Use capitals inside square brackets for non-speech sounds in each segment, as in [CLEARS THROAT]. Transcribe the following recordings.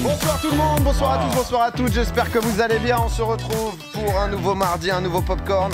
Bonsoir tout le monde, bonsoir à tous, bonsoir à toutes, j'espère que vous allez bien, on se retrouve pour un nouveau mardi, un nouveau popcorn.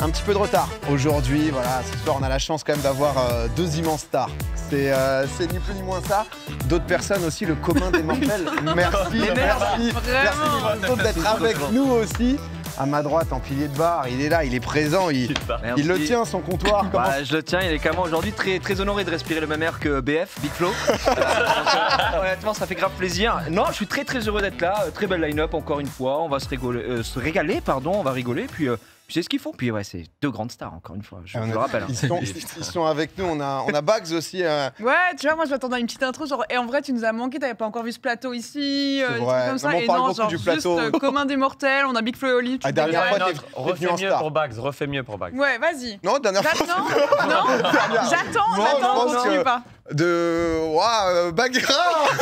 Un petit peu de retard aujourd'hui, voilà, ce soir on a la chance quand même d'avoir euh, deux immenses stars. Euh, c'est ni plus ni moins ça d'autres personnes aussi, le commun des mortels. [LAUGHS] merci, merci, merci, merci d'être avec nous aussi à ma droite en pilier de bar, il est là, il est présent, il, le tient son comptoir. Bah, je le tiens, il est quand aujourd'hui très, très honoré de respirer le même air que BF, Big Flow. [LAUGHS] Euh, euh, honnêtement, ça fait grave plaisir. Non, je suis très très heureux d'être là, euh, très belle line-up encore une fois, on va se, régaler, pardon, on va rigoler, puis c'est ce qu'ils font. Puis ouais, c'est deux grandes stars, encore une fois. Je, vous le rappelle. Hein. Ils, sont, ils sont, avec nous. On a, on a aussi. Euh. Ouais, tu vois, moi je m'attendais à une petite intro. Genre, et en vrai, tu nous as manqué. T'avais pas encore vu ce plateau ici. Euh, vrai. Comme ça. on et parle non, genre, du plateau. Juste, euh, commun des mortels. On a Big Flo et Oli. La ah, dernière fois, refais mieux pour Bax Refais mieux pour Bax Ouais, vas-y. Non, dernière fois. Non, j'attends J'attends, j'attends. Continue pas de waouh euh, Bagra [LAUGHS]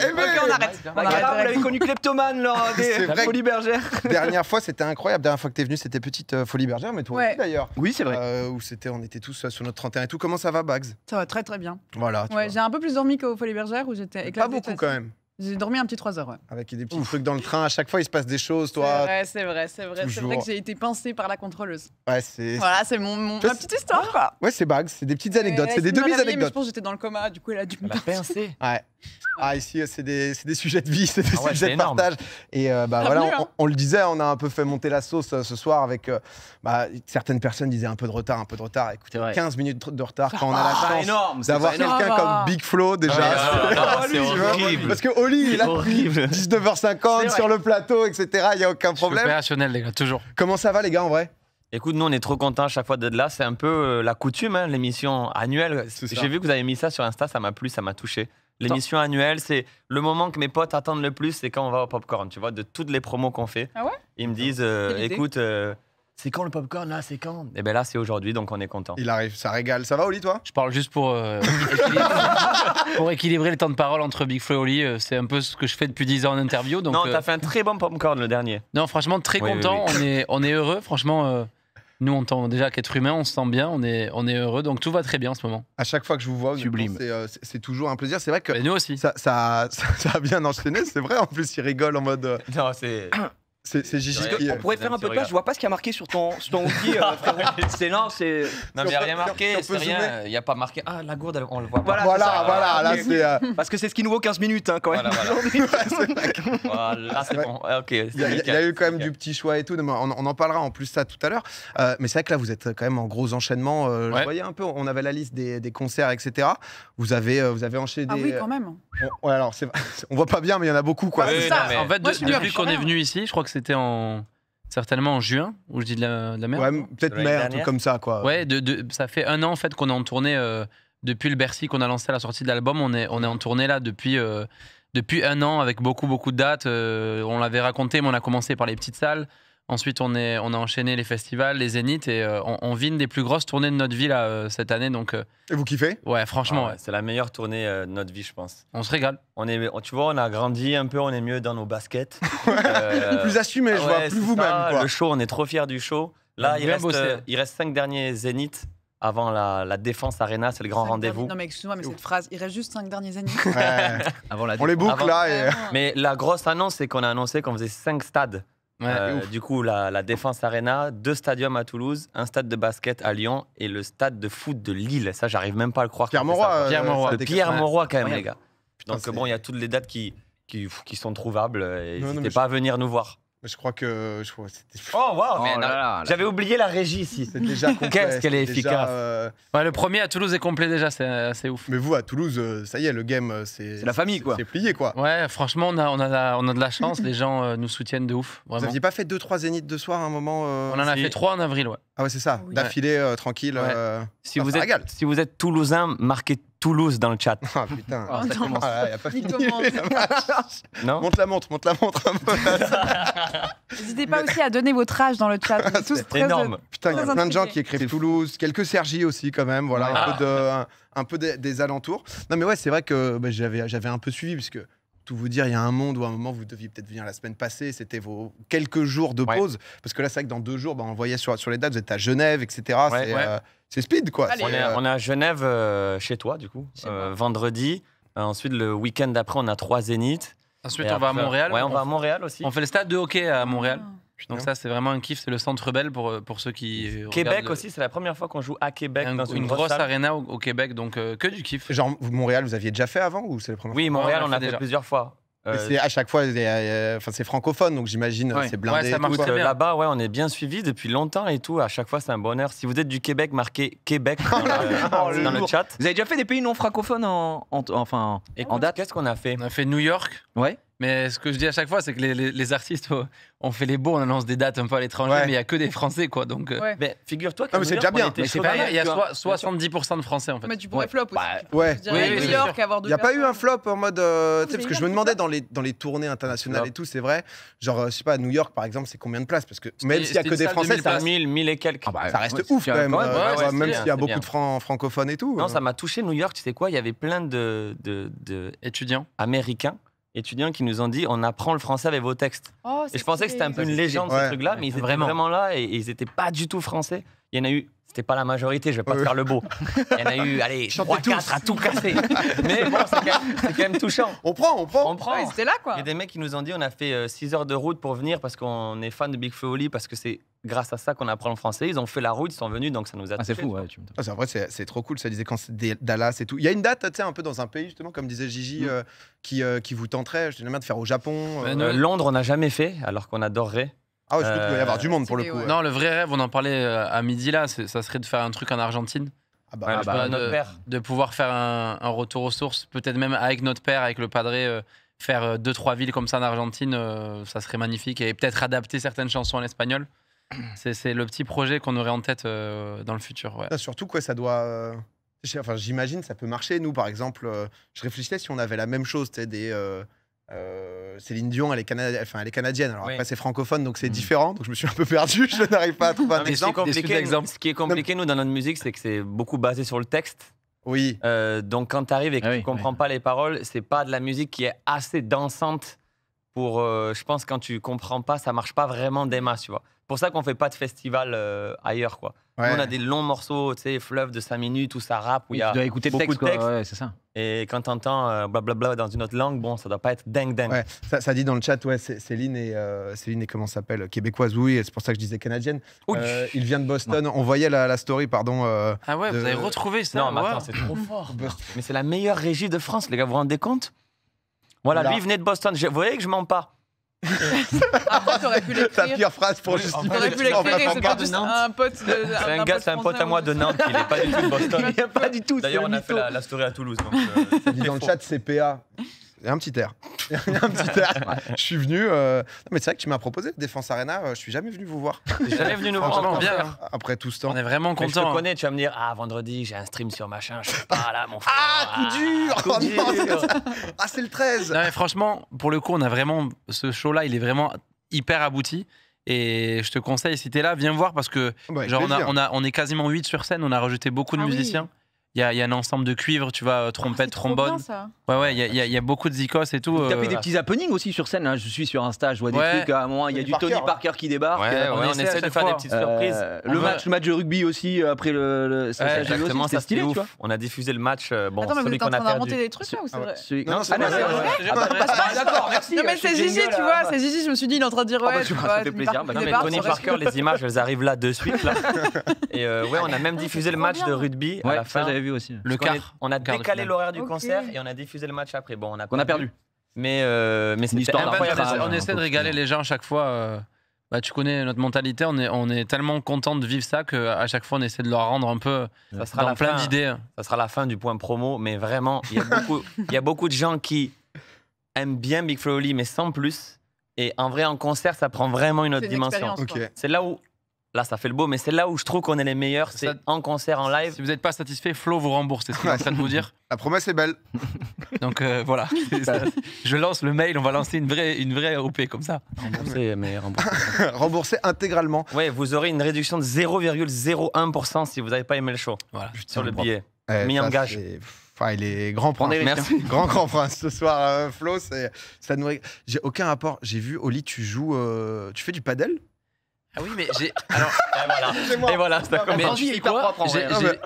eh Ok, ben, on arrête. On arrête. Vous l'avez connu Kleptomane lors [LAUGHS] des Folies Bergères. [LAUGHS] Dernière fois, c'était incroyable. Dernière fois que t'es venu, c'était petite euh, Folie Bergère, mais toi aussi d'ailleurs. Oui, c'est vrai. Euh, où c'était, on était tous euh, sur notre 31 et tout. Comment ça va, Bags Ça va très très bien. Voilà. j'ai un peu plus dormi qu'aux Folies Bergères où j'étais Pas beaucoup quand même. J'ai dormi un petit 3 heures. Avec des petits trucs dans le train, à chaque fois il se passe des choses, toi. C'est vrai, c'est vrai, c'est vrai. que j'ai été pincée par la contrôleuse. Ouais, c'est. Voilà, c'est mon, mon... Ma petite histoire, quoi. Ouais, c'est bague, c'est des petites anecdotes, c'est des demi-anecdotes. Je pense que j'étais dans le coma, du coup elle a dû me pincer. Ouais. Ah, ici, euh, c'est des, sujets de vie, c'est des ah sujets de partage. Et euh, bah, ah, voilà, on, le disait, on a un peu fait monter la sauce euh, ce soir avec. Bah, certaines personnes disaient un peu de retard, un peu de retard. Écoutez, 15 minutes de retard quand on a ah, la chance d'avoir quelqu'un comme Big Flo déjà. [LAUGHS] Parce que Oli, il a 19h50 sur le plateau, etc. Il n'y a aucun problème. Opérationnel, les gars, toujours. Comment ça va, les gars, en vrai Écoute, nous, on est trop contents chaque fois d'être là. C'est un peu la coutume, hein, l'émission annuelle. J'ai vu que vous avez mis ça sur Insta, ça m'a plu, ça m'a touché. L'émission annuelle, c'est le moment que mes potes attendent le plus, c'est quand on va au popcorn, tu vois, de toutes les promos qu'on fait. Ah ouais Ils me disent, euh, écoute, euh, c'est quand le popcorn là, c'est quand Et eh bien là, c'est aujourd'hui, donc on est content. Il arrive, ça régale. Ça va, Oli, toi Je parle juste pour, euh, [LAUGHS] équilibrer, pour équilibrer les temps de parole entre Big Flo et Oli. C'est un peu ce que je fais depuis 10 ans en interview. Donc, non, t'as fait un très bon popcorn le dernier. Non, franchement, très content. On, est, on est heureux, franchement. Nous, on entend déjà qu'être humain, on se sent bien, on est, on est heureux, donc tout va très bien en ce moment. À chaque fois que je vous vois, euh, C'est, c'est, toujours un plaisir. C'est vrai que. nous aussi. Ça, ça, [LAUGHS] ça, a bien enchaîné, c'est vrai. En plus, il rigole en mode. Euh, non, c'est. [CLEARS THROAT] C'est Gigi On pourrait faire un peu de place, je vois pas ce qu'il y a marqué sur ton, outil, euh, [LAUGHS] C'est non, c'est. Non, mais il n'y a rien marqué, c'est rien. Il n'y a pas marqué. Ah, la gourde, on le voit pas. Voilà, voilà, voilà là euh, [LAUGHS] Parce que c'est ce qui nous vaut 15 minutes, hein, quand même. Voilà, [LAUGHS] c'est bon. Ah, ok. Il y, a, eu quand même du petit choix et tout. on, en parlera en plus ça tout à l'heure. Euh, mais c'est vrai que là, vous êtes quand même en gros enchaînement. Vous voyez un peu, on avait la liste des, concerts, etc. Vous avez, vous avez enchaîné. Ah oui, quand même. alors, on voit pas bien, mais il y en a beaucoup, quoi. En fait, depuis qu'on est venu ici, je crois que c'était en certainement en juin, où je dis de la, Ouais, peut-être mai, un truc comme ça, quoi. Ouais, ça fait un an en fait qu'on est en tournée euh, depuis le Bercy qu'on a lancé à la sortie de l'album. On est, on est en tournée là depuis, euh, depuis un an avec beaucoup, beaucoup de dates. Euh, on l'avait raconté, mais on a commencé par les petites salles. Ensuite, on, est, on a enchaîné les festivals, les zéniths et euh, on, on vit une des plus grosses tournées de notre vie là, euh, cette année. Donc, euh, Et vous kiffez Ouais, franchement, ah C'est la meilleure tournée de notre vie, je pense. on se régale. On est, tu vois, on a grandi un peu, on est mieux dans nos baskets. est [LAUGHS] Plus assumé, je ah vois, plus vous-même. Le show, on est trop fiers du show. Là, il reste, il reste cinq derniers zéniths avant la, la Défense Arena, c'est le grand rendez-vous. Non, mais excuse-moi, mais cette phrase, il reste juste cinq derniers Zéniths. [LAUGHS] Avant la On les boucle là Mais la grosse annonce, c'est qu'on a annoncé qu'on faisait cinq stades. Euh, du coup, la, Défense Arena, deux stadiums à Toulouse, un stade de basket à Lyon et le stade de foot de Lille. Ça, j'arrive même pas à le croire. Pierre Moroy euh, Pierre Moroy quand même, les gars. Donc, bon, il y a toutes les dates qui, qui, sont trouvables. Euh, n'hésitez pas à venir nous voir. Je crois que. Je c'était... Oh, oh J'avais oublié la régie ici. C'est déjà [LAUGHS] complet. Qu'est-ce qu'elle est efficace. Euh, le premier à Toulouse est complet déjà, c'est assez euh, ouf. Mais vous, à Toulouse, euh, ça y est, le game, c'est. C'est la famille, quoi. C'est plié, quoi. Ouais, franchement, on a, on a, on a de la chance, les gens nous soutiennent de ouf, Vous aviez pas fait 2-3 zéniths de soir à un moment On en a fait trois en avril, ouais. Ah ouais, c'est ça. D'affilée, tranquille. Si, ah, vous êtes, si vous êtes toulousain, marquez Toulouse dans le chat. Ah putain, ah, ça ah, a pas fini. monte la montre, monte la montre. [LAUGHS] N'hésitez pas aussi à donner votre âge dans le chat. C'est énorme. putain, il y a plein de gens qui écrivent Toulouse, quelques Sergi aussi quand même, voilà, un ah. peu de. Un, peu des, alentours. Non, mais ouais, c'est vrai que bah, j'avais, un peu suivi, que vous dire, il y a un monde où à un moment vous deviez peut-être venir la semaine passée, c'était vos quelques jours de pause. Parce que là, c'est vrai que dans deux jours, bah, on voyait sur, sur les dates, vous êtes à Genève, etc. Euh, c'est speed, quoi. Euh, on, est, à Genève euh, chez toi, du coup, vendredi. ensuite, le week-end d'après, on a trois zéniths. Ensuite, on va à Montréal. on, va à Montréal aussi. On fait le stade de hockey à Montréal. Ah. Donc ça, c'est vraiment un kiff. C'est le centre belle pour, euh, pour ceux qui. Québec aussi, c'est la première fois qu'on joue à Québec dans une, grosse, arena au, Québec, donc euh, que du kiff. Genre Montréal, vous aviez déjà fait avant ou c'est la première Oui, Montréal, on, l'a a, fait, plusieurs fois. Euh, c'est à chaque fois, enfin c'est francophone, donc j'imagine c'est blindé. Ouais, Là-bas, ouais, on est bien suivi depuis longtemps et tout. À chaque fois, c'est un bonheur. Si vous êtes du Québec, marquez Québec dans, [LAUGHS] oh, le, chat. Vous avez déjà fait des pays non francophones en, enfin en date Qu'est-ce qu'on a fait On a fait New York. Ouais. Mais ce que je dis à chaque fois, c'est que les, artistes, oh, on fait les beaux, on annonce des dates un peu à l'étranger, mais il n'y a que des Français, quoi. Donc, euh, Mais figure-toi que. Ah, mais c'est déjà bien. c'est il y a 70% de Français, en fait. Mais tu pourrais flop aussi. Bah, ouais. Il n'y a pas eu un flop en mode. Euh, parce que je me demandais dans les, dans les tournées internationales et tout, c'est vrai. Genre, euh, je sais pas, à New York, par exemple, c'est combien de places Parce que même s'il n'y a que des Français. 1000, 1000 et quelques. Ça reste ouf, quand même. Même s'il y a beaucoup de francophones et tout. Non, ça m'a touché, New York, tu sais quoi Il y avait plein d'étudiants américains étudiants qui nous ont dit on apprend le français avec vos textes. Oh, et je pensais que c'était un peu une légende ce truc-là, mais ils étaient vraiment, là et, et ils n'étaient pas du tout français. Il y en a eu c'était pas la majorité, je vais pas te euh. faire le beau. [LAUGHS] Il y en a eu, allez, 3-4 à tout casser. Mais bon, c'est quand, même touchant. On prend, on prend. On prend. là, quoi. Il y a des mecs qui nous ont dit on a fait 6 euh, heures de route pour venir parce qu'on est fan de Big Flo parce que c'est grâce à ça qu'on apprend le français. Ils ont fait la route, ils sont venus, donc ça nous a ah, C'est fou, ouais. Tu en ah, vrai, c'est trop cool, ça disait quand c'est Dallas et tout. Il y a une date, tu sais, un peu dans un pays, justement, comme disait Gigi, mm. euh, qui, qui vous tenterait, je la de faire au Japon. Londres, on n'a jamais fait, alors qu'on adorerait. Ah ouais, je qu'il y avoir euh, du monde pour le coup. Non, le vrai rêve, on en parlait euh, à midi là, ça serait de faire un truc en Argentine. Ah bah, ah bah. de, notre père. de, pouvoir faire un, retour aux sources, peut-être même avec notre père, avec le padré, euh, faire deux, trois villes comme ça en Argentine, ça serait magnifique. Et peut-être adapter certaines chansons en espagnol. [CLEARS THROAT] C'est le petit projet qu'on aurait en tête dans le futur. Ouais. surtout, quoi, ça doit. Enfin, j'imagine, ça peut marcher. Nous, par exemple, je réfléchissais si on avait la même chose, Tu des euh, Céline Dion, elle est, elle est canadienne. Alors après, c'est francophone, donc c'est mhm. différent. Donc je me suis un peu perdu. [LAUGHS] Je n'arrive pas à trouver un exemple. ce qui est compliqué, nous, dans notre musique, c'est que c'est beaucoup basé sur le texte. Oui. Euh, donc quand tu arrives et que ah tu comprends pas les paroles, c'est pas de la musique qui est assez dansante pour. Euh, je pense quand tu comprends pas, ça marche pas vraiment des masses, tu vois. Pour ça qu'on fait pas de festival euh, ailleurs, quoi. On a des longs morceaux, tu sais, fleuve de 5 minutes où ça rappe, où il y a écouter beaucoup de textes. Ouais, c'est ça. Et quand t'entends euh, « blablabla dans une autre langue, bon, ça doit pas être dingue dingue. Ouais, ça, dit dans le chat, ouais, Céline et euh, Céline est comment s'appelle Québécoise, oui, c'est pour ça que je disais canadienne. Euh, il vient de Boston. On voyait la, story, pardon. ah ouais, vous avez retrouvé ça Non, mais c'est trop fort. [LAUGHS] mais c'est la meilleure régie de France, les gars, vous vous rendez compte voilà, lui, il venait de Boston. vous voyez que je mens pas. Après, t'aurais pu [LAUGHS] l'écrire. pire phrase pour justifier. T'aurais pu l'écrire, c'est pas juste un pote de. C'est un, un pote à moi de Nantes, il est pas du tout de Boston. [LAUGHS] Il est pas du tout. D'ailleurs, on a fait la, story à Toulouse. Donc, dans euh, le chat, CPA [LAUGHS] Il y a un petit air. [LAUGHS] un petit air. Je suis venu. Euh, non, mais c'est vrai que tu m'as proposé Défense Arena. Euh, je suis jamais venu vous voir. Jamais venu nous voir. Après, bien. après tout ce temps. On est vraiment content. Tu te hein. connais. Tu vas me dire Ah, vendredi, j'ai un stream sur machin. Je suis pas là, mon frère. Ah, coup ah, oh, dur. c'est ah, le 13. Non, franchement, pour le coup, on a vraiment. Ce show-là, il est vraiment hyper abouti. Et je te conseille, si t'es là, viens voir parce que bah, genre, on, a, on, est quasiment 8 sur scène, on a rejeté beaucoup de ah musiciens. Il y, a, y, a un ensemble de cuivre, tu vois, euh, trompette, oh, trombone. Bien, ça. Ouais, ouais, il y, a, y y, a beaucoup de zikos et tout. y a euh, des petits happenings aussi sur scène. Hein. Je suis sur Insta je vois des trucs. À un moment, il y a du Tony Parker hein. qui débarque. Euh, on, essaie, de faire des petites surprises. le, match, le match de rugby aussi, après le. le ouais, exactement, ça stylé, Tu vois. On a diffusé le match. Bon, Attends, mais vous êtes en train d'inventer des trucs là ou c'est vrai Non, ah, c'est pas vrai. Ah, bah, bah, d'accord, merci. Non, mais c'est Gigi, tu vois, c'est Gigi, je me suis dit, il est en train de dire bah, ouais. Ça fait plaisir. Tony Parker, les images, elles arrivent là de suite. [LAUGHS] Et ouais, on a même diffusé le match de rugby à la fin vu aussi. Le quart. On a décalé l'horaire du concert et on a diffusé le match après. Bon, on a perdu. a perdu. Mais, euh, mais c'est une histoire On essaie de régaler les gens à chaque fois. Euh, bah, tu connais notre mentalité, on est, on est tellement content de vivre ça qu'à chaque fois on essaie de leur rendre un peu ça sera dans la plein d'idées. Ça sera la fin du point promo, mais vraiment, il y, a [LAUGHS] beaucoup, y a beaucoup de gens qui aiment bien Big Flow mais sans plus. Et en vrai, en concert, ça prend vraiment une autre dimension. C'est là où Là, ça fait le beau, mais c'est là où je trouve qu'on est les meilleurs, c'est en concert, en live. Si vous n'êtes pas satisfait, Flo vous rembourse, c'est ce est en train de vous dire. La promesse est belle. [LAUGHS] Donc euh, voilà, [LAUGHS] bah, je lance le mail, on va lancer une vraie, une vraie OP comme ça. Rembourser, mais rembourser. [LAUGHS] intégralement. Oui, vous aurez une réduction de 0,01% si vous n'avez pas aimé le show voilà. sur le billet. Eh, Mis Enfin, il est grand prince. Merci. Grand, grand prince. Ce soir, euh, Flo, ça nous. J'ai aucun rapport. J'ai vu, Oli, tu joues. Euh, tu fais du paddle ah oui, mais j'ai. Alors, et [LAUGHS] voilà, et voilà c'est d'accord. Mais tu suis quoi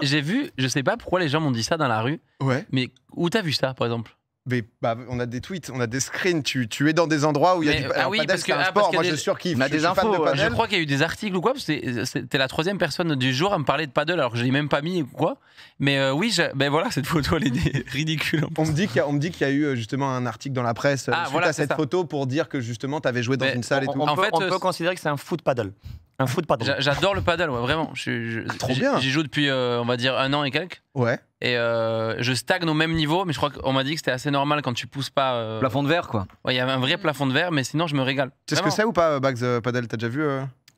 J'ai vu, je sais pas pourquoi les gens m'ont dit ça dans la rue. Ouais. Mais où t'as vu ça, par exemple mais bah, on a des tweets, on a des screens. Tu, tu es dans des endroits où il y a du ah oui, parce que, ah, Moi, suis je surkiffe. y a des infos. je crois qu'il y a eu des articles ou quoi. Parce que t'es la troisième personne du jour à me parler de paddle alors que je l'ai même pas mis ou quoi. Mais euh, oui, ben voilà, cette photo elle est [LAUGHS] ridicule. On me dit qu'il y, a, y a eu euh, justement un article dans la presse euh, ah, suite à cette photo pour dire que justement tu avais joué dans une salle et tout. en fait, on peut considérer que c'est un foot paddle. Un foot paddle. J'adore le paddle, ouais, vraiment. Je, ah, trop bien. J'y joue depuis, euh, on va dire, un an et quelques. Ouais. Et euh, je stagne au même niveau, mais je crois qu'on m'a dit que c'était assez normal quand tu pousses pas. Euh, plafond de verre, quoi. Ouais, il y avait un vrai plafond de verre, mais sinon, je me régale. Tu sais ce que c'est ou pas, Bags Paddle T'as déjà vu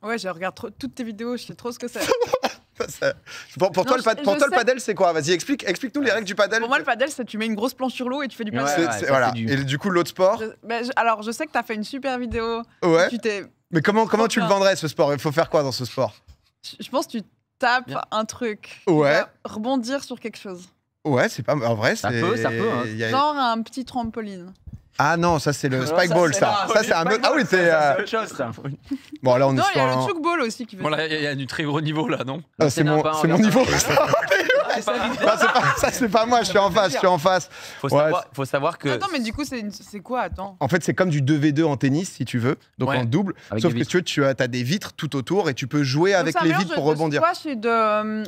Ouais, je regarde toutes tes vidéos, je sais trop ce que c'est. [LAUGHS] Pour, toi, le, pour toi le paddle, c'est quoi Vas-y, explique, explique-nous les règles du paddle. Pour moi, le paddle, c'est tu mets une grosse planche sur l'eau et tu fais du paddle. voilà. Et du coup, l'autre sport. Ben, alors, je sais que tu as fait une super vidéo. Ouais. t'es mais comment, comment tu le vendrais ce sport Il faut faire quoi dans ce sport Je pense tu tapes un truc. Ouais. Rebondir sur quelque chose. Ouais, c'est pas. En vrai, c'est. Ça peut, ça peut. Hein. Genre un petit trampoline. Ah non, ça c'est le spikeball, ça, Ball, ça. c'est un autre. Ah oui, c'est. Euh, bon, là on est sur. Non, il y a un... le aussi qui Bon, là, il y, a du très gros niveau, là, ah, [LAUGHS] ah, non C'est mon, niveau, ça. ça, c'est pas moi, je suis en face, je suis en face. Faut, savoir, faut savoir que. Attends, mais du coup, c'est quoi Attends. En fait, c'est comme du 2v2 en tennis, si tu veux, donc en double. sauf que tu veux, tu as, des vitres tout autour et tu peux jouer avec les vitres pour rebondir. Euh,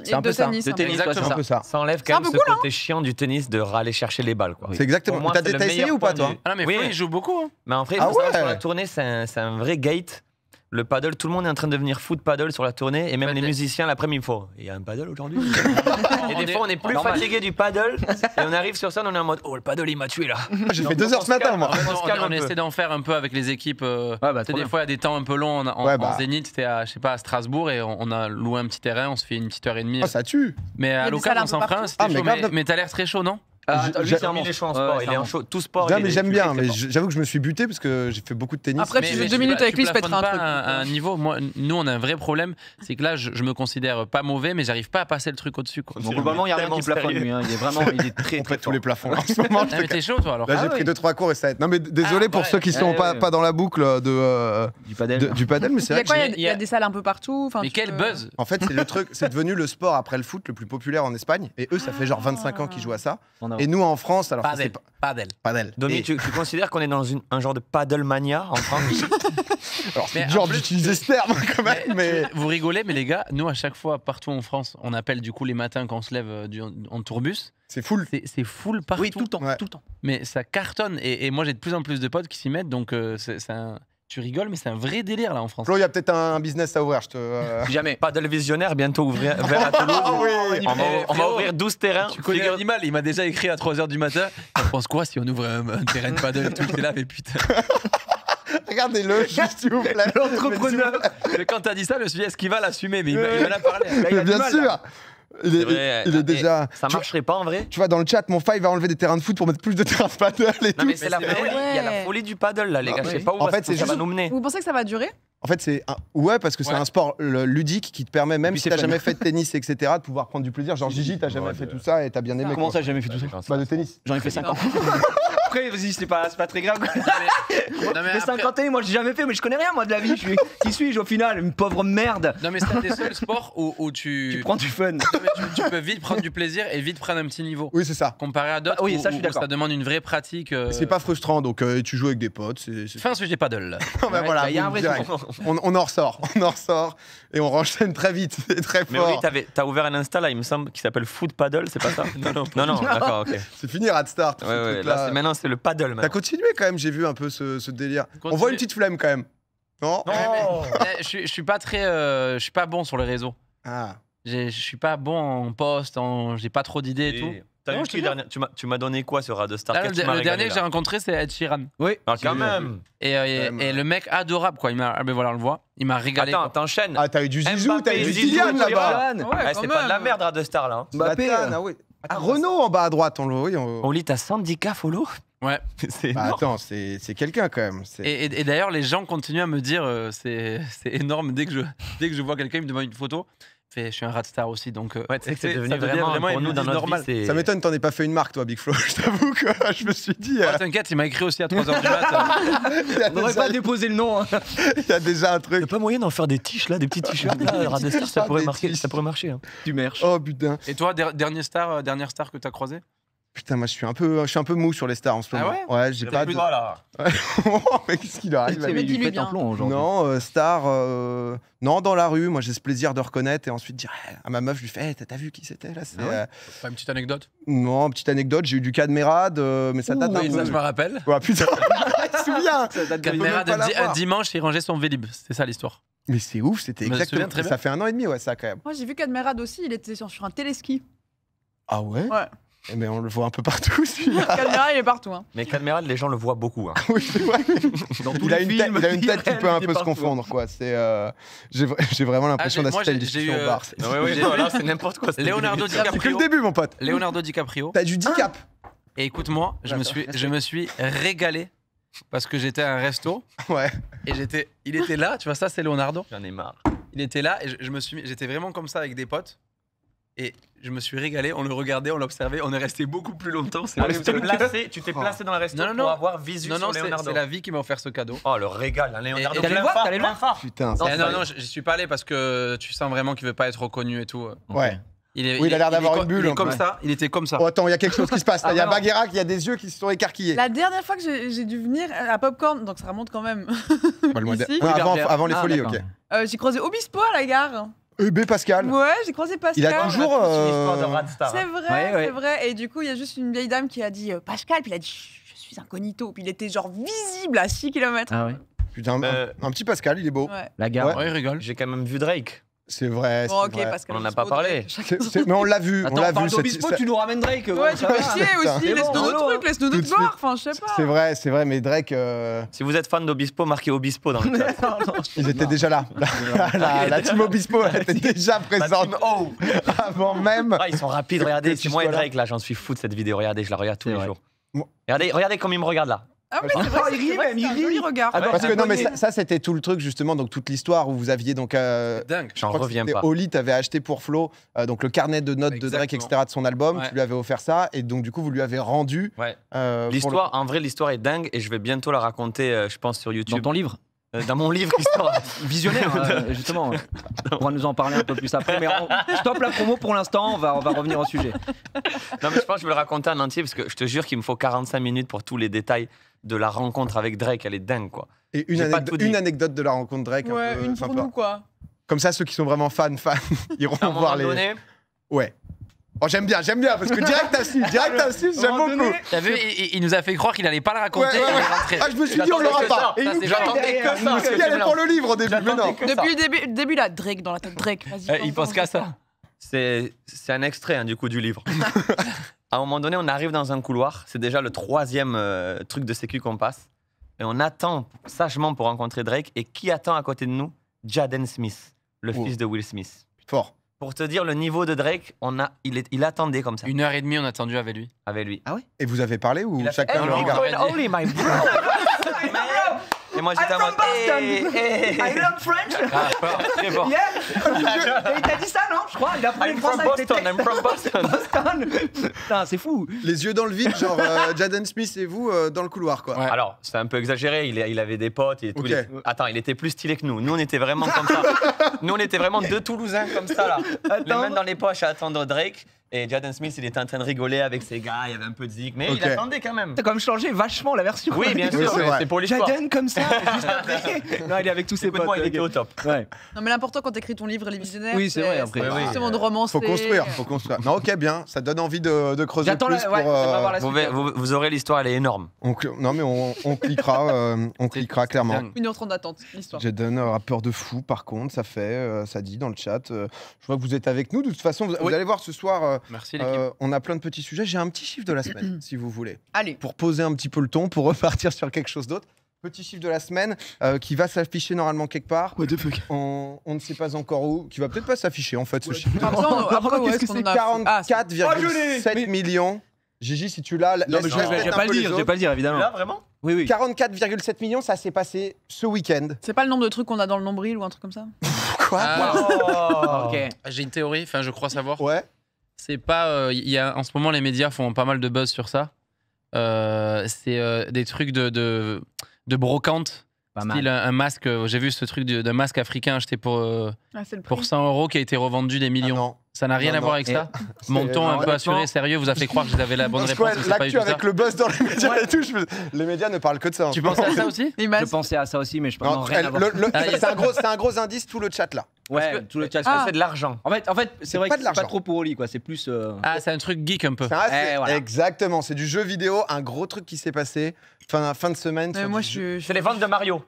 c'est de tennis. De c'est un peu ça. Ça enlève quand même ce côté chiant du tennis de râler chercher les balles. quoi. C'est exactement. T'as essayé ou pas, toi oui. il joue beaucoup. Hein. Mais en vrai, ah sur la tournée, c'est un, vrai gate. Le paddle, tout le monde est en train de devenir foot paddle sur la tournée, et même bah, les musiciens, l'après-midi, il Il y a un paddle aujourd'hui Et des fois, on est plus fatigué du paddle, et on arrive sur scène, on est en mode Oh, le paddle, il m'a tué là J'ai fait deux heures ce matin, moi On, on essaie d'en faire un peu avec les équipes. Euh, bah, des fois, il y a des temps un peu longs. En, bah. Zénith, c'était à, je sais pas, à Strasbourg, et on, a loué un petit terrain, on se fait une petite heure et demie. Ah, ça tue Mais à local, on s'en c'était ah, Mais t'as l'air très chaud, non ah, attends, lui, c'est en sport. il est en Tout sport. j'aime bien. Mais j'avoue que je me suis buté parce que j'ai fait beaucoup de tennis. Après, mais, tu fais deux minutes avec lui, ça peut être un truc. un niveau, moi, nous, on a un vrai problème. C'est que là, je, me considère pas mauvais, mais j'arrive pas à passer le truc au-dessus. Globalement, il y a rien qui plafonne lui. Hein. Il est vraiment, il est très. On pète tous les plafonds en ce moment. chaud, toi, alors. Ah j'ai pris deux, trois cours et ça aide. Non, mais désolé ah, pour ceux qui sont pas dans la boucle euh, euh, Du padel. mais c'est Il y a des salles un peu partout. Mais quel buzz En fait, c'est le truc. C'est devenu le sport après le foot le plus populaire en Espagne. Et eux, ça fait genre 25 ans qu'ils jouent à ça. Et nous, en France, alors. Pas... Padel. tu, considères qu'on est dans un genre de mania en France [LAUGHS] Alors, c'est dur d'utiliser euh, ce terme quand même. Mais, Vous rigolez, mais les gars, nous, à chaque fois, partout en France, on appelle du coup les matins quand on se lève euh, en tourbus. C'est full. C'est full partout. Oui, tout le temps. Tout le temps. Mais ça cartonne. Et, moi, j'ai de plus en plus de potes qui s'y mettent. Donc, euh, c'est un. Tu rigoles, mais c'est un vrai délire là en France. Flo, il y a peut-être un business à ouvrir. Je te, euh. Jamais. Pas visionnaire, bientôt ouvrir vers [LAUGHS] à ah oui, on, va, ouvrir 12 terrains. Tu connais l'animal, il m'a déjà écrit à 3h du matin. [LAUGHS] Tu penses quoi si on ouvre un, terrain de paddle et tout T'es là, mais putain. [LAUGHS] Regardez-le, juste s'il vous plaît. L'entrepreneur. Quand t'as dit ça, je me suis dit, est-ce qu'il va l'assumer Mais il, va la parler. Là, il mais bien mal, sûr. Il est, déjà. Ça marcherait pas en vrai Tu vois, dans le chat, mon five va enlever des terrains de foot pour mettre plus de terrains de paddle et tout. Mais c'est la folie. Il y a la folie du paddle là, les gars. Ah je sais pas où en fait, ça va nous mener. Vous pensez que ça va durer en fait, c'est un... ouais parce que c'est un sport ludique qui te permet même si t'as jamais fait de tennis etc de pouvoir prendre du plaisir. Genre [LAUGHS] Gigi, t'as jamais fait tout ça et t'as bien aimé. Comment ça, jamais fait tout ça Bah de tennis. J'en ai fait 5 ans. [LAUGHS] vas-y, c'est pas, pas très grave. Non, mais [LAUGHS] après- 51, moi j'ai jamais fait, mais je connais rien moi de la vie. qui suis-je au final Une pauvre merde. Non, mais c'est un des seuls sports où, tu, [LAUGHS] Tu prends du fun. tu- peux vite prendre du plaisir et vite prendre un petit niveau. Oui, c'est ça. Comparé à d'autres ah oui, ça, je suis ça demande une vraie pratique. Euh, c'est pas frustrant, donc euh, tu joues avec des potes. Fin sujet paddle. [LAUGHS] voilà, y a un vrai on, en ressort, on en ressort et on renchaîne très vite très très Mais oui, t'as ouvert un Insta là, il me semble, qui s'appelle Food Paddle, c'est pas ça Non, non, d'accord, c'est fini, Radstar, start c'est- maintenant le paddle maintenant. T'as continué quand même, j'ai vu un peu ce, délire. On voit une petite flemme quand même. Non, eh, eh, je, je, suis pas très. Euh, je suis pas bon sur les réseaux. Ah. Je suis pas bon en poste, j'ai pas trop d'idées et, tout. tu m'as donné quoi sur Radostar Le, dernier que j'ai rencontré, c'est Ed Sheeran. Oui, ah, quand même. Et, euh, le mec adorable, quoi. Il m'a, mais voilà, on le voit. Il m'a régalé. Attends, t'enchaînes. Ah, t'as eu du Zizou, t'as eu du Zidane là-bas. c'est pas de la merde Radostar là. Hein. Mbappé, euh, ah, oui. Renault en bas à droite, on le voit. on... on lit ta syndicat follow Ouais. [LAUGHS] c'est bah, attends, c'est, quelqu'un quand même. Et, et, d'ailleurs, les gens continuent à me dire euh, [LAUGHS] c'est, énorme. Dès que je, dès que je vois quelqu'un, il me demande une photo. Je, suis un rat star aussi, donc euh, ouais, c'est, [LAUGHS] devenu vraiment, pour nous dans normal. ça m'étonne, t'en as pas fait une marque, toi, Big Flo. Je t'avoue que je me suis dit. Oh, euh, t'inquiète, il m'a écrit aussi à 3h du matin. Hein. On n'aurait pas déposé le nom. Hein. il y a déjà un truc. il a pas moyen d'en faire des tiches là, des petits t-shirts ah, rat star, ça pourrait, ça pourrait marcher. Du hein. merch. Oh putain. Et toi, dernière star, dernière star que t'as croisée Putain, moi je suis un peu, je suis un peu mou sur les stars en ce ah moment. Ah ouais, j'ai pas. Plus de... là. [LAUGHS] Oh, mais qu'est-ce qu'il arrive Tu fait en plomb aujourd'hui. Non, euh, star, euh, non dans la rue. Moi j'ai ce plaisir de reconnaître et ensuite dire ah, à ma meuf, je lui fais, eh, t'as vu qui c'était là C'est pas ah euh, une petite anecdote Non, petite anecdote. J'ai eu du cas mais ça date d'un un oui, peu. Ça je me rappelle. Ouais, putain. [LAUGHS] souviens. Cadmérade un dimanche, il rangeait son vélib. C'est ça l'histoire. Mais c'est ouf, c'était exactement. ça fait un an et demi, ouais, ça quand même. Moi j'ai vu Cadmerade aussi. Il était sur un téléski. Ah ouais. Ouais. Mais eh ben, on le voit un peu partout. [LAUGHS] celui-là. il est partout. Hein. Mais Caméra, les gens le voient beaucoup. Hein. [LAUGHS] oui, c'est vrai. [LAUGHS] il, a une il, a une tête qui peut un peu se hein. confondre. quoi. euh, j'ai, vraiment ah, l'impression ah, d'assister à une bar. Euh, c'est n'importe quoi. Leonardo DiCaprio. C'est le début, mon pote. Leonardo DiCaprio. T'as du ah. DiCap. Et écoute-moi, je me, suis, je me suis régalé parce que j'étais à un resto. Ouais. Et j'étais, il était là, tu vois, ça c'est Leonardo. J'en ai marre. Il était là et je j'étais vraiment comme ça avec des potes. Et je me suis régalé, on le regardait, on l'observait, on est resté beaucoup plus longtemps. Ah, tu t'es placé, tu t'es oh. placé dans la restauration Non, non, non. pour avoir visu Non, non, c'est la vie qui m'a offert ce cadeau. Oh, le régal, un hein, Leonardo. t'allais le voir, Putain, eh, Non, non, je j'y suis pas allé parce que tu sens vraiment qu'il veut pas être reconnu et tout. Ouais. Il, Oui, il a l'air d'avoir une bulle, il comme ça, il était comme ça. Oh, attends, il y a quelque chose qui se passe. Ah, il y a Baguera, il y a des yeux qui se sont écarquillés. La dernière fois que j'ai dû venir euh, à Popcorn, donc ça remonte quand même. [LAUGHS] avant, les ah, folies, ok. Euh, j'ai croisé Obispo à la gare. EB euh, Pascal. Ouais, j'ai croisé Pascal. Il a toujours. Euh, euh, hein. C'est vrai, c'est vrai. Et du coup, il y a juste une vieille dame qui a dit Pascal, puis il a dit Je suis incognito. Puis il était genre visible à 6 km. Ah ouais. Putain, un, petit Pascal, il est beau. Ouais. La gare. Ouais, il rigole. J'ai quand même vu Drake. C'est vrai. Bon, ok, parce que on n'en a pas parlé. mais on l'a vu. Attends, on l'a vu. tu nous ramènes Drake. Ouais, tu peux aussi. Laisse-nous notre trucs. laisse-nous notre gloire. Enfin, je sais pas. C'est vrai, c'est vrai, mais Drake. Euh, si vous êtes fan d'Obispo, marquez Obispo dans le [LAUGHS] chat. Ils étaient déjà là. [LAUGHS] [LAUGHS] La, team Obispo était déjà présente. Avant même. Ah, ils sont rapides, regardez. C'est moi et Drake là, j'en suis fou de cette vidéo. Regardez, je la regarde tous les jours. Regardez, regardez comme ils me regardent là. Ah oui, c'est vrai, oh, il rit même, il rit. Ah bah, ah, parce que non, mais ça, c'était tout le truc justement, donc toute l'histoire où vous aviez donc. Euh, dingue, j'en reviens pas. Oli, t'avais acheté pour Flo euh, donc le carnet de notes de Drake, etc. de son album, tu lui avais offert ça et donc du coup vous lui avez rendu. Ouais. Euh, l'histoire, en vrai, l'histoire est dingue et je vais bientôt la raconter, euh, je pense, sur YouTube. Dans ton livre dans mon livre histoire [LAUGHS] visionnaire hein, [LAUGHS] justement on pourra nous en parler un peu plus après mais on, stop la promo pour l'instant on va, on va revenir au sujet non mais je pense que je vais le raconter en entier parce que je te jure qu'il me faut 45 minutes pour tous les détails de la rencontre avec Drake, elle est dingue, quoi. Et une, anecdote, de la rencontre Drake. Ouais, une pour nous, quoi. Comme ça, ceux qui sont vraiment fans, fans, [LAUGHS] iront à voir les. Donné, ouais. Oh, j'aime bien, j'aime bien, parce que direct [LAUGHS] à 6, direct à 6, j'aime beaucoup. T'as vu, il, nous a fait croire qu'il allait pas le raconter. Ah, je me suis dit, on l'aura pas. J'attendais que ça. Il allait pour le livre au début, mais non. Depuis le début, début, là, Drake dans la tête, Drake. vas eh, il pense qu'à ça. C'est un extrait, hein, du coup, du livre. [LAUGHS] À un moment donné, on arrive dans un couloir. C'est déjà le troisième euh, truc de sécu qu'on passe. Et on attend sagement pour rencontrer Drake. Et qui attend à côté de nous Jaden Smith, le fils de Will Smith. Fort. Pour te dire le niveau de Drake, on a, il, est, il attendait comme ça. Une heure et demie, on a attendu avec lui. Avec lui. Ah oui Et vous avez parlé ou chacun eh le regardait [LAUGHS] Et moi, j'étais I'm from Boston. Hey, [LAUGHS] I learn French. Ah, très bon. Je... dit ça, non Je crois. Il a appris français Boston, I'm from Boston. Boston. c'est fou. Les yeux dans le vide, genre euh, Jaden Smith et vous euh, dans le couloir, quoi. Alors, c'était un peu exagéré. Il, il, avait des potes. Il, okay. Attends, il était plus stylé que nous. Nous, on était vraiment comme ça. Nous, on était vraiment deux Toulousains comme ça, là. Attends. Les mains dans les poches à attendre Drake. Et Jaden Smith, il était en train de rigoler avec ses gars, il y avait un peu de zig, mais il attendait quand même. T'as quand même changé vachement la version. Oui, bien [LAUGHS] sûr, c'est pour les Jaden comme ça. [LAUGHS] juste après. non, il est avec tous ses potes. il était au top. Non, mais l'important quand t'écris ton livre, les visionnaires. Oui, c'est vrai, après. Oui, oui. Justement de romancer. Faut construire, faut construire. Non, ok, bien. Ça donne envie de, creuser J'attends plus euh, la. pour. Vous, vous- aurez l'histoire, elle est énorme. Non, mais on, cliquera, on cliquera [LAUGHS] euh, clairement. Une 1 h d'attente, l'histoire. Jaden, aura peur de fou, par contre, ça fait, euh, ça dit dans le chat. je vois que vous êtes avec nous. De toute façon, vous, allez voir ce soir, Merci, euh, on a plein de petits sujets. J'ai un petit chiffre de la semaine, [CLEARS THROAT] si vous voulez. Allez. Pour poser un petit peu le ton, pour [LAUGHS] repartir sur quelque chose d'autre. Petit chiffre de la semaine euh, qui va s'afficher normalement quelque part. What on, ne sait pas encore où. Qui va peut-être pas s'afficher en fait ce chiffre. Qu'est-ce que c'est 44,7 ah, ah, millions. Gigi, si tu l'as, non, mais je vais pas le dire, je vais pas le dire évidemment. Là vraiment Oui oui. 44,7 millions, ça s'est passé ce week-end. C'est pas le nombre de trucs qu'on a dans le nombril ou un truc comme ça Quoi ah. [LAUGHS] Ok. J'ai une théorie, enfin je crois savoir. Ouais. C'est pas. Il euh, y a, en ce moment, les médias font pas mal de buzz sur ça. Euh, c'est euh, des trucs de, de, brocante. un, masque, j'ai vu ce truc d'un masque africain acheté pour, 100 ah, euros qui a été revendu des millions. Ah ça n'a rien à voir avec ça. [LAUGHS] Mon ton un peu assuré, sérieux, vous a fait croire que vous avez la bonne réponse. L'actu avec le buzz dans les médias et tout, les médias ne parlent que de ça. Tu pensais à ça aussi Je pensais à ça aussi, mais je pense rien ah, C'est un, gros, un gros indice, tout le chat là. Ouais, tout le chat, ah. c'est de l'argent. En fait, en fait c'est vrai que c'est pas trop pour Oli, quoi. C'est plus. Euh, ah. ah, c'est un truc geek un peu. Eh, exactement, c'est du jeu vidéo, un gros truc qui s'est passé fin, fin de semaine. moi, je, C'est les ventes de Mario.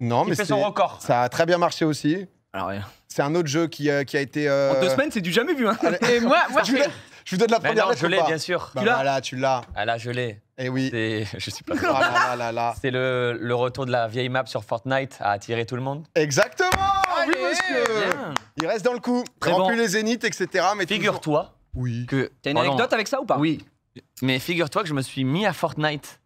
Non, mais c'est. son record. Ça a très bien marché aussi. Alors, rien. C'est un autre jeu qui, euh, a été. Euh, en deux semaines, c'est du jamais vu. Hein. Et [LAUGHS] moi, je, vous donne, la première je l'ai, bien sûr. Bah Tu l'as tu l'as. Ah là, je l'ai. Eh oui. C'est- [LAUGHS] Je suis pas. Ah là [LAUGHS] C'est le, retour de la vieille map sur Fortnite à attirer tout le monde. Exactement Oui, Il reste dans le coup. Très Remplis les zéniths, etc. Mais Figure-toi Oui. que. T'as une anecdote avec ça ou pas Oui. Mais figure-toi que je me suis mis à Fortnite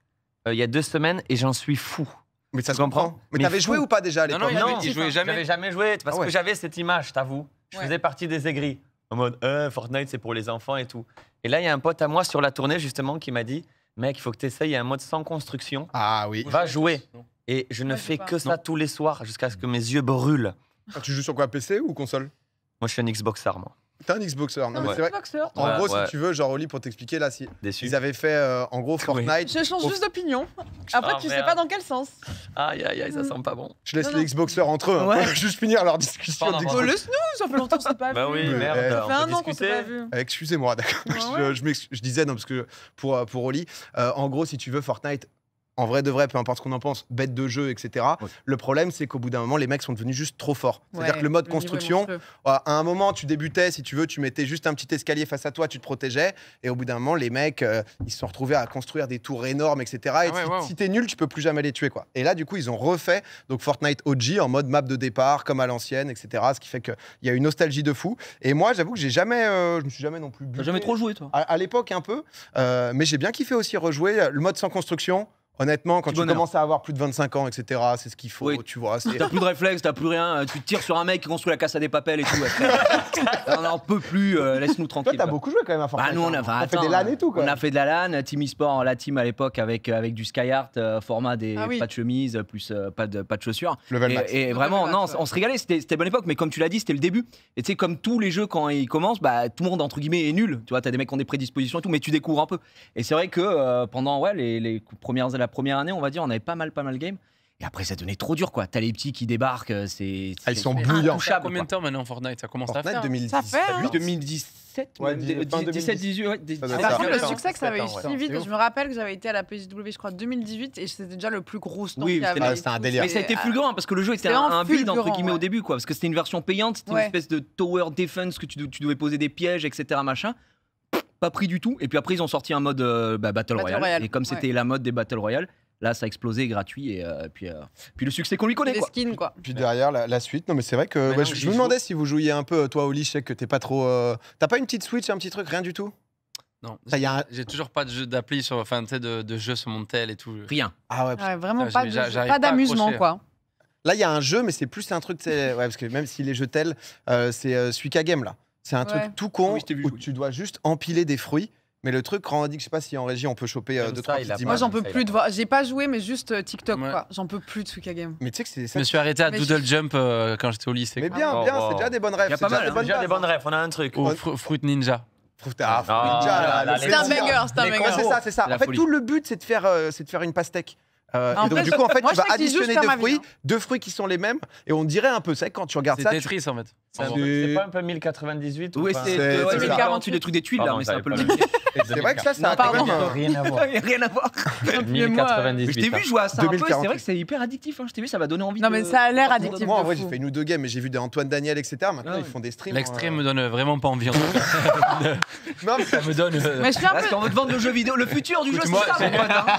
euh, il y a deux semaines et j'en suis fou. Mais ça se comprend. Mais, t'avais joué ou pas déjà à l'époque Non, non, non, jamais. J'avais jamais joué parce ah que j'avais cette image, t'avoue. Je faisais partie des aigris. En mode, euh, Fortnite, c'est pour les enfants et tout. Et là, il y a un pote à moi sur la tournée, justement, qui m'a dit Mec, il faut que tu essayes un mode sans construction. Ah oui. Va jouer. Et je ne fais que ça tous les soirs jusqu'à ce que mes yeux brûlent. Ah, tu joues sur quoi PC ou console Moi, je suis un Xbox Armand. T'es un Xboxer. Non, mais c'est vrai. En gros, si tu veux, genre Oli, pour t'expliquer, là, si ils avaient fait euh, en gros [LAUGHS] Fortnite. Je change juste d'opinion. Ah, Après, tu sais pas dans quel sens. Aïe, aïe, aïe, ça mm. sent pas bon. Je laisse les Xboxers entre eux. Hein. [LAUGHS] juste finir leur discussion. Oh, Laisse-nous, ça fait longtemps qu'on s'est pas Bah oui, merde. Ça fait on un an qu'on s'est pas vu. Eh, excusez-moi, d'accord. Bah je, disais non parce que pour euh, Oli, euh, en gros, si tu veux, Fortnite en vrai de vrai, peu importe ce qu'on en pense, bête de jeu, etc. Le problème, c'est qu'au bout d'un moment, les mecs sont devenus juste trop forts. C'est-à-dire que le mode construction, à un moment, tu débutais, si tu veux, tu mettais juste un petit escalier face à toi, tu te protégeais, et au bout d'un moment, les mecs, euh, ils se sont retrouvés à construire des tours énormes, etc. Et ah si, tu t'es nul, tu peux plus jamais les tuer, quoi. Et là, du coup, ils ont refait donc Fortnite OG en mode map de départ, comme à l'ancienne, etc. Ce qui fait qu'il y a une nostalgie de fou. Et moi, j'avoue que j'ai jamais, euh, je me suis jamais non plus. jamais trop joué, toi. À, l'époque, un peu, euh, mais j'ai bien kiffé aussi rejouer le mode sans construction. Honnêtement, quand tu commences à avoir plus de 25 ans, etc., c'est ce qu'il faut, tu vois. T'as plus de réflexe, t'as plus rien. Euh, tu tires sur un mec qui construit la casse à des papels et tout. [LAUGHS] on n'en peut plus, euh, laisse-nous tranquille. Toi, t'as beaucoup joué quand même à Fortnite. Bah, on hein. a, fait des LAN et tout, On a fait de la LAN, Team eSport, la team à l'époque avec, euh, avec du Skyheart, format des ah pas de chemise, plus pas, de, pas de chaussures. Level et, et vraiment, non, on se régalait, c'était bonne époque, mais comme tu l'as dit, c'était le début. Et tu sais, comme tous les jeux, quand ils commencent, bah, tout le monde, entre guillemets, est nul. Tu vois, t'as des mecs qui ont des prédispositions et tout, mais tu découvres un peu. Et c'est vrai que pendant ouais, les, les premières années, la première année, on va dire, on avait pas mal, pas mal game. Et après, ça devenait trop dur, quoi. T'as les petits qui débarquent, euh, c'est. Elles ah, sont bouillantes. Ça combien de temps maintenant Fortnite Ça commence à faire. 2010, hein. ça fait, 2017, 18. Par contre, le succès que ça avait eu si vite, je me rappelle que j'avais été à la PSW, je crois, 2018, et c'était déjà le plus gros store. Oui, ah, c'était un délire. Mais ça a été plus grand euh, parce que le jeu était un vide entre guillemets au début, quoi. Parce que c'était une version payante, c'était une espèce de tower defense que tu devais poser des pièges, etc. Machin pas pris du tout. Et puis après, ils ont sorti un mode euh, bah, Battle, Royale. Et comme c'était la mode des Battle Royale, là, ça a explosé gratuit. Et euh, puis, euh, puis le succès qu'on lui connaît. Les quoi. skins, quoi. Puis, derrière, la, suite. Non, mais c'est vrai que bah je, me demandais si vous jouiez un peu, toi, au je que t'es pas trop. T'as pas une petite Switch, un petit truc, rien du tout non, j'ai toujours pas de jeu d'appli sur, enfin, de, de jeu sur mon tel et tout. Rien. Ah ouais, vraiment pas, d'amusement quoi. Là, il y a un jeu, mais c'est plus un truc, ouais, parce que même si les jeux tels, c'est euh, Game là. C'est un truc tout ah con où tu dois juste empiler des fruits. Mais le truc on quand dit que je sais pas si en régie on peut choper euh, deux, ça, trois Moi j'en peux plus de voir. J'ai pas joué, mais juste euh, TikTok quoi. J'en peux plus de Suika Mais tu sais que c'est ça. Je me suis arrêté à Doodle Jump euh, quand j'étais au lycée. Mais bien, bien, c'est déjà des bonnes rêves. Il y a pas mal, de bonnes hein. rêves. On a un truc. Ou fr Fruit Ninja. c'est un banger, c'est un banger. C'est ça, c'est ça. En fait, tout le but, c'est de faire euh, une pastèque. Euh, bah, donc, du coup, en fait, tu vas additionner deux fruits, hein. deux fruits qui sont les mêmes, et on dirait un peu, ça quand tu regardes ça. C'est Tetris, en fait. C'est pas un peu 1098 Oui, c'est 1048, le truc des tuiles, là, mais c'est un peu le même. C'est vrai que ça, ça a [LAUGHS] rien à voir. [LAUGHS] Rien à voir. 1098. Euh, je t'ai hein. vu jouer à ça un peu, c'est vrai que c'est hyper addictif, hein. je t'ai vu, ça va donner envie. Non, mais ça a l'air addictif. Moi, en vrai, j'ai fait une ou deux games, mais j'ai vu des Antoine Daniel, etc. Maintenant, ils font des streams. L'extrême euh, me donne vraiment pas envie. [LAUGHS] Non, mais ça me donne. Euh, Parce qu'on veut te vendre le jeu vidéo, le futur du jeu, c'est ça,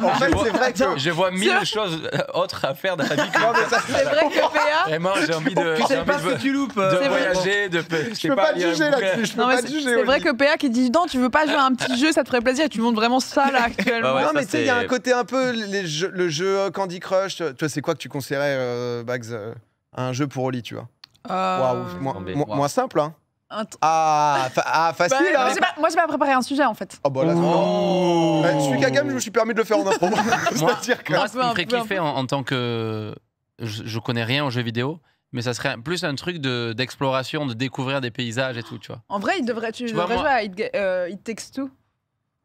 En fait, c'est vrai que. Je vois des choses euh, autres à faire dans la vie. [LAUGHS] C'est vrai que PA. j'ai envie de. Tu sais pas ce que tu loupes. Euh, de voyager, de. Je peux pas juger là-dessus. C'est vrai que PA qui dit non, tu veux pas jouer à un petit jeu, ça te ferait plaisir. tu montes vraiment ça là actuellement. Non, mais tu sais, il y a un côté un peu le jeu euh, Candy Crush. Toi, c'est quoi que tu conseillerais, Bags, un jeu pour Oli, tu vois Waouh, moins simple, hein. Ah, ah bah, facile, hein. Moi, j'ai pas préparé un sujet, en fait. Oh, bah là, oh. Bah, celui je me suis permis de le faire en impro. [LAUGHS] [LAUGHS] cest dire que. Moi, ce qui me en, tant que. Je, connais rien aux jeux vidéo mais ça serait plus un truc d'exploration, de, découvrir des paysages et tout, tu vois. En vrai, il devrait, tu, devrais jouer à It, euh,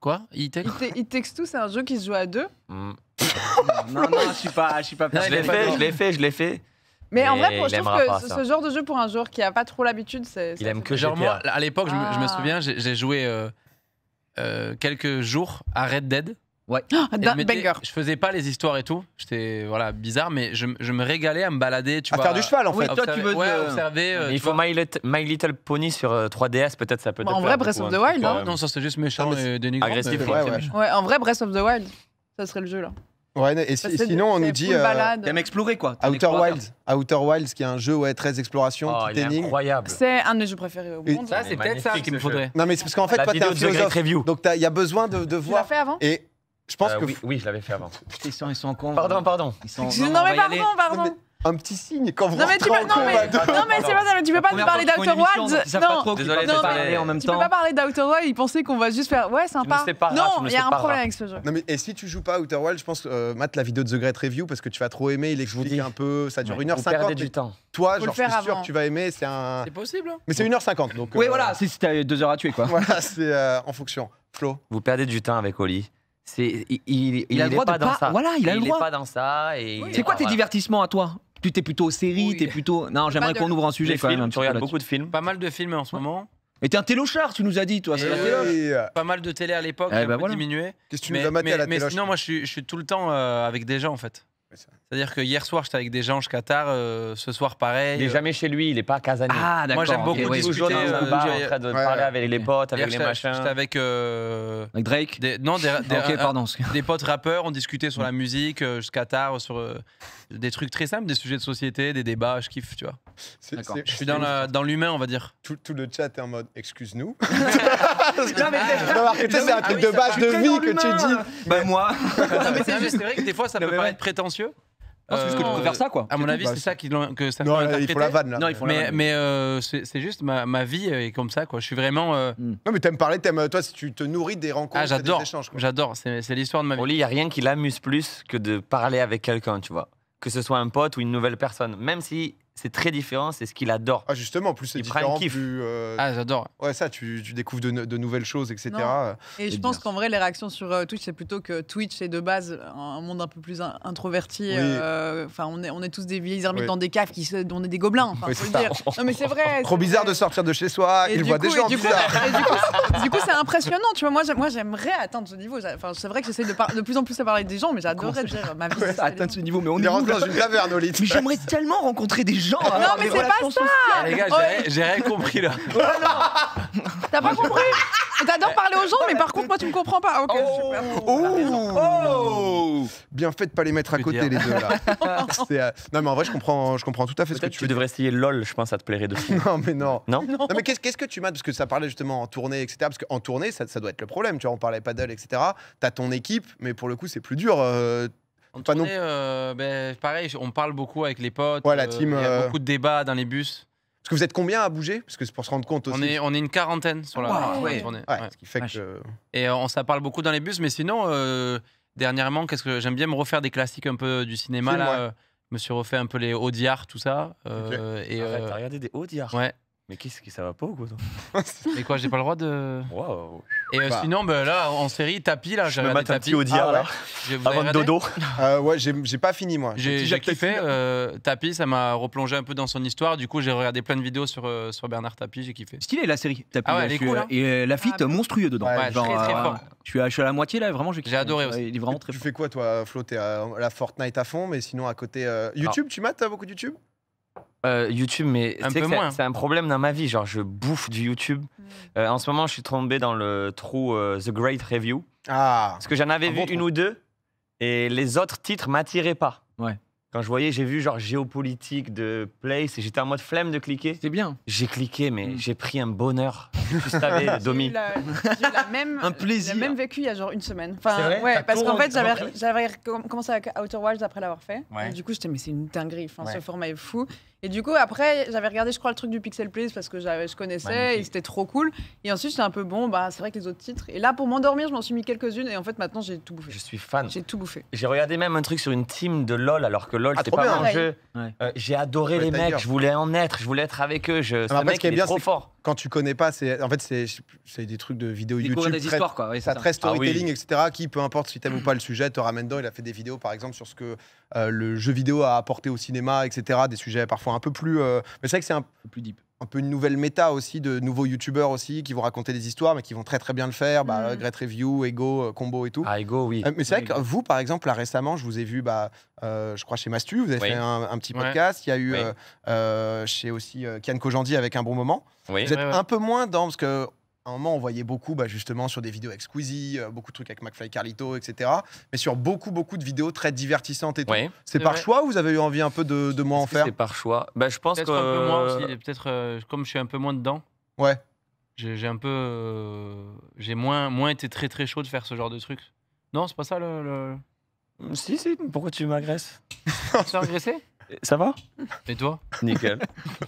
Quoi It, Takes It, c'est un jeu qui se joue à deux. Hmm. [LAUGHS] non, non, je suis pas, je je l'ai fait, je l'ai fait, je l'ai fait. Mais, en vrai, je trouve que ce, genre de jeu pour un joueur qui n'a pas trop l'habitude, c'est. Il aime que genre moi. À l'époque, je, me ah. souviens, j'ai joué euh, euh, quelques jours à Red Dead. Ouais. Ah, je, faisais pas les histoires et tout. J'étais voilà bizarre, mais je, me régalais à me balader. Tu à faire du cheval en fait. toi, tu veux observer. Euh, il faut My Little, My Little, Pony sur 3DS, peut-être ça peut. Bah, en vrai, Breath of the Wild. Hein. Non, non, ça c'est juste méchant et ouais, en vrai, Breath of the Wild, ça serait le jeu là. Ouais, et, si, sinon, on nous dit. Euh, explorer quoi Outer Wilds. Ah, Outer Wilds, qui est un jeu ouais, très exploration, oh, incroyable. C'est un de mes jeux préférés au monde. Ça, c'est peut-être ça qu'il me faudrait. Non, mais c'est parce qu'en fait, La toi, t'es un philosophe. Donc, il y a besoin de, de voir. Tu l'as fait avant Et je pense euh, que. Oui, oui je l'avais fait avant. Ils sont, ils sont cons. Pardon, pardon. Ils sont... Non, non, mais pardon, pardon un petit signe quand vous non, mais tu peux, non, mais, c'est pas ça, mais tu peux pas nous parler d'Outer Wilds. Non, Désolé non, mais, en même tu peux pas parler d'Outer Wilds, ils pensaient qu'on va juste faire ouais, sympa. non, il y a un problème avec ce jeu. Non, mais, et si tu joues pas Outer Wilds, je pense, euh, la vidéo de The Great Review parce que tu vas trop aimer, il explique dis, un peu, ça dure 1h50. du temps. Toi, genre, je suis sûr que tu vas aimer, c'est un. C'est possible. Hein. Mais c'est 1h50. donc. Oui, euh, voilà, si t'as 2 heures à tuer, quoi. [LAUGHS] Voilà, c'est euh, en fonction. Flo. Vous perdez du temps avec Oli. Il, il, il, a le droit pas dans ça. Voilà, il a le droit. pas dans ça. C'est quoi tes divertissements à toi tu t'es plutôt série, tu t'es plutôt. Non, j'aimerais qu'on ouvre un sujet même. Tu regardes beaucoup de films. Pas mal de films en ce moment. Mais t'es un télochard, tu nous as dit, toi. Pas mal de télé à l'époque, eh bah voilà. diminué. Qu'est-ce que tu mais, nous as maté à la Non, sinon, moi, je suis, tout le temps euh, avec des gens, en fait. C'est-à-dire que hier soir, j'étais avec des gens, je Qatar, euh, ce soir, pareil. Il n'est euh, jamais chez lui, il n'est pas à casanier. Ah, Moi, j'aime beaucoup okay, discuter. Ouais, toujours dans un euh, bar, en train de parler avec les potes, avec les machins. J'étais avec... Avec Drake Non, des, ah, pardon. des potes rappeurs, on discutait sur la mm. musique, jusqu'à tard, sur des trucs très simples, des sujets de société, des débats, je kiffe, tu vois. Je suis dans l'humain, on va dire. Tout, le chat est en mode « excuse-nous [LAUGHS] ». Ah bah, non, mais c'est un truc de base de vie que tu dis. Ben moi. C'est vrai que des fois, ça peut paraître prétentieux c'est juste que tu préfères euh, ça, quoi. À mon avis, c'est bah, ça qui que ça Non, il faut la vanne, là. mais euh, c'est juste ma, vie est comme ça, quoi. Je suis vraiment. Euh, hmm. Non, mais t'aimes parler, t'aimes. Toi, si tu te nourris des rencontres, ah, j'adore, J'adore, c'est l'histoire de ma vie. Pour lui, il n'y a rien qui l'amuse plus que de parler avec quelqu'un, tu vois. Que ce soit un pote ou une nouvelle personne. Même si c'est très différent, c'est ce qu'il adore. Ah justement, plus c'est différent, kiff. plus... Euh, ah j'adore. Ouais ça, tu, découvres de, nouvelles choses, etc. Et, eh je pense qu'en vrai, les réactions sur euh, Twitch, c'est plutôt que Twitch c'est de base un monde un peu plus introverti. Euh, enfin, on, est, on est tous des vieilles ermites dans des caves, qui on est des gobelins. dire. non mais c'est vrai. Trop bizarre de sortir de chez soi, et il voit des gens du coup, c'est impressionnant, tu vois. Moi, j'aimerais atteindre ce niveau. Enfin, c'est vrai que j'essaie de, de, plus en plus à parler des gens, mais j'adorerais ma vie. atteindre ce niveau, mais on est dans une caverne, Mais j'aimerais tellement rencontrer des gens non, mais c'est pas ça. Les gars, j'ai- rien compris là. T'as pas compris [LAUGHS] T'adores parler aux gens, mais par contre, moi, tu me comprends pas. Ok, oh. ah, oh. Oh. Bien fait de pas les mettre à côté les deux là. [LAUGHS] Euh, non mais en vrai je comprends, je comprends tout à fait ce que tu tu devrais essayer LOL, je pense, ça te plairait [LAUGHS] de fou. Non mais non. Non Non mais qu'est-ce, que tu m'as parce que ça parlait justement en tournée etc. Parce qu'en tournée ça, doit être le problème. Tu vois on parlait paddle etc. T'as ton équipe mais pour le coup c'est plus dur. Euh, en euh, ben, pareil, on parle beaucoup avec les potes. Ouais, la euh, Il y a euh, beaucoup de débats dans les bus. Parce que vous êtes combien à bouger Parce que c'est pour se rendre compte aussi. On est, on est une quarantaine sur la, journée. Et on, ça parle beaucoup dans les bus, mais sinon, dernièrement, qu'est-ce que j'aime bien me refaire des classiques un peu du cinéma. là, je me suis refait un peu les audiar. tout ça. Euh, okay. et, ah des Ouais. Mais qu'est-ce qui ça va pas ou quoi toi Et [LAUGHS] quoi, j'ai pas le droit de. Et euh, bah. sinon, ben là, en série, tapis, là, j'avais j'ai un tapis. petit Audia, ah, ah [LAUGHS] avant de dodo. [LAUGHS] Ah ouais, j'ai pas fini moi. J'ai kiffé euh, Tapie. ça m'a replongé un peu dans son histoire. Du coup, j'ai regardé plein de vidéos sur, euh, sur Bernard Tapie, j'ai kiffé. Stylé la série. T'as Ah ouais, elle hein. Et la fit, monstrueux dedans. Ouais, très, très fort. Je suis, à, la moitié là, vraiment. J'ai adoré aussi. Il est vraiment très tu fais quoi toi, Flo T'es à la Fortnite à fond, mais sinon à côté YouTube, tu mates beaucoup de YouTube euh, YouTube, mais C'est un problème dans ma vie. Genre, je bouffe du YouTube. Mm. Euh, en ce moment, je suis tombé dans le trou euh, The Great Review. Ah. Parce que j'en avais vu une ou deux et les autres titres m'attiraient pas. Ouais. Quand je voyais, j'ai vu genre géopolitique de Place et j'étais en mode flemme de cliquer. C'était bien. J'ai cliqué, mais mm. j'ai pris un bonheur. Tu savais, [LAUGHS] Domi. J'ai même, un plaisir. J'ai même vécu il y a genre une semaine. Enfin, ouais, parce qu'en fait, j'avais commencé avec Outer Wilds après l'avoir fait. du coup, j'étais, mais c'est une dinguerie. Enfin, Ce format est fou. Et du coup, après, j'avais regardé, je crois, le truc du Pixel Please parce que je connaissais et c'était trop cool. Et ensuite, j'étais un peu bon, bah, c'est vrai que les autres titres. Et là, pour m'endormir, je m'en suis mis quelques-unes et en fait, maintenant, j'ai tout bouffé. Je suis fan. J'ai tout bouffé. J'ai regardé même un truc sur une team de LoL alors que LoL, ah, c'était pas mon jeu. Euh, j'ai adoré les mecs, je voulais en être, je voulais être avec eux. Je... Ce mec, qui est bien, trop fort. Quand tu connais pas, c'est en fait c'est des trucs de vidéos YouTube, des histoires, quoi. Et ça très ah storytelling, etc. Qui, peu importe si t'aimes ou pas le sujet, te ramène dedans. Il a fait des vidéos, par exemple, sur ce que euh, le jeu vidéo a apporté au cinéma, etc. Des sujets parfois un peu plus. Euh, mais c'est vrai que c'est un, peu plus deep. Un peu une nouvelle méta aussi, de nouveaux youtubeurs aussi, qui vont raconter des histoires, mais qui vont très très bien le faire. Bah, mm. Great Review, Ego, euh, Combo et tout. Ah, Ego, oui. mais c'est vrai que vous, par exemple, là récemment, je vous ai vu, bah, je crois, chez Mastu, vous avez fait un, petit podcast. Il y a eu chez aussi Kian Kojandi avec Un Bon Moment. Vous êtes un peu moins dans, parce que un moment, on voyait beaucoup, bah, justement, sur des vidéos avec Squeezie, euh, beaucoup de trucs avec McFly Carlito, etc. Mais sur beaucoup, beaucoup de vidéos très divertissantes et tout. c'est par choix ou vous avez eu envie un peu de, de moins en faire C'est par choix. Bah, je pense peut-être Un peu moins aussi, peut-être, euh, comme je suis un peu moins dedans. Ouais. J'ai, un peu. Euh, j'ai moins, moins été très, très chaud de faire ce genre de truc. Non, c'est pas ça le... Si, si, pourquoi tu m'agresses Tu t'es agressé ça va Et toi Nickel.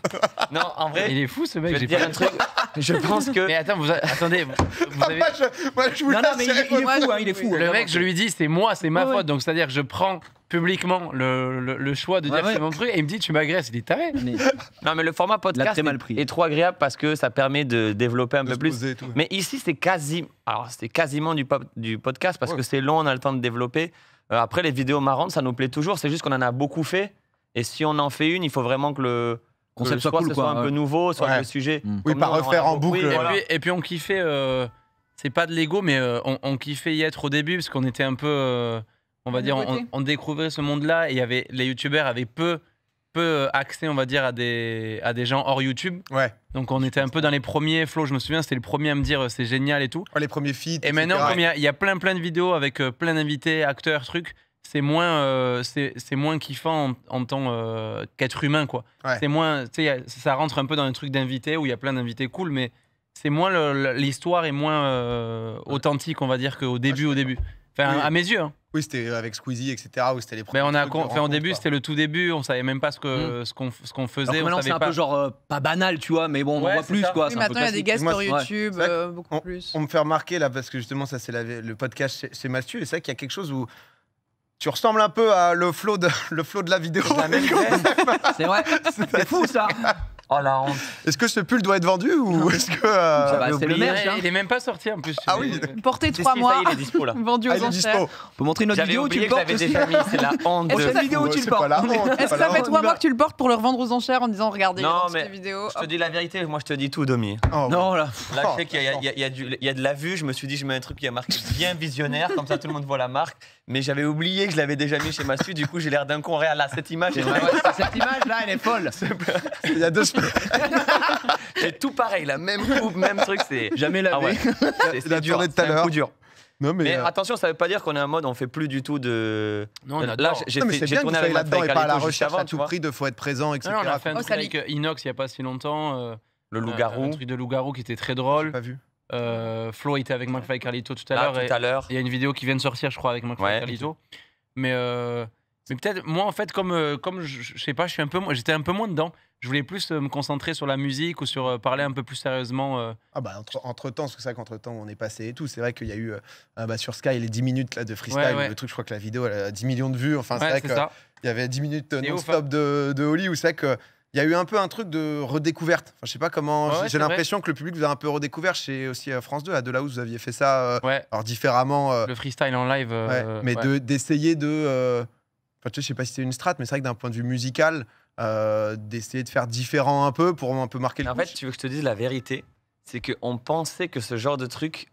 [LAUGHS] non, en vrai. Il est fou ce mec. Je vais te dire un truc. Je pense que. Mais attends, vous attendez. Vous, [LAUGHS] moi, je, vous non, non, mais il, est, fou, Le hein, hein, mec, je lui dis, c'est moi, c'est ma faute. Donc, c'est-à-dire que je prends publiquement le, le, choix de dire c'est mon truc et il me dit, tu m'agresses, il est taré. [LAUGHS] Non, mais le format podcast est, mal pris. trop agréable parce que ça permet de développer un peu plus. Mais ici, c'est quasi... Alors, quasiment du, du podcast parce que c'est long, on a le temps de développer. Euh, après, les vidéos marrantes, ça nous plaît toujours. C'est juste qu'on en a beaucoup fait. Et si on en fait une, il faut vraiment que le concept soit, cool, soit un peu nouveau, soit un le sujet. Mm. Oui, pas refaire en boucle. et, puis, on kiffait, euh, c'est pas de l'ego, mais euh, on, on, kiffait y être au début parce qu'on était un peu, euh, on va dire, on, on, découvrait ce monde-là et y avait, les youtubeurs avaient peu peu accès, on va dire, à des, à des gens hors YouTube. Ouais. Donc on était un peu dans les premiers flows. je me souviens, c'était le premier à me dire c'est génial et tout. les premiers feeds. Et maintenant, il y, a plein plein de vidéos avec plein d'invités, acteurs, trucs c'est moins, euh, c'est moins kiffant en, en tant euh, qu'être humain, quoi. C'est moins, ça rentre un peu dans un truc d'invité où il y a plein d'invités cool, mais c'est moins l'histoire est moins euh, authentique, on va dire, qu'au début, au début. Enfin, à mes yeux. Hein. Oui, c'était avec Squeezie, etc. Où c'était les premiers. Ben on a fait en début, c'était le tout début. On savait même pas ce que mm. ce qu'on ce qu'on faisait. maintenant c'est un peu genre euh, pas banal, tu vois, mais bon, on voit plus ça. quoi. maintenant, il y a des guests sur YouTube, beaucoup on, plus. On me fait remarquer là parce que justement, ça c'est le podcast chez, Mathieu Mastu, et c'est vrai qu'il y a quelque chose où tu ressembles un peu à le flow de, [LAUGHS] le flow de la vidéo. C'est vrai. C'est fou ça. Oh la honte. Est-ce que ce pull doit être vendu ou est-ce que. Euh, le hein. Il est même pas sorti en plus. Ah oui. Porté trois mois. Il est dispo là. [LAUGHS] Vendu aux ah, enchères. On peut montrer notre vidéo où [LAUGHS] tu le portes. c'est la honte. Est-ce vidéo où tu le portes Est-ce que ça fait trois mois que tu le portes pour le revendre aux enchères en disant regardez Non mais vidéo. Je te dis la vérité, moi je te dis tout Domi. Oh, non là. Là je oh, sais qu'il y a de la vue, je me suis dit je mets un truc qui a marqué bien visionnaire comme ça tout le monde voit la marque mais j'avais oublié que je l'avais déjà mis chez ma suite, du coup j'ai l'air d'un con. Regarde là, cette image, Cette image-là, elle est folle. [LAUGHS] Il y a deux semaines. [LAUGHS] C'est tout pareil, la même coupe, même truc, c'est. Jamais lavé. Ah [LAUGHS] c'est- La dur, de tout à dur. Non, mais. Euh, attention, ça ne veut pas dire qu'on est en mode, on fait plus du tout de. Non, Là, j'ai- tourné avec là-dedans et pas à la recherche à tout prix de faut être présent, etc. Non, on a fait un truc avec Inox il n'y a pas si longtemps. Euh, Le loup-garou. truc de loup-garou qui était très drôle. pas vu. Euh, Flo était avec McFly et Carlito tout à l'heure. Il y a une vidéo qui vient de sortir, je crois, avec McFly Carlito. Euh, mais, peut-être, moi, en fait, comme, euh, comme je, sais pas, je suis un peu, j'étais un peu moins dedans. Je voulais plus me concentrer sur la musique ou sur parler un peu plus sérieusement. Ah bah, entre, temps, c'est ça qu'entre temps on est passé et tout. C'est vrai qu'il y a eu ah bah, sur Sky les 10 minutes là, de freestyle, le truc, je crois que la vidéo elle a 10 millions de vues. Enfin, c'est vrai qu'il y avait 10 minutes hein. non-stop de, de Holly où c'est vrai que il y a eu un peu un truc de redécouverte. Enfin, je sais pas comment. J'ai l'impression que le public vous a un peu redécouvert chez aussi euh, France 2. À où vous aviez fait ça euh, alors différemment. Euh, le freestyle en live. mais d'essayer de. Enfin, ne sais, je pas si c'est une strat, mais c'est vrai que d'un point de vue musical, d'essayer de faire différent un peu pour un peu marquer le En fait, tu veux que je te dise la vérité C'est qu'on pensait que ce genre de truc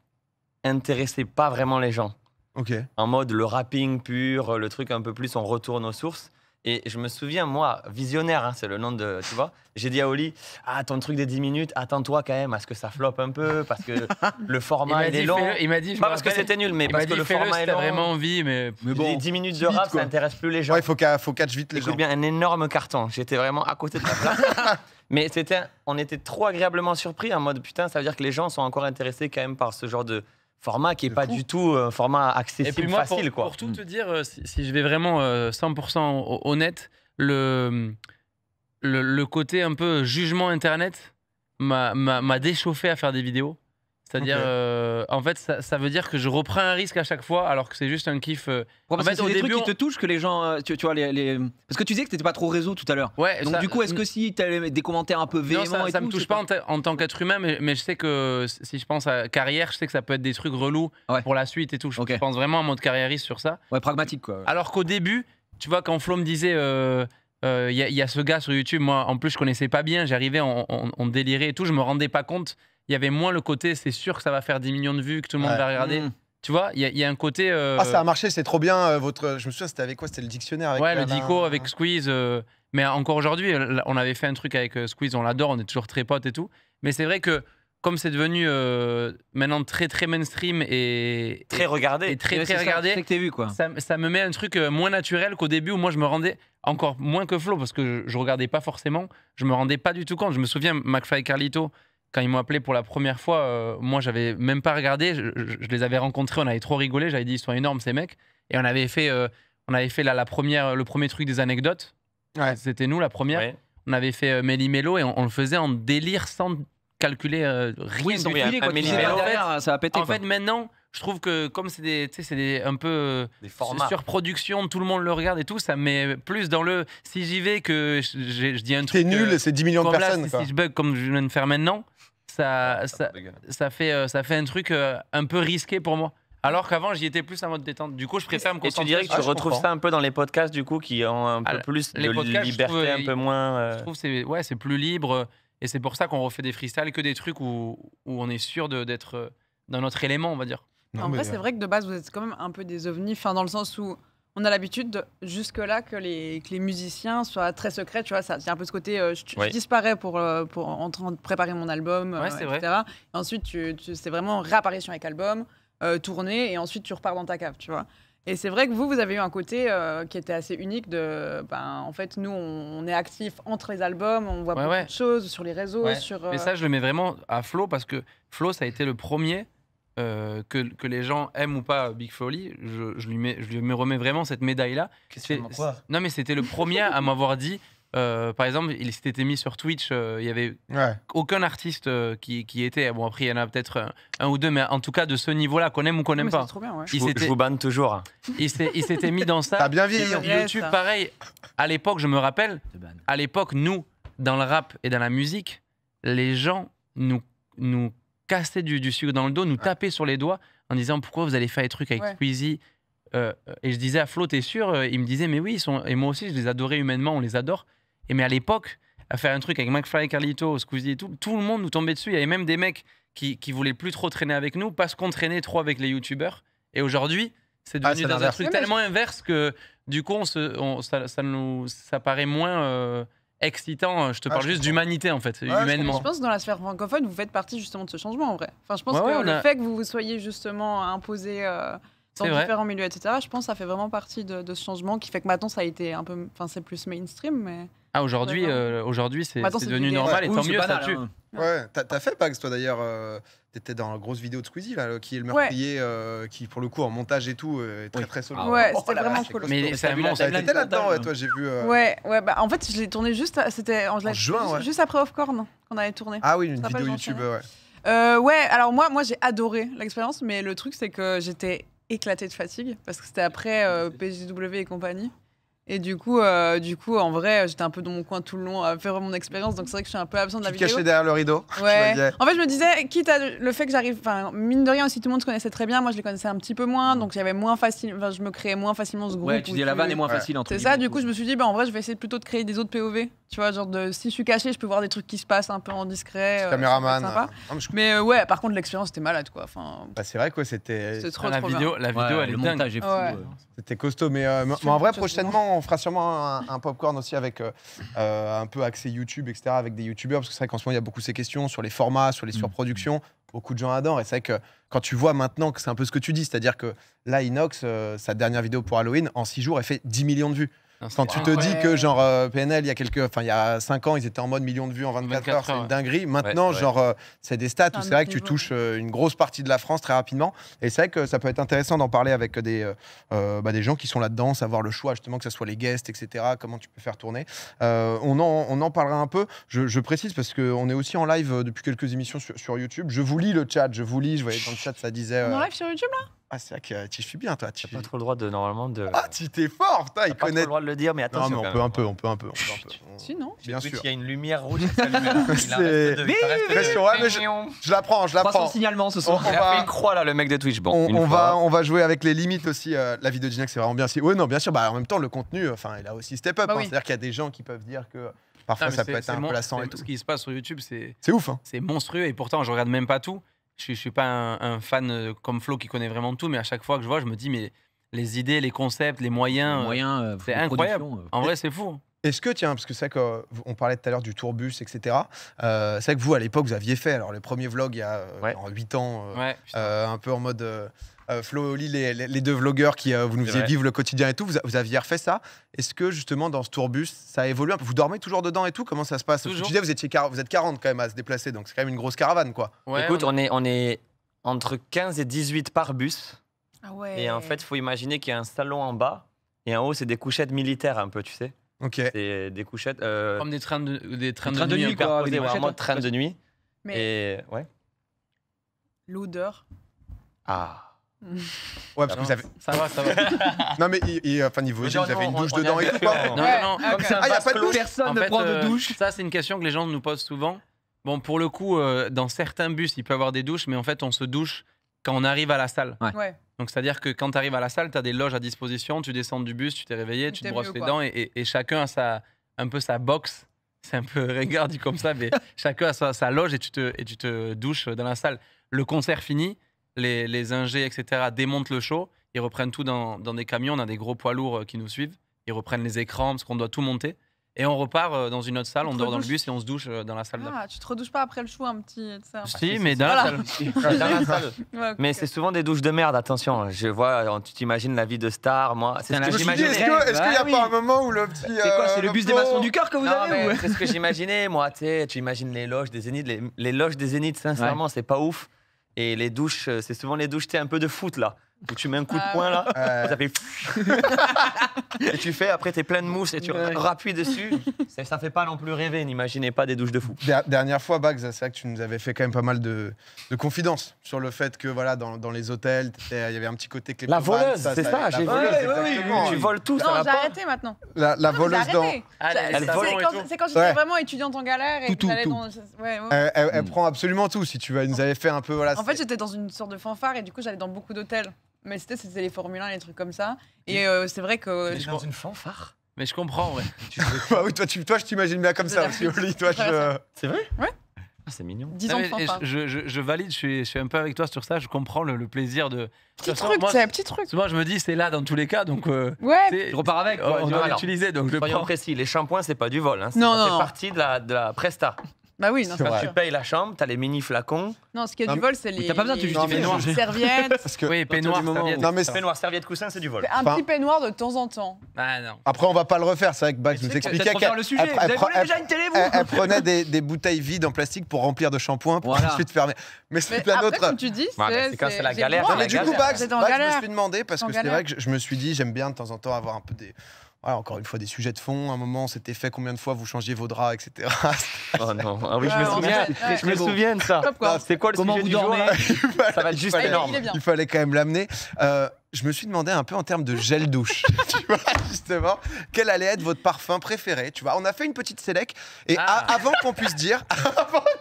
intéressait pas vraiment les gens. Ok. En mode le rapping pur, le truc un peu plus on retourne aux sources. Et je me souviens, moi, visionnaire, hein, c'est le nom de. Tu vois, j'ai dit à Oli, ah, ton truc des 10 minutes, attends-toi quand même à ce que ça floppe un peu, parce que [LAUGHS] le format, il, est long. Il m'a dit, je Pas parce que c'était nul, mais parce que le format le, est vraiment envie, mais, mais bon. 10 minutes de rap, ça intéresse plus les gens. Ouais, il faut, faut catch vite les gens. J'ai bien un énorme carton. J'étais vraiment à côté de la place. [LAUGHS] mais c'était, on était trop agréablement surpris, en mode, putain, ça veut dire que les gens sont encore intéressés quand même par ce genre de format qui n'est pas du tout un euh, format accessible, facile. Pour, quoi. pour tout mm. te dire, euh, si, je vais vraiment 100% euh, honnête, le, le, côté un peu jugement Internet m'a déchauffé à faire des vidéos. C'est-à-dire, euh, en fait, ça, veut dire que je reprends un risque à chaque fois, alors que c'est juste un kiff. Euh. des début, trucs qui te touchent que les gens, euh, tu, vois, les, les, parce que tu disais que t'étais pas trop réseau tout à l'heure. Ouais. Donc du coup, est-ce mm. que si tu as des commentaires un peu véhéments non, ça, ça me touche pas, en, tant qu'être humain, mais, je sais que si je pense à carrière, je sais que ça peut être des trucs relous pour la suite et tout. Je, pense vraiment un mode carriériste sur ça. Ouais, pragmatique quoi. Alors qu'au début, tu vois, quand Flo me disait. il y, a ce gars sur YouTube, moi en plus je connaissais pas bien, j'arrivais, on, on, délirait et tout, je me rendais pas compte il y avait moins le côté c'est sûr que ça va faire 10 millions de vues, que tout le monde va regarder. Mm. Tu vois, il y, a un côté. Euh, ah, ça a marché, c'est trop bien. Euh, votre, je me souviens, c'était avec quoi C'était le dictionnaire avec Ouais, le dico avec Squeeze. Euh, mais encore aujourd'hui, on avait fait un truc avec Squeeze, on l'adore, on est toujours très potes et tout. Mais c'est vrai que comme c'est devenu maintenant très très mainstream et très regardé, et très, très, regardé, ça, quoi. Ça, me met un truc moins naturel qu'au début où moi je me rendais encore moins que Flo parce que je, ne regardais pas forcément, je me rendais pas du tout compte. Je me souviens, McFly et Carlito, quand ils m'ont appelé pour la première fois, euh, moi, j'avais même pas regardé. Je, les avais rencontrés, on avait trop rigolé. J'avais dit, ils sont énormes, ces mecs. Et on avait fait, euh, on avait fait la, la, première, le premier truc des anecdotes. C'était nous, la première. On avait fait euh, Méli et on, le faisait en délire sans calculer euh, rien. Oui, sans ça a pété, En fait, maintenant, je trouve que comme c'est un peu euh, surproduction, tout le monde le regarde et tout, ça met plus dans le si j'y vais que je, dis un truc. Euh, c'est nul, c'est 10 millions de personnes. Si je bug comme je viens de faire maintenant, ça, ah, ça, fait, euh, ça fait un truc un peu risqué pour moi. Alors qu'avant, j'y étais plus en mode détente. Du coup, je préfère me concentrer. Et tu dirais que tu retrouves ça un peu dans les podcasts, du coup, qui ont un peu plus de liberté, un peu moins. Je trouve c'est ouais, c'est plus libre. Et c'est pour ça qu'on refait des freestyles que des trucs où, où on est sûr d'être dans notre élément, on va dire en vrai, c'est euh, vrai que de base, vous êtes quand même un peu des ovnis, dans le sens où on a l'habitude jusque-là que les, que musiciens soient très secrets, tu vois, ça c'est un peu ce côté, euh, je, disparais pour, euh, pour en train de préparer mon album, etc. ensuite, tu, tu, c'est vraiment réapparition avec album, tournée, et ensuite tu repars dans ta cave, tu vois. Et c'est vrai que vous, vous avez eu un côté qui était assez unique de, ben, en fait, nous, on, est actif entre les albums, on voit beaucoup de choses sur les réseaux, sur. Mais ça, je le mets vraiment à Flo parce que Flo, ça a été le premier euh, que, les gens aiment ou pas Big Folly, je, lui, mets, je remets vraiment cette médaille-là. Non, mais c'était le premier à m'avoir dit. Euh, par exemple, il s'était mis sur Twitch, euh, il n'y avait aucun artiste qui, était. Bon, après, il y en a peut-être un, ou deux, mais en tout cas de ce niveau-là, qu'on aime ou qu'on n'aime pas. il je, vous, je, banne toujours. Hein. Il s'était mis dans [LAUGHS] ça. T'as bien vieilli. YouTube, pareil. À l'époque, je me rappelle, à l'époque, nous, dans le rap et dans la musique, les gens nous, nous casser du, sucre dans le dos, nous taper sur les doigts en disant pourquoi vous allez faire des trucs avec ouais. Squeezie. Euh, et je disais à Flo, t'es sûr euh, Il me disait, mais oui, sont... et moi aussi, je les adorais humainement, on les adore. Et mais à l'époque, à faire un truc avec McFly, Carlito, Squeezie et tout, tout le monde nous tombait dessus. Il y avait même des mecs qui, qui voulaient plus trop traîner avec nous parce qu'on traînait trop avec les youtubeurs. Et aujourd'hui, c'est ah, devenu dans un truc tellement inverse que du coup, ça, nous, ça paraît moins. Euh, excitant. Euh, je te ah, parle juste d'humanité en fait, humainement. Je, pense que dans la sphère francophone, vous faites partie justement de ce changement en vrai. Enfin, je pense que le fait que vous vous soyez justement imposé euh, dans différents milieux, etc. Je pense que ça fait vraiment partie de, ce changement qui fait que maintenant ça a été un peu, enfin c'est plus mainstream, mais. Ah aujourd'hui, euh, aujourd'hui c'est devenu normal et tant mieux. ça tue. Hein. Ouais, t'as fait Pax toi d'ailleurs. Euh, c'était dans la grosse vidéo de Squeezie, là, qui est le meurtrier, euh, qui pour le coup en montage et tout euh, est très très solide. ouais, c'était vraiment cool. Mais ça t'étais là-dedans, toi, j'ai vu. Euh, ouais, ouais, bah en fait, je l'ai tourné juste, c'était en, juin, juste après Off-Corn qu'on avait tourné. Ah oui, une vidéo YouTube, ouais. ouais, alors moi, moi j'ai adoré l'expérience, mais le truc, c'est que j'étais éclatée de fatigue parce que c'était après PJW et compagnie. Et du coup, euh, du coup, en vrai, j'étais un peu dans mon coin tout le long à faire mon expérience, donc c'est vrai que je suis un peu absent de la tu vidéo. Caché derrière le rideau. Ouais. [LAUGHS] en fait, je me disais, quitte à le fait que j'arrive, enfin, mine de rien aussi, tout le monde se connaissait très bien. Moi, je les connaissais un petit peu moins, mm. donc j'avais moins facile, enfin, je me créais moins facilement ce groupe. Ouais, tu dis la vanne est moins ouais. facile. C'est ça. Du coup, je me suis dit, bah en vrai, je vais essayer plutôt de créer des autres POV. Tu vois, genre de si je suis caché, je peux voir des trucs qui se passent un peu en discret. Euh, caméraman. mais, euh, ouais, par contre, l'expérience était malade, quoi. Enfin. Bah, c'est vrai quoi, c'était. Ah, la vidéo, la vidéo, elle est euh. C'était costaud, mais en vrai, prochainement on fera sûrement un, popcorn aussi avec euh, euh, un peu accès YouTube, etc., avec des YouTubeurs, parce que c'est vrai qu'en ce moment, il y a beaucoup ces questions sur les formats, sur les mm. surproductions. Beaucoup de gens adorent. Et c'est vrai que quand tu vois maintenant que c'est un peu ce que tu dis, c'est-à-dire que là, Inox, euh, sa dernière vidéo pour Halloween, en six jours, elle fait 10 millions de vues. Quand tu te dis que genre euh, PNL il y a quelques enfin il y a 5 ans ils étaient en mode millions de vues en 24, heures, c'est une dinguerie. Maintenant genre euh, c'est des stats où c'est ah, vrai que tu touches euh, une grosse partie de la France très rapidement et c'est vrai que ça peut être intéressant d'en parler avec des bah, des gens qui sont là-dedans, savoir le choix justement que ce soit les guests etc. Comment tu peux faire tourner. on en on en parlera un peu. Je, précise parce que on est aussi en live depuis quelques émissions sur, YouTube. Je vous lis le chat, je vous lis, je voyais dans le chat ça disait. On en live sur YouTube là. Ah, c'est vrai que euh, tu suis bien, toi. Tu pas trop le droit de, normalement, de. Ah, tu t'es fort, putain, il connaît. Pas le droit de le dire, mais attention. Non, mais on peut un peu, on peut un peu. [LAUGHS] Sinon, bien sûr. Il y a une lumière rouge qui s'allume. [LAUGHS] Je la prends, je la prends. signalement ce soir. Il là, le mec de Twitch. Bon, on, va, on va jouer avec les limites aussi. Euh, la vidéo de Ginac, c'est vraiment bien. Oui, non, bien sûr. Bah, en même temps, le contenu, euh, enfin, il a aussi step up. Bah hein. C'est-à-dire qu'il y a des gens qui peuvent dire que. Parfois, ça peut être un peu lassant et tout. Ce qui se passe sur YouTube, c'est. C'est ouf. Hein. C'est monstrueux et pourtant, je regarde même pas tout je, ne suis pas un, fan euh, comme Flo qui connaît vraiment tout, mais à chaque fois que je vois, je me dis, mais les idées, les concepts, les moyens, euh, c'est incroyable. Euh. En vrai, c'est fou. Est-ce que, tiens, parce que c'est vrai qu'on parlait tout à l'heure du tourbus, etc. c'est vrai que vous, à l'époque, vous aviez fait alors, les premiers vlogs il y a huit 8 ans, un peu en mode euh, Flo et les, deux vlogueurs qui euh, vous nous faisiez vivre le quotidien et tout, vous, vous aviez refait ça. Est-ce que justement dans ce tourbus, ça a évolué Vous dormez toujours dedans et tout Comment ça se passe Tu disais, vous, étiez, vous êtes 40 quand même à se déplacer, donc c'est quand même une grosse caravane quoi. Écoute, on... est, on est entre 15 et 18 par bus. Ah ouais. Et en fait, il faut imaginer qu'il y a un salon en bas et en haut, c'est des couchettes militaires un peu, tu sais. Ok. C'est des couchettes. Euh, comme des trains de, des trains de, nuit, Des vraiment trains de nuit. et ouais. L'odeur. Ah. Ouais, parce que vous avez. Ça va, ça va. [LAUGHS] non, mais il enfin, niveau vous une douche dedans et tout. Non, non, Ah, a pas de douche. Personne ne prend de euh, douche. Ça, c'est une question que les gens nous posent souvent. Bon, pour le coup, euh, dans certains bus, il peut y avoir des douches, mais en fait, on se douche quand on arrive à la salle. Ouais. Donc, c'est-à-dire que quand tu arrives à la salle, tu as des loges à disposition, tu descends du bus, tu t'es réveillé, tu te brosses les dents et, chacun a sa, un peu sa box. C'est un peu [LAUGHS] regard comme ça, mais [LAUGHS] chacun a sa, sa, loge et tu, te, et tu te douches dans la salle. Le concert fini, les, les ingés, etc., démontent le show. Ils reprennent tout dans, des camions. On a des gros poids lourds euh, qui nous suivent. Ils reprennent les écrans parce qu'on doit tout monter. Et on repart euh, dans une autre salle, on dort dans le bus et on se douche euh, dans la salle. Ah, tu te redouches pas après le show un petit. Ça, si, mais dans, la salle. [LAUGHS] mais c'est souvent des douches de merde, attention. Je vois, tu t'imagines la vie de star, moi. C'est ce que j'imaginais. Est-ce qu'il n'y a bah pas un moment où le petit. C'est quoi, c'est le bus des maçons du cœur que vous avez C'est ce que [LAUGHS] j'imaginais, moi. Tu imagines les loges des zéniths. Les, loges des zéniths, sincèrement, c'est pas ouf. Et les douches, euh, c'est souvent les douches, un peu de foot là tu mets un coup de ah poing là, [LAUGHS] et tu fais, après t'es plein de mousse et tu rappuies dessus. Ça, fait pas non plus rêver, n'imaginez pas des douches de fou. Dernière fois, Bax c'est vrai que tu nous avais fait quand même pas mal de, de confidences sur le fait que voilà, dans, dans les hôtels, il y avait un petit côté La voleuse, c'est ça, j'ai vu. Tu voles tout, Non, arrêté maintenant. La, voleuse C'est- quand- j'étais vraiment étudiante en galère et que dans. Elle, prend absolument tout. Si tu veux, nous avait fait un peu. Voilà, En fait, j'étais dans une sorte de fanfare et du coup, j'allais dans beaucoup d'hôtels mais c'était c'était les Formule les trucs comme ça. Et euh, c'est vrai que. je dans une fanfare Mais je comprends, ouais. [LAUGHS] Bah toi, toi je t'imagine bien comme ça aussi, Toi, je... C'est vrai Ouais. Ah, c'est mignon. Disons non, je, je, je, valide, je suis, un peu avec toi sur ça. Je comprends le, plaisir de. Petit truc, c'est un petit truc. Moi, je me dis, c'est là dans tous les cas, donc. Euh, ouais. Je repars avec. on doit l'utiliser, donc. le prends... précis, les shampoings, c'est pas du vol. Hein. non, non. C'est partie de la, de la presta. Bah oui, [LAUGHS] non, Tu payes la chambre, t'as les mini flacons. Non, ce qui est du vol, c'est les. T'as pas besoin de justifier [LAUGHS] peignoir, serviette. oui, peignoir, serviette. Non, peignoir, serviette, coussin, c'est du vol. Un petit peignoir de temps en temps. Bah non. Après, on va pas le refaire. C'est vrai que Bax nous expliquait qu'elle déjà une télé, Elle prenait des bouteilles vides en plastique pour remplir de shampoing pour ensuite fermer. Mais c'est plein d'autres. Comme tu dis, c'est la galère. Mais du coup, Bax, je me suis demandé parce que c'est vrai que je me suis dit, j'aime bien de temps en temps avoir un peu des ah, encore une fois, des sujets de fond. un moment, c'était fait combien de fois vous changez vos draps, etc. [LAUGHS] oh non, ah je me souviens, je me souviens de ça. C'était quoi le Comment vous du jour, Ça va juste énorme. Il fallait quand même l'amener. Euh, je me suis demandé un peu en termes de gel douche, [LAUGHS] tu vois, justement, quel allait être votre parfum préféré, tu vois. On a fait une petite sélec, et ah. avant qu'on puisse dire,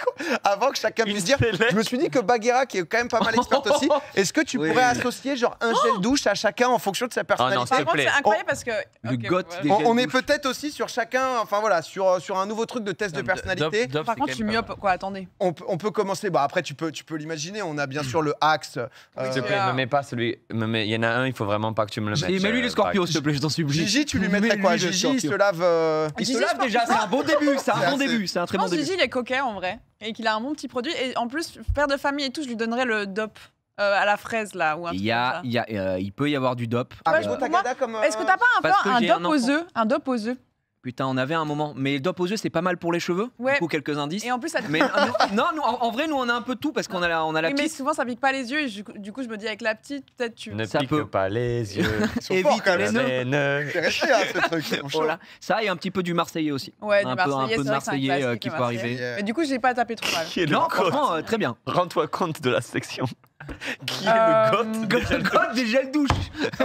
[LAUGHS] avant, que chacun puisse dire, je me suis dit que Bagheera, qui est quand même pas mal experte aussi, [LAUGHS] est-ce que tu pourrais associer genre un gel douche à chacun en fonction de sa oh, personnalité C'est incroyable parce que... on, est peut-être aussi sur chacun, enfin voilà, sur, sur un nouveau truc de test de personnalité. Par contre, je suis quoi, attendez. On, peut commencer, bon bah, après tu peux, tu peux l'imaginer, on a bien sûr le axe. Euh, te me mets pas celui... Me mets, y en a un, il faut vraiment pas que tu me le mettes. Mais lui, le euh, scorpion, s'il te plaît, je t'en supplie. Gigi, tu lui mettrais quoi Gigi, euh, il se lave. Il se lave déjà, c'est un bon début, c'est un bon début, c'est un très bon début. Gigi, il est coquet en vrai, et qu'il a un bon petit produit. Et en plus, père de famille et tout, je lui donnerais le dop. Euh, à la fraise là ou un truc comme Y a, il peut y avoir du dop. Ah, est-ce que t'as pas un peu dop, un aux œufs Un dop aux œufs Putain, on avait un moment. Mais dope aux yeux, c'est pas mal pour les cheveux. Ouais. Du coup, quelques indices. Et en plus, ça. Mais, [LAUGHS] euh, non, en, vrai, nous, on a un peu tout parce qu'on a la, on a la petite. Mais souvent, ça pique pas les yeux. du coup, je me dis, avec la petite, peut-être tu. Ne ça pique pas les [LAUGHS] yeux. Évite les nœuds. C'est ce truc. Ça, a un petit peu du Marseillais aussi. Ouais, un peu, Un peu de Marseillais euh, qui peut arriver. Mais du coup, j'ai pas tapé trop mal. Non, franchement, euh, très bien. Rends-toi compte de la section. Qui est le euh, goth des, go des gels douche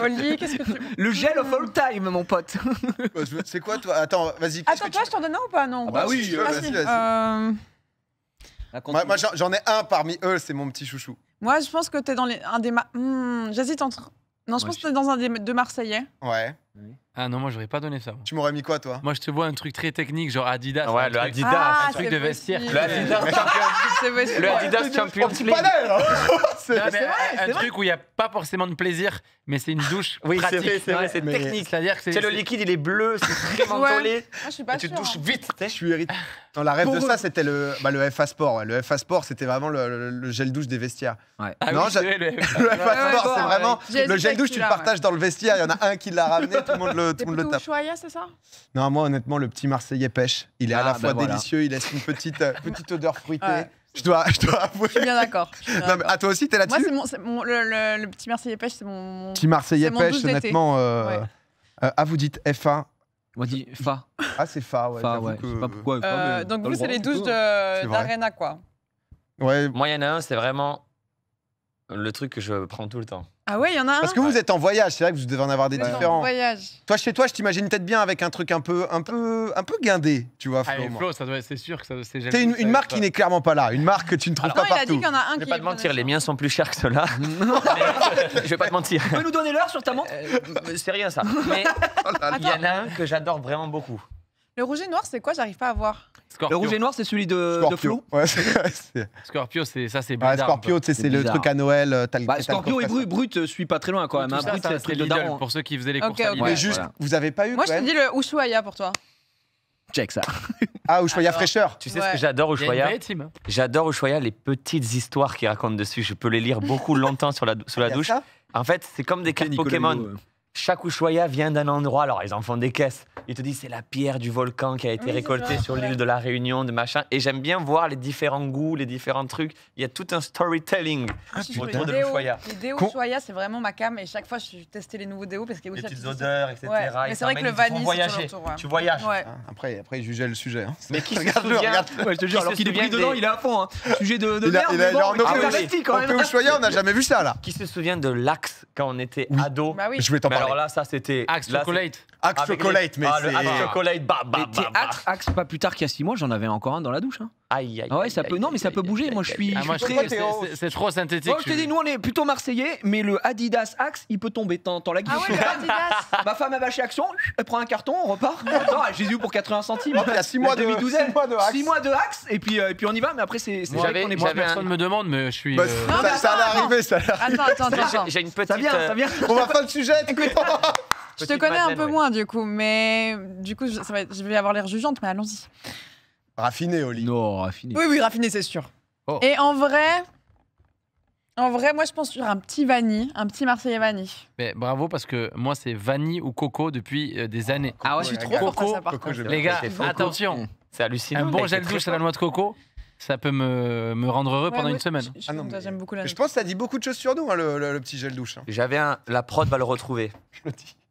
Oli, qu'est-ce que tu... [LAUGHS] Le gel of all time, mon pote [LAUGHS] C'est quoi, toi Attends, vas-y. Attends, toi, tu... je t'en donne un ou pas Non. Ah bah oui, vas-y, vas-y. Euh, moi, moi j'en ai un parmi eux, c'est mon petit chouchou. Moi, je pense que t'es dans un des... Ma... Hmm, j'hésite entre... Non, je pense que t'es dans un des... de Marseillais. Ouais. Oui. Ah non, moi j'aurais pas donné ça. Tu m'aurais mis quoi, toi Moi je te vois un truc très technique, genre Adidas. Ouais, ah, le Adidas. un truc de vestiaire. Le Adidas Champions- [LAUGHS] C'est le Adidas League. C'est c'est vrai, un truc où il n'y a pas forcément de plaisir, mais c'est une douche pratique. vrai, c'est vrai, c'est technique. C'est-à-dire que c'est. le liquide, il est bleu, c'est très mentholé. Moi, ah, je suis pas Tu te douches vite je suis hérité. Non, la rêve de ça, c'était le, bah, le FA Sport. Le FA Sport, c'était vraiment le, gel douche des vestiaires. Ah non, [LAUGHS] le- FA Sport, c'est vraiment le gel douche, tu le partages dans le vestiaire. Il y en a un qui l'a ramené, tout le monde le, [LAUGHS] tape. C'est le, monde le Ushuaïa, c'est ça Non, moi, honnêtement, le petit Marseillais pêche. Il est à ah, la ben fois délicieux, il laisse une petite, euh, petite odeur fruitée. Je, dois, je dois avouer. Je suis bien d'accord. Non, mais à ah, toi aussi, t'es là-dessus c'est le, petit Marseillais pêche, c'est mon. Petit Marseillais pêche, honnêtement. Euh, euh, ah, vous dites f on m'a dit Fa. Ah, c'est Fa, ouais. Fa, ouais. Que... Je euh, donc, vous, c'est les douches d'Arena, quoi. Ouais. Moi, il y en a un, c'est vraiment le truc que je prends tout le temps. Ah ouais, il y en a un. Parce que vous êtes en voyage, c'est vrai que vous devez en avoir des différents. en voyage. Toi, chez toi, je t'imagine peut-être bien avec un truc un peu, un peu, un peu guindé, tu vois, Flo. Ah, c'est sûr que ça c'est T'es une, marque qui n'est clairement pas là, une marque que tu ne trouves pas partout. a un Je vais pas te mentir, les miens sont plus chers que ceux-là. [LAUGHS] je vais pas te mentir. Tu peux nous donner l'heure sur ta montre euh, c'est rien ça. [LAUGHS] Mais oh il y en a un que j'adore vraiment beaucoup. Le rouge et noir, c'est quoi J'arrive pas à voir. Le rouge et noir, c'est celui de, Flou [LAUGHS] Scorpio, c'est ça, c'est bizarre. Scorpio, c'est le truc à Noël. Euh, As bah, Scorpio et Brut, Brut euh, suis pas très loin quand même. Brut, c'est le daron. Pour ceux qui faisaient les courses okay, juste, vous avez pas eu Moi, je te dis le Ushuaïa pour toi. Check ça. [LAUGHS] Ah, Ushuaïa fraîcheur. Tu sais ce que j'adore Ushuaïa hein. J'adore Ushuaïa les petites histoires qu'il raconte dessus. Je peux les lire beaucoup [LAUGHS] longtemps sur la, sous la douche. En fait, c'est comme des cartes Pokémon chaque Ushuaïa vient d'un endroit. Alors, ils en font des caisses. Ils te disent c'est la pierre du volcan qui a été récoltée sur l'île de la Réunion, de machin. Et j'aime bien voir les différents goûts, les différents trucs. Il y a tout un storytelling ah, autour de l'Ushuaïa. Les déos Ushuaïa, c'est vraiment ma cam. Et chaque fois, je suis testé les nouveaux déos parce qu'il y a aussi les petites odeurs, etc. Mais c'est vrai que le vanille, voyager. tu voyages. Ah, après, après, jugeait le sujet. Hein. Mais [LAUGHS] qui regarde le regarde. je te jure, alors qu'il est pris dedans, il est à fond. Hein. Ah, sujet de merde. On n'a jamais vu ça là. Qui se souvient de l'axe quand on était ado bah Je vais bah, alors là, ça c'était. Axe Chocolate. Axe Chocolate, mais ah, c'est. Axe Chocolate, bah, bah, bah, bah. Axe, pas plus tard qu'il y a 6 mois, j'en avais encore un dans la douche. Hein. Aïe, aïe. Ah ouais, ça aïe, peut. non, mais ça peut bouger. Moi, je suis. Ah, moi, je très... C'est trop synthétique. Moi, je te dis, nous, on est plutôt marseillais, mais le Adidas Axe, il peut tomber. tant la guise. Ah ouais, Adidas. [LAUGHS] Ma femme a bâché Action, elle prend un carton, on repart. [LAUGHS] Attends, eu pour 80 centimes. il y a 6 mois de mois de Axe. 6 mois de Axe, et puis, euh, et puis on y va, mais après, c'est. J'avais. Personne me demande, mais je suis. Bah, ça va arriver, ça Attends, attends, J'ai une petite. Ça vient, euh, ça vient. On va faire le sujet. [LAUGHS] Je te connais un peu moins, du coup, mais du coup, je vais avoir l'air jugeante, mais allons-y. Raffiné, Oli. Non, raffiné. Oui, oui, raffiné, c'est sûr. Oh. Et en vrai, en vrai, moi, je pense sur un petit vanille, un petit Marseillais vanille. Mais bravo, parce que moi, c'est vanille ou coco depuis euh, des oh, années. ah ouais, je suis trop coco, Les gars, attention. Mm. C'est hallucinant. Un bon gel douche à la noix de coco ça peut me, me rendre heureux pendant une semaine. Ah J'aime beaucoup Je pense que ça dit beaucoup de choses sur nous, hein, le, petit gel douche. Hein. J'avais un. La prod va le retrouver.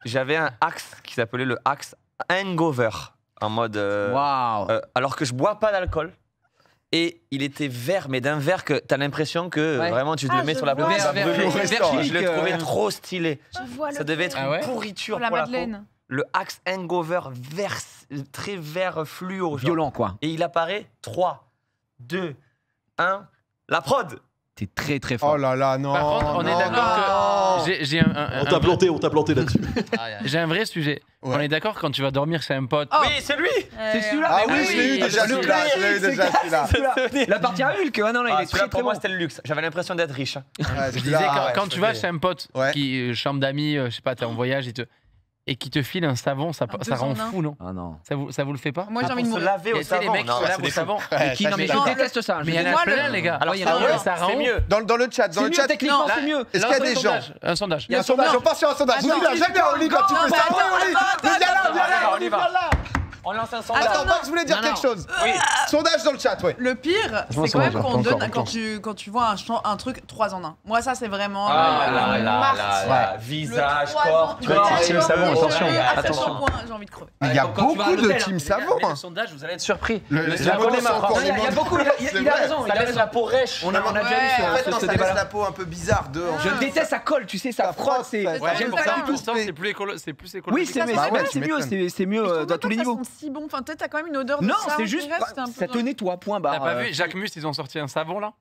J'avais un axe qui s'appelait le axe hangover en mode. Euh, euh, alors que je bois pas d'alcool. Et il était vert, mais d'un vert que t'as l'impression que vraiment tu te ah, le mets sur la peau. Je le trouvais trop stylé. ça devait être ah une pourriture pour la, Madeleine. le axe hangover très vert fluo. Violent quoi. Et il apparaît 3, 2, 1, la prod c'est très très fort. Oh là là, non. Par contre, on est d'accord que. On t'a planté, on t'a planté là-dessus. [LAUGHS] Ah, j'ai un vrai sujet. On est d'accord quand tu vas dormir, chez un pote. Oh. Oui, c'est lui euh, C'est celui-là. Ah oui, je l'ai eu déjà le celui-là, celui-là. [LAUGHS] La partie à Hulk, ah non, là, il est pour moi, c'était le luxe. J'avais l'impression d'être riche. Hein. Je disais, quand, tu vas chez un pote qui euh, chambre d'amis, euh, je sais pas, t'es en voyage, et te- et qui te file un savon, ça, ça rend fou, non Ah non. Ça vous, ça vous le fait pas Moi j'ai envie de se laver au savon. Les mecs se lavent au savon. Non mais je déteste ça. Mais il y en a plein les gars. Alors ça rend mieux. Dans le chat, dans le chat. Techniquement c'est mieux. Est-ce qu'il y a des gens Un sondage. Il y a un sondage. On passe sur un sondage. Vous dites bien au lit quand tu fais ça. Viens là, viens là, viens là. On lance un sondage. Attends, je voulais dire quelque chose. Oui. Sondage dans le chat, ouais. Le pire, c'est quand même qu'on donne quand tu, quand tu vois un, un truc 3 en 1. Moi, ça, c'est vraiment. Ah euh, là là visage, corps, en- Tu vois, corps. savon, attention, attention. J'ai envie de crever. il y a beaucoup de Team Savon. Hein. Le sondage, vous allez être surpris. Le- Il y a- beaucoup, il a- raison, il a la peau rêche on a déjà vu En fait, ça laisse la peau un peu bizarre de. Je ah. déteste, ça colle, tu sais, ça frotte. c'est- J'aime ça, plus, c'est plus écologique. Oui, c'est mieux, bah c'est mieux à tous les niveaux si bon. Enfin, peut-être, t'as quand même une odeur de Non, c'est juste, ça te toi nettoie, point barre. T'as pas euh. vu, Jacques Mus, ils ont sorti un savon là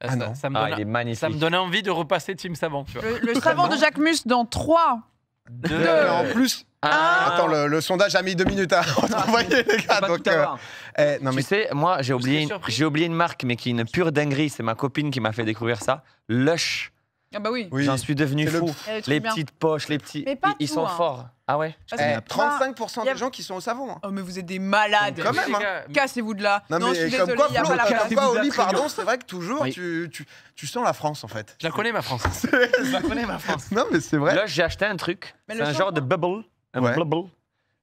Ah ça, non. ça me ah, il est magnifique. ça me donnait envie de repasser Team Savon. Tu vois. Le, [LAUGHS] savon de Jacques Mus dans 3. 2 en plus, 1 ah. attends, le, sondage a mis 2 minutes à [LAUGHS] ah, envoyer, les gars. Donc, euh, eh, non, mais Tu sais, moi, j'ai oublié, j'ai oublié une marque, mais qui est une pure dinguerie. C'est ma copine qui m'a fait découvrir ça. Lush. Ah bah oui. J'en suis devenu fou. Les petites poches, les petits. ils, sont hein. forts. Ah ouais 35% eh, des gens qui sont au savon. Hein. Oh, mais vous êtes des malades. quand même. Hein. Cassez-vous de là. Non, mais je suis le Il quoi, a pas la lit, pardon, c'est vrai que toujours, tu, tu, tu, sens la France en fait. Je la connais, ma France. [LAUGHS] je la connais, ma France. Non, mais c'est vrai. Là, j'ai acheté un truc. C'est un genre de bubble. Un bubble.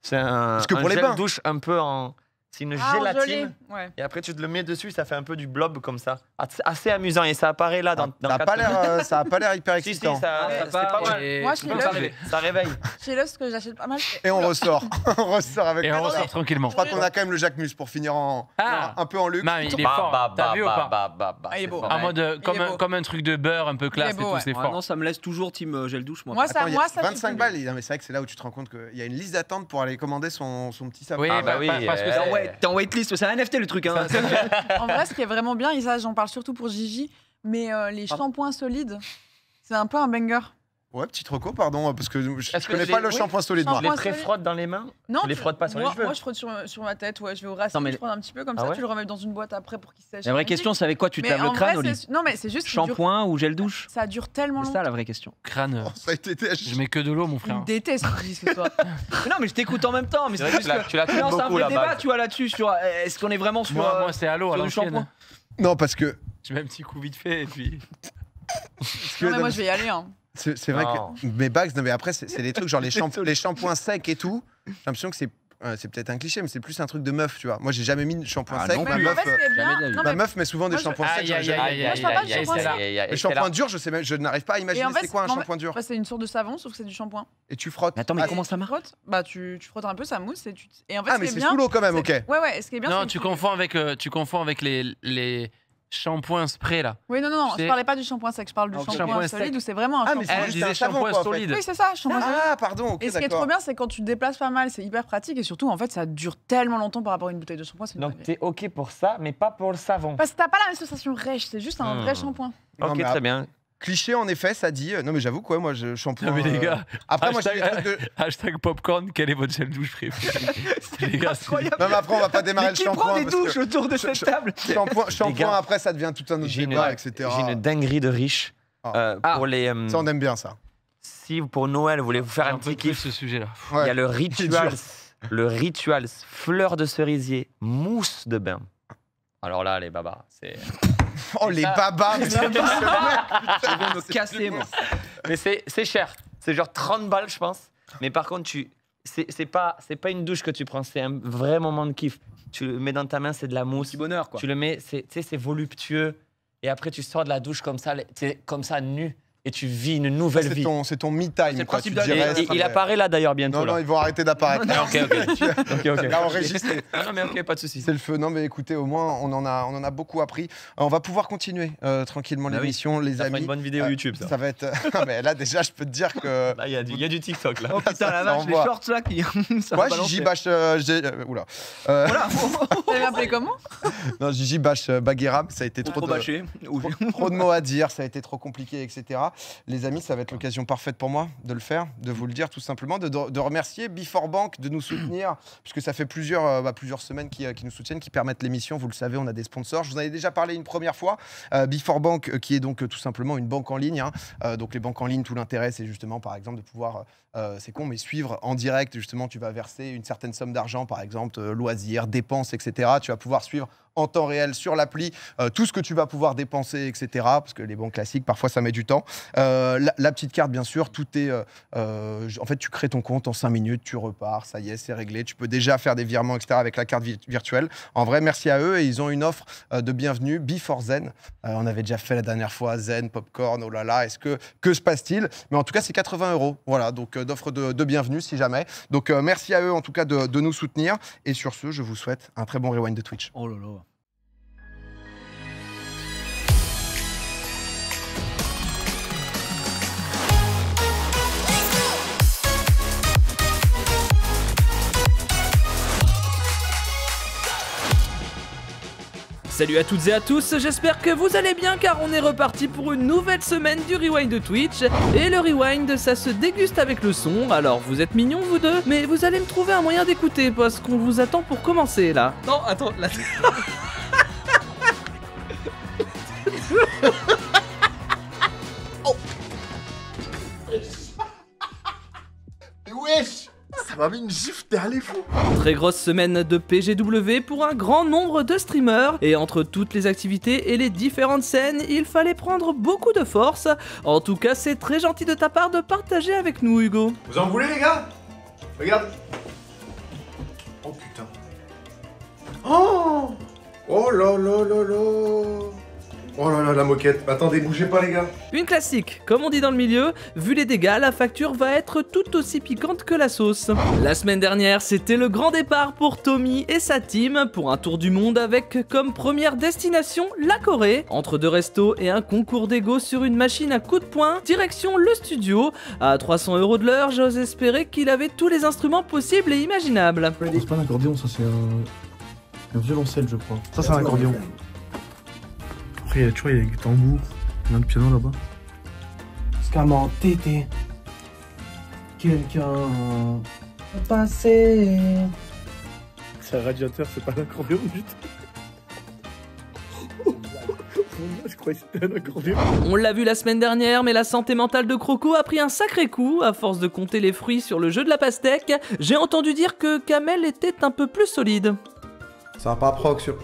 C'est un, Parce que pour les douche un peu en. C'est une ah, gélatine. Et après, tu te le mets dessus, ça fait un peu du blob comme ça. Assez amusant. Et ça apparaît là ah, dans, ça, n'a pas l'air, euh, ça a pas l'air hyper excitant. [LAUGHS] Si, si, ça, ça pas, mal. ça réveille. Chez l'os que j'achète pas mal. Et on ressort. [LAUGHS] on ressort avec Et on ressort tranquillement. Je crois qu'on a quand même le Jacquemus pour finir ah. en, un peu en luxe. il est fort. T'as vu ou pas euh, Il est beau. comme un truc de beurre un peu classe c'est fort. Non, ça me laisse toujours team euh, gel douche. Moi, ça 25 balles. C'est vrai que c'est là où tu te rends compte qu'il y a une liste d'attente pour aller commander son petit savon. Oui, bah, bah oui. Eh t'es en waitlist, c'est un NFT le truc. Hein. en vrai, ce qui est vraiment bien, et ça j'en parle surtout pour Gigi, mais euh, les shampoings solides, c'est un peu un banger. Ouais, petit reco, pardon, parce que je, connais pas le shampoing solide. Moi. Les pré-frottes dans les mains Non. Tu les frottes pas sur moi, les cheveux Moi, je frotte sur, sur, ma tête, ouais. Je vais au racine, mais... je prends un petit peu, comme ah ça, tu le remets dans une boîte après pour qu'il sèche. La vraie question, c'est avec quoi tu te le crâne, vrai, Oli Non, mais c'est juste. Shampoing ou gel douche Ça dure tellement longtemps. C'est ça la vraie question. Crâne. Oh, ça a été... Je mets que de l'eau, mon frère. Je déteste ce soir. [LAUGHS] Non, mais je t'écoute en même temps. Mais c'est juste que. Tu l'as fait un débat, tu vois, là-dessus. sur euh, Est-ce qu'on est vraiment sur. Moi, euh, c'est à l'eau, alors Non, parce que. Je mets un petit coup vite fait et puis. moi, je vais y aller, hein. C'est vrai que. mes bags non, mais après, c'est des trucs genre [LAUGHS] les, shampoings secs et tout. J'ai l'impression que c'est euh, c'est peut-être un cliché, mais c'est plus un truc de meuf, tu vois. Moi, j'ai jamais mis de shampoing ah, sec. Ma, meuf, euh, meuf met souvent des shampoings secs. Et shampoing dur, je sais même, je n'arrive pas à imaginer c'est quoi un shampoing dur. C'est une sorte de savon, sauf que c'est du shampoing. Et tu frottes. attends, mais ah, comment ça marotte Bah, tu frottes un peu, ça mousse et tu. Et en fait, ah, mais c'est sous l'eau quand même, ok. Ouais, ouais. Ce qui bien. Non, tu confonds avec, euh, tu avec les shampoing spray là. Oui, non, non, je parlais pas du shampoing sec, je parle du shampoing solide où c'est vraiment un shampoing ah, mais shampoing. disais shampoing solide. Oui, c'est ça, shampoing ah, solide. Ah, pardon. et ce qui est trop bien, c'est quand tu te déplaces pas mal, c'est hyper pratique et surtout, en fait, ça dure tellement longtemps par rapport à une bouteille de shampoing. Donc, t'es OK pour ça, mais pas pour le savon. Parce que t'as pas la même sensation rêche, c'est juste un hmm. vrai shampoing. Ok, très bien. Cliché, en effet, ça dit. Euh, non, mais j'avoue, quoi, moi, je shampoing. Non, mais les euh, gars. Après, moi, j'ai [LAUGHS] Hashtag popcorn, quelle est votre gel douche préféré [LAUGHS] Les gars, incroyable. Non, mais après, on va pas démarrer mais le shampoing. Qui prend des douches autour de cette table [LAUGHS] Shampoing, après, ça devient tout un autre débat, etc. J'ai une dinguerie de riche. Ah. Euh, ah. les, ça, on aime bien ça. Si pour Noël, vous voulez vous faire un, un petit kiff, ce sujet-là. Il y a le ritual, le ritual fleur de cerisier, mousse de bain. Alors là, les babas, c'est. Oh, les babas Je vais me casser, moi. Mais c'est cher. C'est genre 30 balles, je pense. Mais par contre, tu c'est pas une douche que tu prends, c'est un vrai moment de kiff. Tu le mets dans ta main, c'est de la mousse. bonheur, quoi. Tu le mets, c'est voluptueux. Et après, tu sors de la douche comme ça, comme ça, nu et tu vis une nouvelle vie. C'est ton, ton me time. Il apparaît là d'ailleurs bientôt. Non, non, ils vont arrêter d'apparaître. Ah, ok, [LAUGHS] ok. okay, okay. Là, on non, mais ok, pas de souci. C'est le feu. Non, mais écoutez, au moins, on en a, on en a beaucoup appris. Euh, on va pouvoir continuer euh, tranquillement ah l'émission, oui. les ça amis. Fera une bonne vidéo euh, YouTube, ça. Ça va être. [LAUGHS] Ah, mais là, déjà, je peux te dire que. Il y, a du, TikTok, là. [LAUGHS] Oh putain, la vache, les shorts, là, qui. Moi, Gigi Bash. Oula. Oula, appelé comment Non, Gigi Bash Bagueram, ça a été trop. Trop bâché. Trop de mots à dire, ça a été trop compliqué, etc. Les amis, ça va être l'occasion parfaite pour moi de le faire, de vous le dire tout simplement, de, remercier Before Bank de nous soutenir, puisque ça fait plusieurs, euh, bah, plusieurs semaines euh, qui, nous soutiennent, qui permettent l'émission. Vous le savez, on a des sponsors. Je vous en ai déjà parlé une première fois. Euh, Before Bank, qui est donc tout simplement une banque en ligne. Hein. donc les banques en ligne, tout l'intérêt, c'est justement, par exemple, de pouvoir, c'est con, mais suivre en direct. Justement, tu vas verser une certaine somme d'argent, par exemple, loisirs, dépenses, etc. Tu vas pouvoir suivre en temps réel sur l'appli, euh, tout ce que tu vas pouvoir dépenser, etc. Parce que les bons classiques, parfois, ça met du temps. Euh, la, petite carte, bien sûr, tout est. Euh, en fait, tu crées ton compte en 5 minutes, tu repars, ça y est, c'est réglé. Tu peux déjà faire des virements, etc. avec la carte virtuelle. En vrai, merci à eux et ils ont une offre de bienvenue Before Zen. on avait déjà fait la dernière fois Zen, Popcorn, oh là là, est-ce que. Que se passe-t-il Mais en tout cas, c'est 80 euros. Voilà, donc d'offre de, de, bienvenue si jamais. Donc merci à eux en tout cas de, de nous soutenir. Et sur ce, je vous souhaite un très bon rewind de Twitch. Oh là là. Salut à toutes et à tous, j'espère que vous allez bien car on est reparti pour une nouvelle semaine du rewind de Twitch et le rewind ça se déguste avec le son, alors vous êtes mignons vous deux, mais vous allez me trouver un moyen d'écouter parce qu'on vous attend pour commencer là. Non, attends, là... oh. [LAUGHS] Wesh ça m'a mis une derrière les fous. Très grosse semaine de PGW pour un grand nombre de streamers. Et entre toutes les activités et les différentes scènes, il fallait prendre beaucoup de force. En tout cas, c'est très gentil de ta part de partager avec nous, Hugo. Vous en voulez, les gars Regarde. Oh putain. Oh Oh là là là là Oh là là, la moquette. Attendez, bougez pas, les gars. Une classique. Comme on dit dans le milieu, vu les dégâts, la facture va être tout aussi piquante que la sauce. La semaine dernière, c'était le grand départ pour Tommy et sa team pour un tour du monde avec comme première destination la Corée. Entre deux restos et un concours d'ego sur une machine à coups de poing, direction le studio. À 300 euros de l'heure, j'ose espérer qu'il avait tous les instruments possibles et imaginables. C'est pas un accordéon, ça c'est un... un violoncelle, je crois. Ça c'est un accordéon. Après, tu vois, il y a du tambour. Il y a un piano là-bas. Quelqu'un passé. C'est un radiateur, c'est pas un accordéon Je croyais que c'était un On l'a vu la semaine dernière, mais la santé mentale de Croco a pris un sacré coup à force de compter les fruits sur le jeu de la pastèque. J'ai entendu dire que Kamel était un peu plus solide. Ça va pas proc sur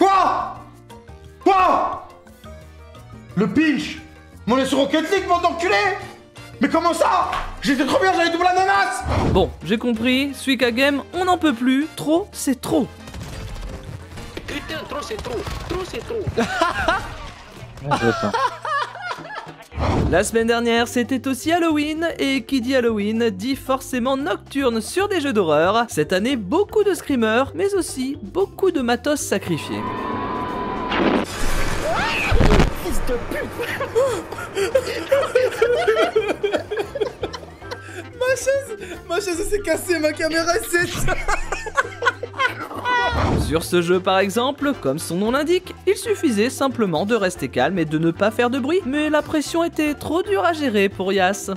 Quoi Quoi Le pinch MON est sur Rocket League, Mais comment ça J'étais trop bien, j'avais double ananas Bon, j'ai compris, Suika Game, on n'en peut plus, trop c'est trop Putain, trop c'est trop, trop c'est trop [LAUGHS] [LAUGHS] La semaine dernière, c'était aussi Halloween, et qui dit Halloween dit forcément nocturne sur des jeux d'horreur. Cette année, beaucoup de screamers, mais aussi beaucoup de matos sacrifiés. Ma chaise Ma chaise s'est cassée, ma caméra s'est... [LAUGHS] Sur ce jeu par exemple, comme son nom l'indique, il suffisait simplement de rester calme et de ne pas faire de bruit, mais la pression était trop dure à gérer pour Yas.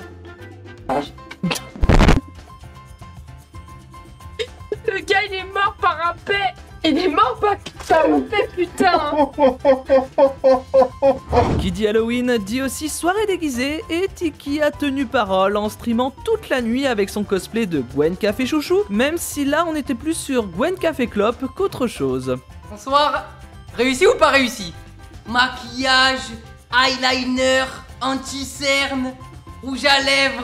Le gars il est mort par un paix il est mort pas Ça fait putain [LAUGHS] Qui dit Halloween dit aussi soirée déguisée et Tiki a tenu parole en streamant toute la nuit avec son cosplay de Gwen Café Chouchou, même si là on était plus sur Gwen Café Clop qu'autre chose. Bonsoir Réussi ou pas réussi Maquillage, eyeliner, anti-cerne, rouge à lèvres.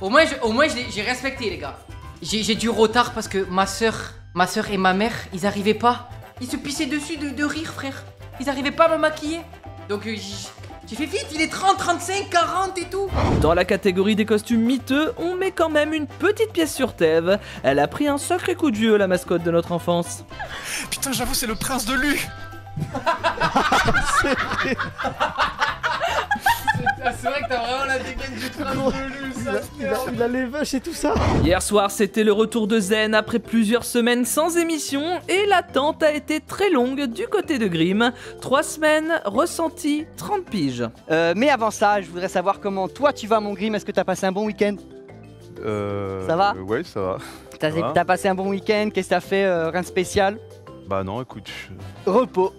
Au moins, au moins j'ai respecté les gars. J'ai du retard parce que ma soeur Ma sœur et ma mère, ils arrivaient pas. Ils se pissaient dessus de, rire, frère. Ils arrivaient pas à me maquiller. Donc euh, j'ai fait vite, il est 30, 35, 40 et tout. Dans la catégorie des costumes miteux, on met quand même une petite pièce sur Tève. Elle a pris un sacré coup de vieux, la mascotte de notre enfance. Putain, j'avoue, c'est le prince de Lu. Ah, c'est vrai que t'as vraiment la dégaine du de Il les et tout ça. Hier soir, c'était le retour de Zen après plusieurs semaines sans émission et l'attente a été très longue du côté de Grimm. Trois semaines, ressenti 30 piges. Euh, mais avant ça, je voudrais savoir comment toi tu vas, mon Grimm. Est-ce que t'as passé un bon week-end euh, Ça va Ouais, ça va. T'as passé un bon week-end Qu'est-ce que t'as fait euh, Rien de spécial Bah non, écoute. Repos.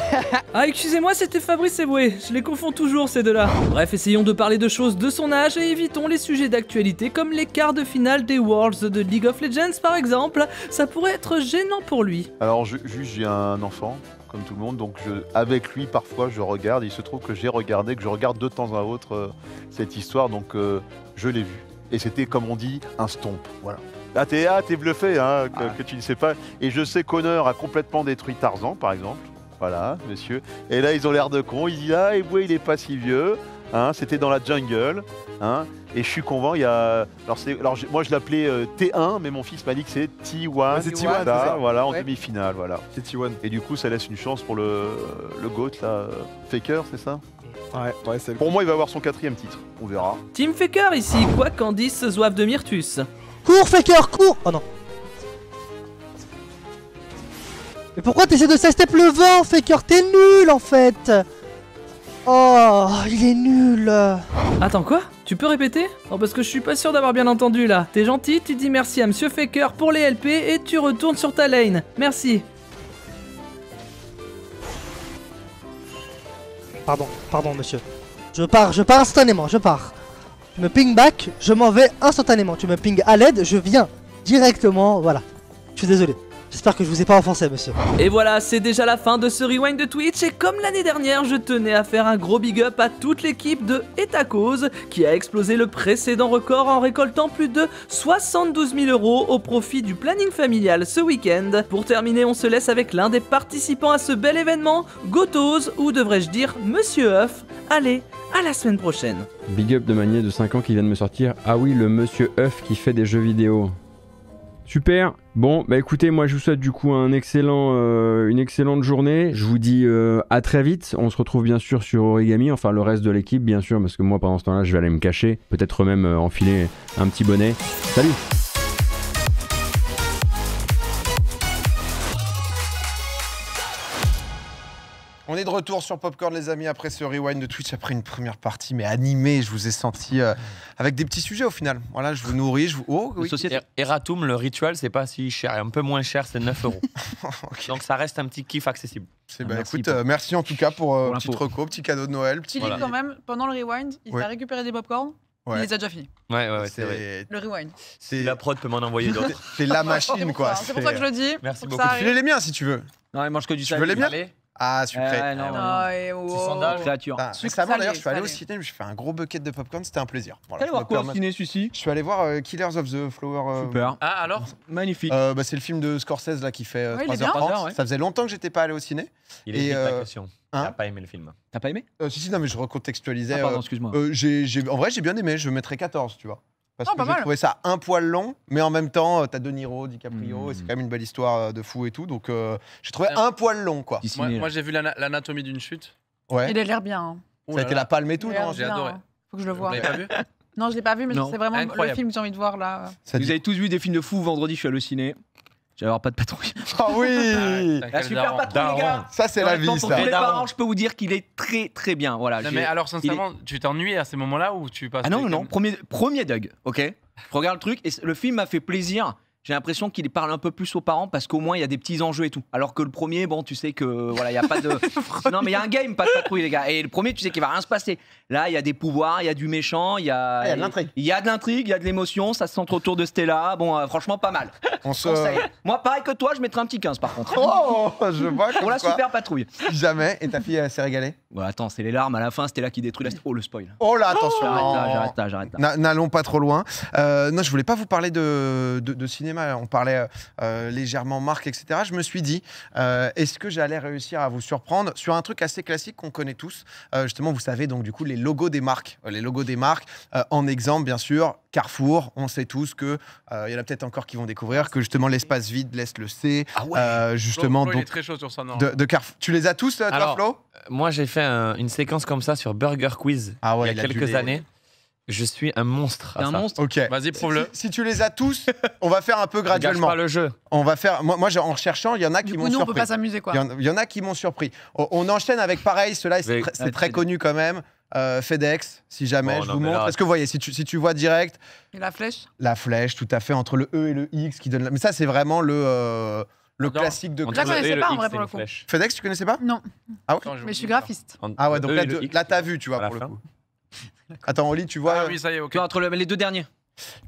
[LAUGHS] ah, excusez-moi, c'était Fabrice Eboué. Je les confonds toujours, ces deux-là. Bref, essayons de parler de choses de son âge et évitons les sujets d'actualité comme les quarts de finale des Worlds de League of Legends, par exemple. Ça pourrait être gênant pour lui. Alors, juste, j'ai un enfant comme tout le monde. Donc avec lui, parfois, je regarde. Il se trouve que j'ai regardé, que je regarde de temps à autre euh, cette histoire. Donc euh, je l'ai vu. Et c'était, comme on dit, un stomp. Voilà. Ah, t'es ah, bluffé, hein, ah. que, tu ne sais pas. Et je sais qu'Honor a complètement détruit Tarzan, par exemple. Voilà, monsieur, Et là, ils ont l'air de con, Ils disent Ah, ouais il est pas si vieux. Hein, C'était dans la jungle. Hein, et je suis convaincu, il y a. Alors, alors moi, je l'appelais euh, T1, mais mon fils m'a dit que c'est T1. c'est T1, voilà, en demi-finale, voilà. C'est T1. Et du coup, ça laisse une chance pour le, le GOAT, là, Faker, c'est ça Ouais, ouais c'est Pour moi, il va avoir son quatrième titre. On verra. Team Faker ici, quoi qu'en dise ce de Myrtus. Cours, Faker, cours Oh non Mais pourquoi t'essaies de s'estep le vent, Faker T'es nul, en fait Oh, il est nul Attends, quoi Tu peux répéter Oh, parce que je suis pas sûr d'avoir bien entendu, là. T'es gentil, tu dis merci à Monsieur Faker pour les LP et tu retournes sur ta lane. Merci. Pardon, pardon, monsieur. Je pars, je pars instantanément, je pars. Tu me ping back, je m'en vais instantanément. Tu me ping à l'aide, je viens directement, voilà. Je suis désolé. J'espère que je vous ai pas offensé, monsieur. Et voilà, c'est déjà la fin de ce rewind de Twitch. Et comme l'année dernière, je tenais à faire un gros big up à toute l'équipe de Etacause qui a explosé le précédent record en récoltant plus de 72 000 euros au profit du planning familial ce week-end. Pour terminer, on se laisse avec l'un des participants à ce bel événement, Gotose, ou devrais-je dire Monsieur euf Allez, à la semaine prochaine. Big up de manier de 5 ans qui vient de me sortir. Ah oui, le Monsieur euf qui fait des jeux vidéo. Super. Bon, bah écoutez, moi je vous souhaite du coup euh, une excellente journée. Je vous dis euh, à très vite. On se retrouve bien sûr sur Origami, enfin le reste de l'équipe bien sûr, parce que moi pendant ce temps-là je vais aller me cacher, peut-être même euh, enfiler un petit bonnet. Salut On est de retour sur Popcorn, les amis, après ce rewind de Twitch, après une première partie, mais animée. Je vous ai senti euh, avec des petits sujets au final. Voilà, je vous nourris. Je vous... Oh, oui. Eratum, le rituel, c'est pas si cher. Et un peu moins cher, c'est 9 euros. [LAUGHS] Donc ça reste un petit kiff accessible. C'est bah, merci euh, merci en tout cas pour, un euh, pour petit petit cadeau de Noël. Petit quand même, pendant le rewind, il a récupéré des popcorn Il les a déjà finis. Ouais, ouais, c'est Le rewind. La prod peut m'en envoyer d'autres. c'est la [LAUGHS] machine, quoi. C'est pour ça que je le dis. Merci beaucoup. Filez les miens si tu veux. Non, il mange que du Tu veux les miens. Ah, sucré. Euh, non, ah, non. Wow. créature. d'ailleurs, je suis allé au ciné, J'ai fait un gros bucket de popcorn, c'était un plaisir. Voilà, T'es voir quoi au ciné, celui-ci Je suis allé voir euh, Killers of the Flower. Euh, Super. Ah, alors Magnifique. Euh, bah, c'est le film de Scorsese là, qui fait 3h30. Ça faisait longtemps que j'étais pas allé au ciné. Il est pas question. T'as hein pas aimé le film T'as pas aimé Si, si, non, mais je recontextualisais. Ah, pardon, excuse-moi. en vrai, j'ai bien aimé, je mettrais 14, tu vois. Parce que j'ai trouvé ça un poil long, mais en même temps, euh, t'as De Niro, DiCaprio, et c'est hmm. quand même une belle histoire euh, de fou et tout. Donc euh, j'ai trouvé un poil long, quoi. Moi, j'ai vu l'anatomie d'une chute. Ouais. Il a l'air bien. Hein. Ça a la palme et tout, non J'ai adoré. Hein. Faut que je le voie. Non, je l'ai pas vu, mais c'est vraiment un le film que j'ai envie de voir là. vous avez tous vu des films de fou vendredi, je suis allé ciné n'y pas de patrouille. [LAUGHS] Ah oui ah, La super patrouille, les gars Ça, c'est la vie, ça. Pour les parents, je peux vous dire qu'il est très, très bien. Voilà, mais alors, sincèrement, tu t'ennuies à ces moments-là ou tu passes. Ah non, non, non, premier, premier Doug, ok Je regarde le truc et le film m'a fait plaisir. J'ai l'impression qu'il parle un peu plus aux parents parce qu'au moins il y a des petits enjeux et tout. Alors que le premier, bon, tu sais que voilà, il y a pas de [LAUGHS] non mais il y a un game, pas de patrouille les gars. Et le premier, tu sais qu'il va rien se passer. Là, il y a des pouvoirs, il y a du méchant, il y a, ah, il y a de l'intrigue. Il y a de l'émotion, ça se centre autour de Stella. Bon, euh, franchement, pas mal. [LAUGHS] Moi, pareil que toi, je mettrais un petit 15 par contre. Oh, je vois. Pour la super patrouille. Jamais. Et ta fille s'est régalée bon, Attends, c'est les larmes à la fin, Stella qui détruit la. Oh, le spoil. Oh là, attention. j'arrête j'arrête N'allons pas trop loin. Euh, non, je voulais pas vous parler de, de cinéma. On parlait euh, légèrement marque, etc. Je me suis dit, est-ce que j'allais réussir à vous surprendre sur un truc assez classique qu'on connaît tous Justement, vous savez, donc du coup, les logos des marques. Euh, les logos des marques, euh, en exemple, bien sûr, Carrefour, on sait tous qu'il euh, y en a peut-être encore qui vont découvrir que justement l'espace vide laisse le C. Ah ouais. justement, donc, très sur de, Carrefour. Tu les as tous, toi, Flo Moi, j'ai fait une séquence comme ça sur Burger Quiz ah il y a, quelques années. Je suis un monstre. un monstre. Ok. Vas-y, prouve-le. Si, tu les as tous, on va faire un peu [LAUGHS] graduellement. le jeu. On va faire. Moi, moi en recherchant, il y en a qui m'ont surpris. Nous, on peut pas s'amuser quoi. Il y, en, a qui m'ont surpris. On, enchaîne avec pareil. Cela, c'est très, ah, connu quand même. Euh, FedEx, si jamais, je vous montre. Est-ce que vous voyez, si tu, si tu vois direct. Et la flèche La flèche, tout à fait, entre le E et le X qui donne. Mais ça, c'est vraiment le. Euh, le classique de. Fedex. E connaissais pas en vrai pour le coup. FedEx, tu connaissais pas Non. Ah ouais Mais je suis graphiste. Ah ouais, donc e là, t'as vu, tu vois, pour le coup. Attends, Oli, tu vois. Ah oui, ça y est, ok. entre les deux derniers.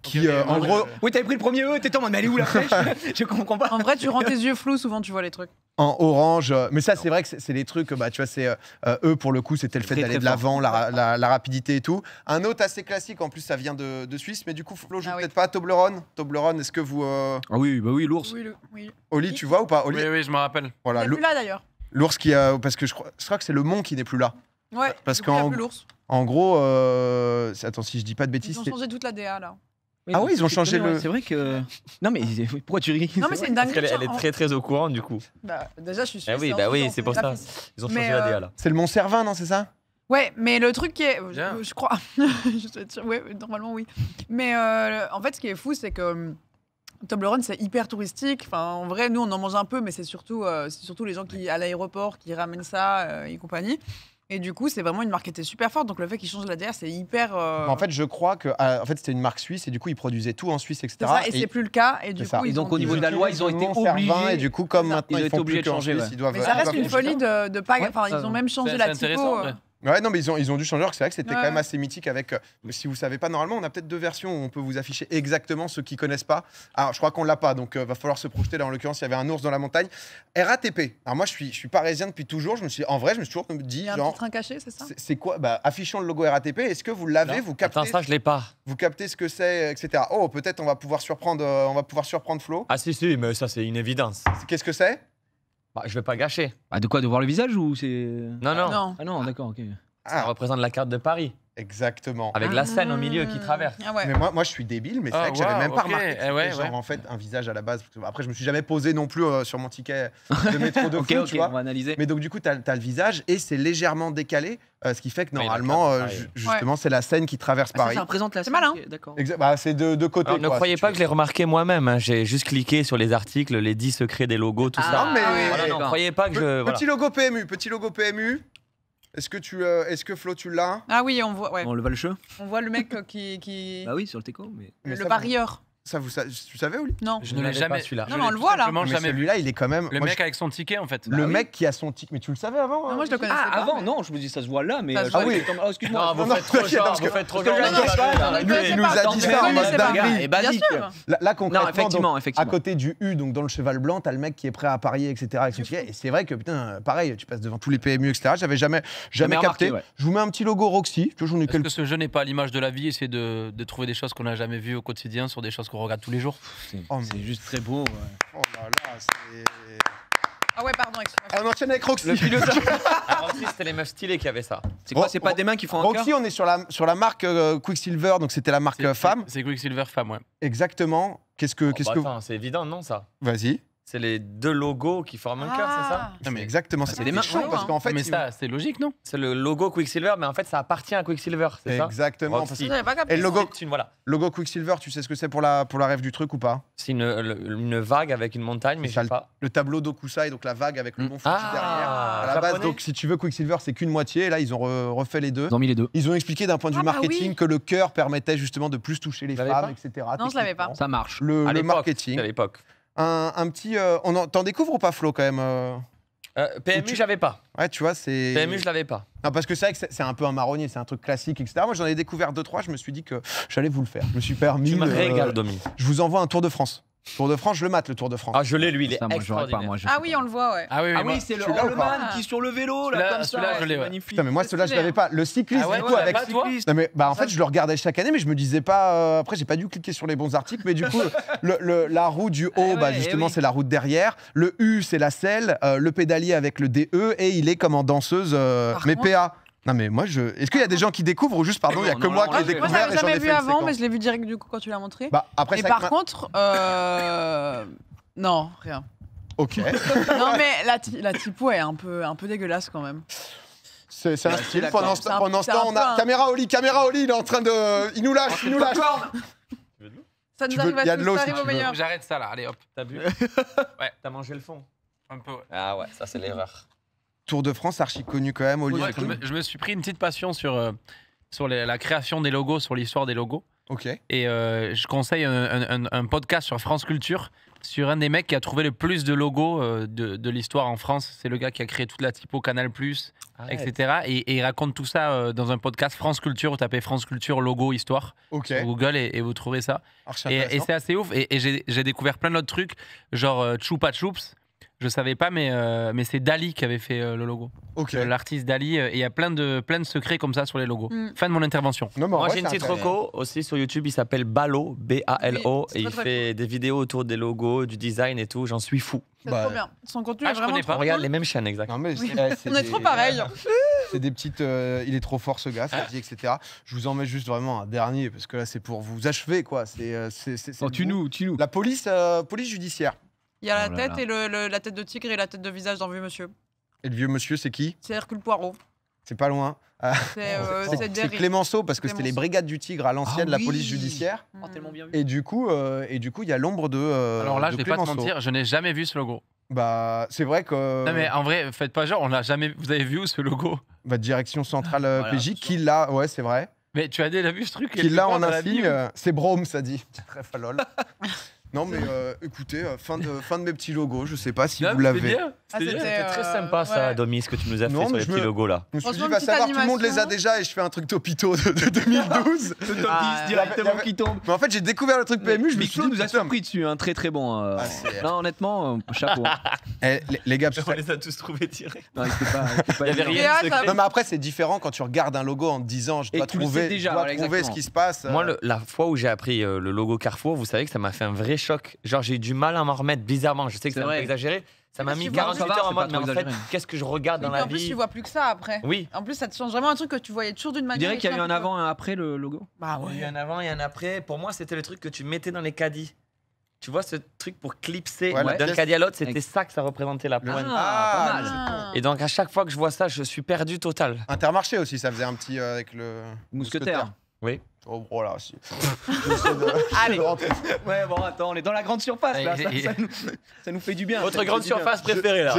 Qui, euh, en gros. Oui, t'avais pris le premier E, t'étais en mode, mais elle est où la flèche [LAUGHS] Je comprends pas. En vrai, tu rends [LAUGHS] tes yeux flous, souvent tu vois les trucs. En orange, euh, mais ça, c'est vrai que c'est les trucs, euh, bah, tu vois, c'est E eux pour le coup, c'était le fait d'aller de l'avant, la, rapidité et tout. Un autre assez classique, en plus, ça vient de, Suisse, mais du coup, Flo, je ah, oui. peut-être pas Toblerone. Toblerone, est-ce que vous. Ah oui, bah oui, l'ours. Oui, Oli, tu vois ou pas Oli Oui, oui, je me rappelle. Voilà, il plus là d'ailleurs. L'ours qui. parce que je crois, je crois que c'est le mont qui n'est plus là. Ouais, parce qu'en. En gros, euh, attends, si je dis pas de bêtises. Ils ont changé toute la DA là. ah oui, ils ont changé le. C'est vrai que. [LAUGHS] Non, mais [LAUGHS] pourquoi tu ris Non, mais c'est une dinguerie. Parce elle est très très au courant du coup. Bah, déjà, je suis sûre. Ah oui, bah oui, c'est pour ça. Ils ont changé la DA euh, là. C'est le mont servin non, c'est ça Ouais, mais le truc qui est. Je, je crois. [LAUGHS] je ouais, normalement, oui. Mais euh, en fait, ce qui est fou, c'est que. Toblerone, c'est hyper touristique. Enfin, en vrai, nous, on en mange un peu, mais c'est surtout, surtout les gens qui, à l'aéroport qui ramènent ça et compagnie. Et du coup, c'est vraiment une marque qui était super forte. Donc le fait qu'ils changent la DR, c'est hyper. Euh, bah, en fait, je crois que ah, en fait, c'était une marque suisse et du coup, ils produisaient tout en Suisse, etc. et, c'est plus le cas. Et, du coup, donc, au niveau de la loi, ils ont été obligés. Et du coup, comme maintenant, ils, ils, obligés de changer. Mais ça reste une folie de, ne pas. enfin, ils ont même changé la typo. Euh. Ouais, non, mais ils ont, ils ont dû changer. C'est vrai que c'était quand même assez mythique avec. Euh, si vous savez pas, normalement, on a peut-être deux versions où on peut vous afficher exactement ceux qui connaissent pas. Alors, je crois qu'on l'a pas, donc euh, va falloir se projeter. Là, en l'occurrence, il y avait un ours dans la montagne. RATP. Alors, moi, je suis, je suis parisien depuis toujours. Je me suis, en vrai, je me suis toujours dit. Il un petit train caché, c'est ça C'est quoi bah, Affichons le logo RATP. Est-ce que vous l'avez Vous captez je l'ai pas. Vous captez ce que c'est, etc. Oh, peut-être on va pouvoir surprendre, euh, on va pouvoir surprendre Flo. Ah si si, mais ça, c'est une évidence. Qu'est-ce que c'est bah, je vais pas gâcher. Ah, de quoi De voir le visage ou c'est. Non, non. Ah non, ah, d'accord, ok. Ça ah. représente la carte de Paris. Exactement. Avec la scène au milieu qui ah. traverse. Ah mais moi, moi, je suis débile, mais c'est ah, vrai que j'avais même pas remarqué. Eh genre, en fait, un visage à la base. Après, je me suis jamais posé non plus euh, sur mon ticket de [LAUGHS] métro de okay, analyser. Mais donc, du coup, tu as, le visage et c'est légèrement décalé, euh, ce qui fait que normalement, euh, justement, c'est la scène qui traverse Paris. Ça, la scène. C'est malin. D'accord. Bah, c'est de, de côté. ne croyez pas que je l'ai remarqué moi-même. Hein. J'ai juste cliqué sur les articles, les 10 secrets des logos, tout ça. mais. croyez pas que Petit logo PMU, petit logo PMU. Est-ce que, tu, euh, est-ce que Flo, tu l'as Ah oui, on voit. On le voit le On voit le mec euh, qui. qui... Bah oui, sur le teco. Mais... le barrière. Ça, vous, ça, tu savais, Oli Non. Je ne l'ai jamais- celui-là. Non, on le voit là. Mais jamais celui-là, il est quand même. Le mec avec son ticket, en fait. le ah mec qui a son ticket. Mais tu le savais avant moi je le hein connaissais Ah, pas. avant, non, je me dis, ça se voit là, mais. Euh, ah oui. Ah, excuse-moi. Non, vous non, faites trop parce que- vous faites trop Il nous- a dit ça en mode Et Bien basique. sûr. Là, concrètement, effectivement, à côté du U, donc dans le cheval blanc, t'as le mec qui est prêt à parier, etc. avec son ticket. Et c'est vrai que, putain, pareil, tu passes devant tous les PMU, etc. J'avais jamais, jamais capté. Je vous mets un petit logo Roxy. Tu vois, ai que ce jeu n'est pas l'image de la vie, essayer de, de trouver des choses qu'on n'a jamais vues au quotidien sur des choses qu'on regarde tous les jours. C'est oh, juste très beau. Oh là Ah ouais, pardon, ah, On enchaîne avec Roxy. Le [LAUGHS] ah, c'était les meufs stylées qui avaient ça. C'est quoi, c'est pas des mains qui font encore un Roxy, on est sur la, sur la marque euh, Quicksilver, donc c'était la marque euh, femme. C'est Quicksilver femme, ouais. Exactement. Qu'est-ce que. Oh, qu'est-ce bah que... C'est évident, non, ça Vas-y. C'est les deux logos qui forment un cœur, c'est ça ah. Non, mais exactement, c'est des parce qu'en hein. fait. Mais ça, c'est logique, non C'est le logo Quicksilver, mais en fait, ça appartient à Quicksilver, c'est ça Exactement. Et le logo, logo Quicksilver, tu sais ce que c'est pour la, pour la rêve du truc ou pas C'est une, vague avec une montagne, mais je sais pas. Le tableau d'Okusai, donc la vague avec le bon ah, derrière. À la base, donc si tu veux, Quicksilver, c'est qu'une moitié. Et là, ils ont refait les deux. Ils ont les deux. Ils ont expliqué d'un point de vue ah, bah marketing que le cœur permettait justement de plus toucher les femmes, etc. Non, je l'avais pas. Ça marche. Le marketing. À l'époque un, petit. Euh, on T'en découvres ou pas, Flo, quand même PMU, euh? Euh, j'avais pas. Ouais, tu vois, c'est. PMU, je l'avais pas. Non, parce que c'est vrai que c'est- un peu un marronnier, c'est un truc classique, etc. Moi, j'en ai découvert deux, trois, je me suis dit que j'allais vous le faire. Je me suis permis. Tu me Je vous envoie un tour de France. Tour de France, je le mate, le Tour de France. Ah, je l'ai, lui, il est Ah oui, on le voit, ouais. Ah oui, oui, ah c'est le man qui est sur le vélo, là, comme ça. je magnifique. Putain, mais moi, celui-là, je l'avais pas. Le cycliste du ah coup, bah, avec. Bah, cycliste. Non mais bah en fait je le regardais chaque année mais je me disais pas euh, après j'ai pas dû cliquer sur les bons articles mais du coup [LAUGHS] le, la roue du haut eh bah justement eh c'est la roue derrière le U c'est la selle euh, le pédalier avec le DE et il est comme en danseuse euh, mais PA non mais moi je. Est-ce qu'il y a des gens qui découvrent ou juste pardon, il y a que moi qui ai découvert Moi je l'avais jamais vu avant, mais je l'ai vu direct du coup quand tu l'as montré. Bah, après, et par contre, euh... non rien. Ok. [LAUGHS] non mais la, la typo est un peu un peu dégueulasse quand même. C'est un style. Pendant, ce, pendant temps, on a. Caméra Oli, caméra Oli, il est en train de. Il nous lâche, oh, il nous lâche. Ça nous arrive à tous, ça arrive au meilleur. J'arrête ça là, allez hop. T'as bu Ouais. T'as mangé le fond Un peu, Ah ouais, ça c'est l'erreur. Tour de France archi connu quand même. lieu je, me, je, me, suis pris une petite passion sur, euh, sur la création des logos, sur l'histoire des logos. Ok. Et euh, je conseille un, podcast sur France Culture sur un des mecs qui a trouvé le plus de logos euh, de, l'histoire en France. C'est le gars qui a créé toute la typo Canal+, etc. Et, il raconte tout ça dans un podcast France Culture. Vous tapez France Culture logo histoire sur Google et, vous trouvez ça. et, c'est assez ouf. Et, j'ai découvert plein d'autres trucs, genre Chupa Choups, je savais pas, mais, euh, mais c'est Dali qui avait fait euh, le logo. Euh, l'artiste Dali. il y a plein de, plein de secrets comme ça sur les logos. Mm. Fin de mon intervention. Moi, j'ai une petite reco aussi sur YouTube, il s'appelle Balo, B-A-L-O, et il fait des vidéos autour des logos, du design et tout, j'en suis fou. trop bah, bien. Son contenu ah, On regarde les mêmes chaînes, exactement. Eh, [LAUGHS] On est trop pareil. [LAUGHS] C'est des petites. il est trop fort ce gars, ça dit, etc. Je vous en mets juste vraiment un dernier parce que là c'est pour vous achever quoi. C'est. tu nous, nous. La police, police judiciaire. Il y a la oh tête et la tête de tigre et la tête de visage d'un vieux monsieur. Et le vieux monsieur, c'est qui C'est Hercule Poirot. C'est pas loin. Ah. C'est euh, Clémenceau parce que c'était les brigades du Tigre à ah l'ancienne, de la police judiciaire. Oh, et du coup, euh, et du coup, il y a l'ombre de. Euh, Alors là, je vais pas te mentir, je n'ai jamais vu ce logo. Bah, c'est vrai que. Non mais en vrai, faites pas genre, on jamais. Vous avez vu ce logo bah, direction centrale PJ, qui l'a Ouais, c'est vrai. Mais tu as déjà vu ce truc Qui l'a en insigne, c'est Brome, ça dit. [LAUGHS] Très falol. [LAUGHS] Non, mais euh, écoutez, euh, fin de, fin de mes petits logos, je sais pas si vous l'avez. Ah, c'était très euh, sympa ça, ouais. Domi, ce que tu nous as fait sur les petits logos là. Je me suis dit, va savoir, tout le monde les a déjà et je fais un truc topito de, 2012. Le top directement qui tombe. mais en fait, j'ai découvert le truc PMU, je me suis dit, nous a surpris dessus, hein, très très bon. Ah, non, honnêtement, chapeau. [LAUGHS] Eh, les, gars, On les a tous trouvés tirés Non, mais après, c'est différent quand tu regardes un logo en te disant, je dois trouver, ce qui se passe. Moi, la fois où j'ai appris le logo Carrefour, vous savez que ça m'a fait un vrai choc. Genre, j'ai eu du mal à m'en remettre bizarrement. Je sais que c'est exagéré. Ça m'a mis 48 heures en mode, mais en fait, qu'est-ce que je regarde dans la vie En plus, tu vois plus que ça après. Oui. En plus, ça te change vraiment un truc que tu voyais toujours d'une manière. Tu dirais qu'il y a eu un avant et un après le logo. Bah oui, Il y a un avant et un après. Pour moi, c'était le truc que tu mettais dans les caddies. Tu vois ce truc pour clipser d'un caddie à l'autre, c'était ça que ça représentait la pointe. Ah, ah et donc à chaque fois que je vois ça, je suis perdu total. Intermarché aussi, ça faisait un petit euh, avec le mousquetaire. Oui. Oh, bon, oh là, [LAUGHS] Allez. Ouais, bon, attends, on est dans la grande surface, Ça, nous, fait du bien. Votre grande surface préférée, là.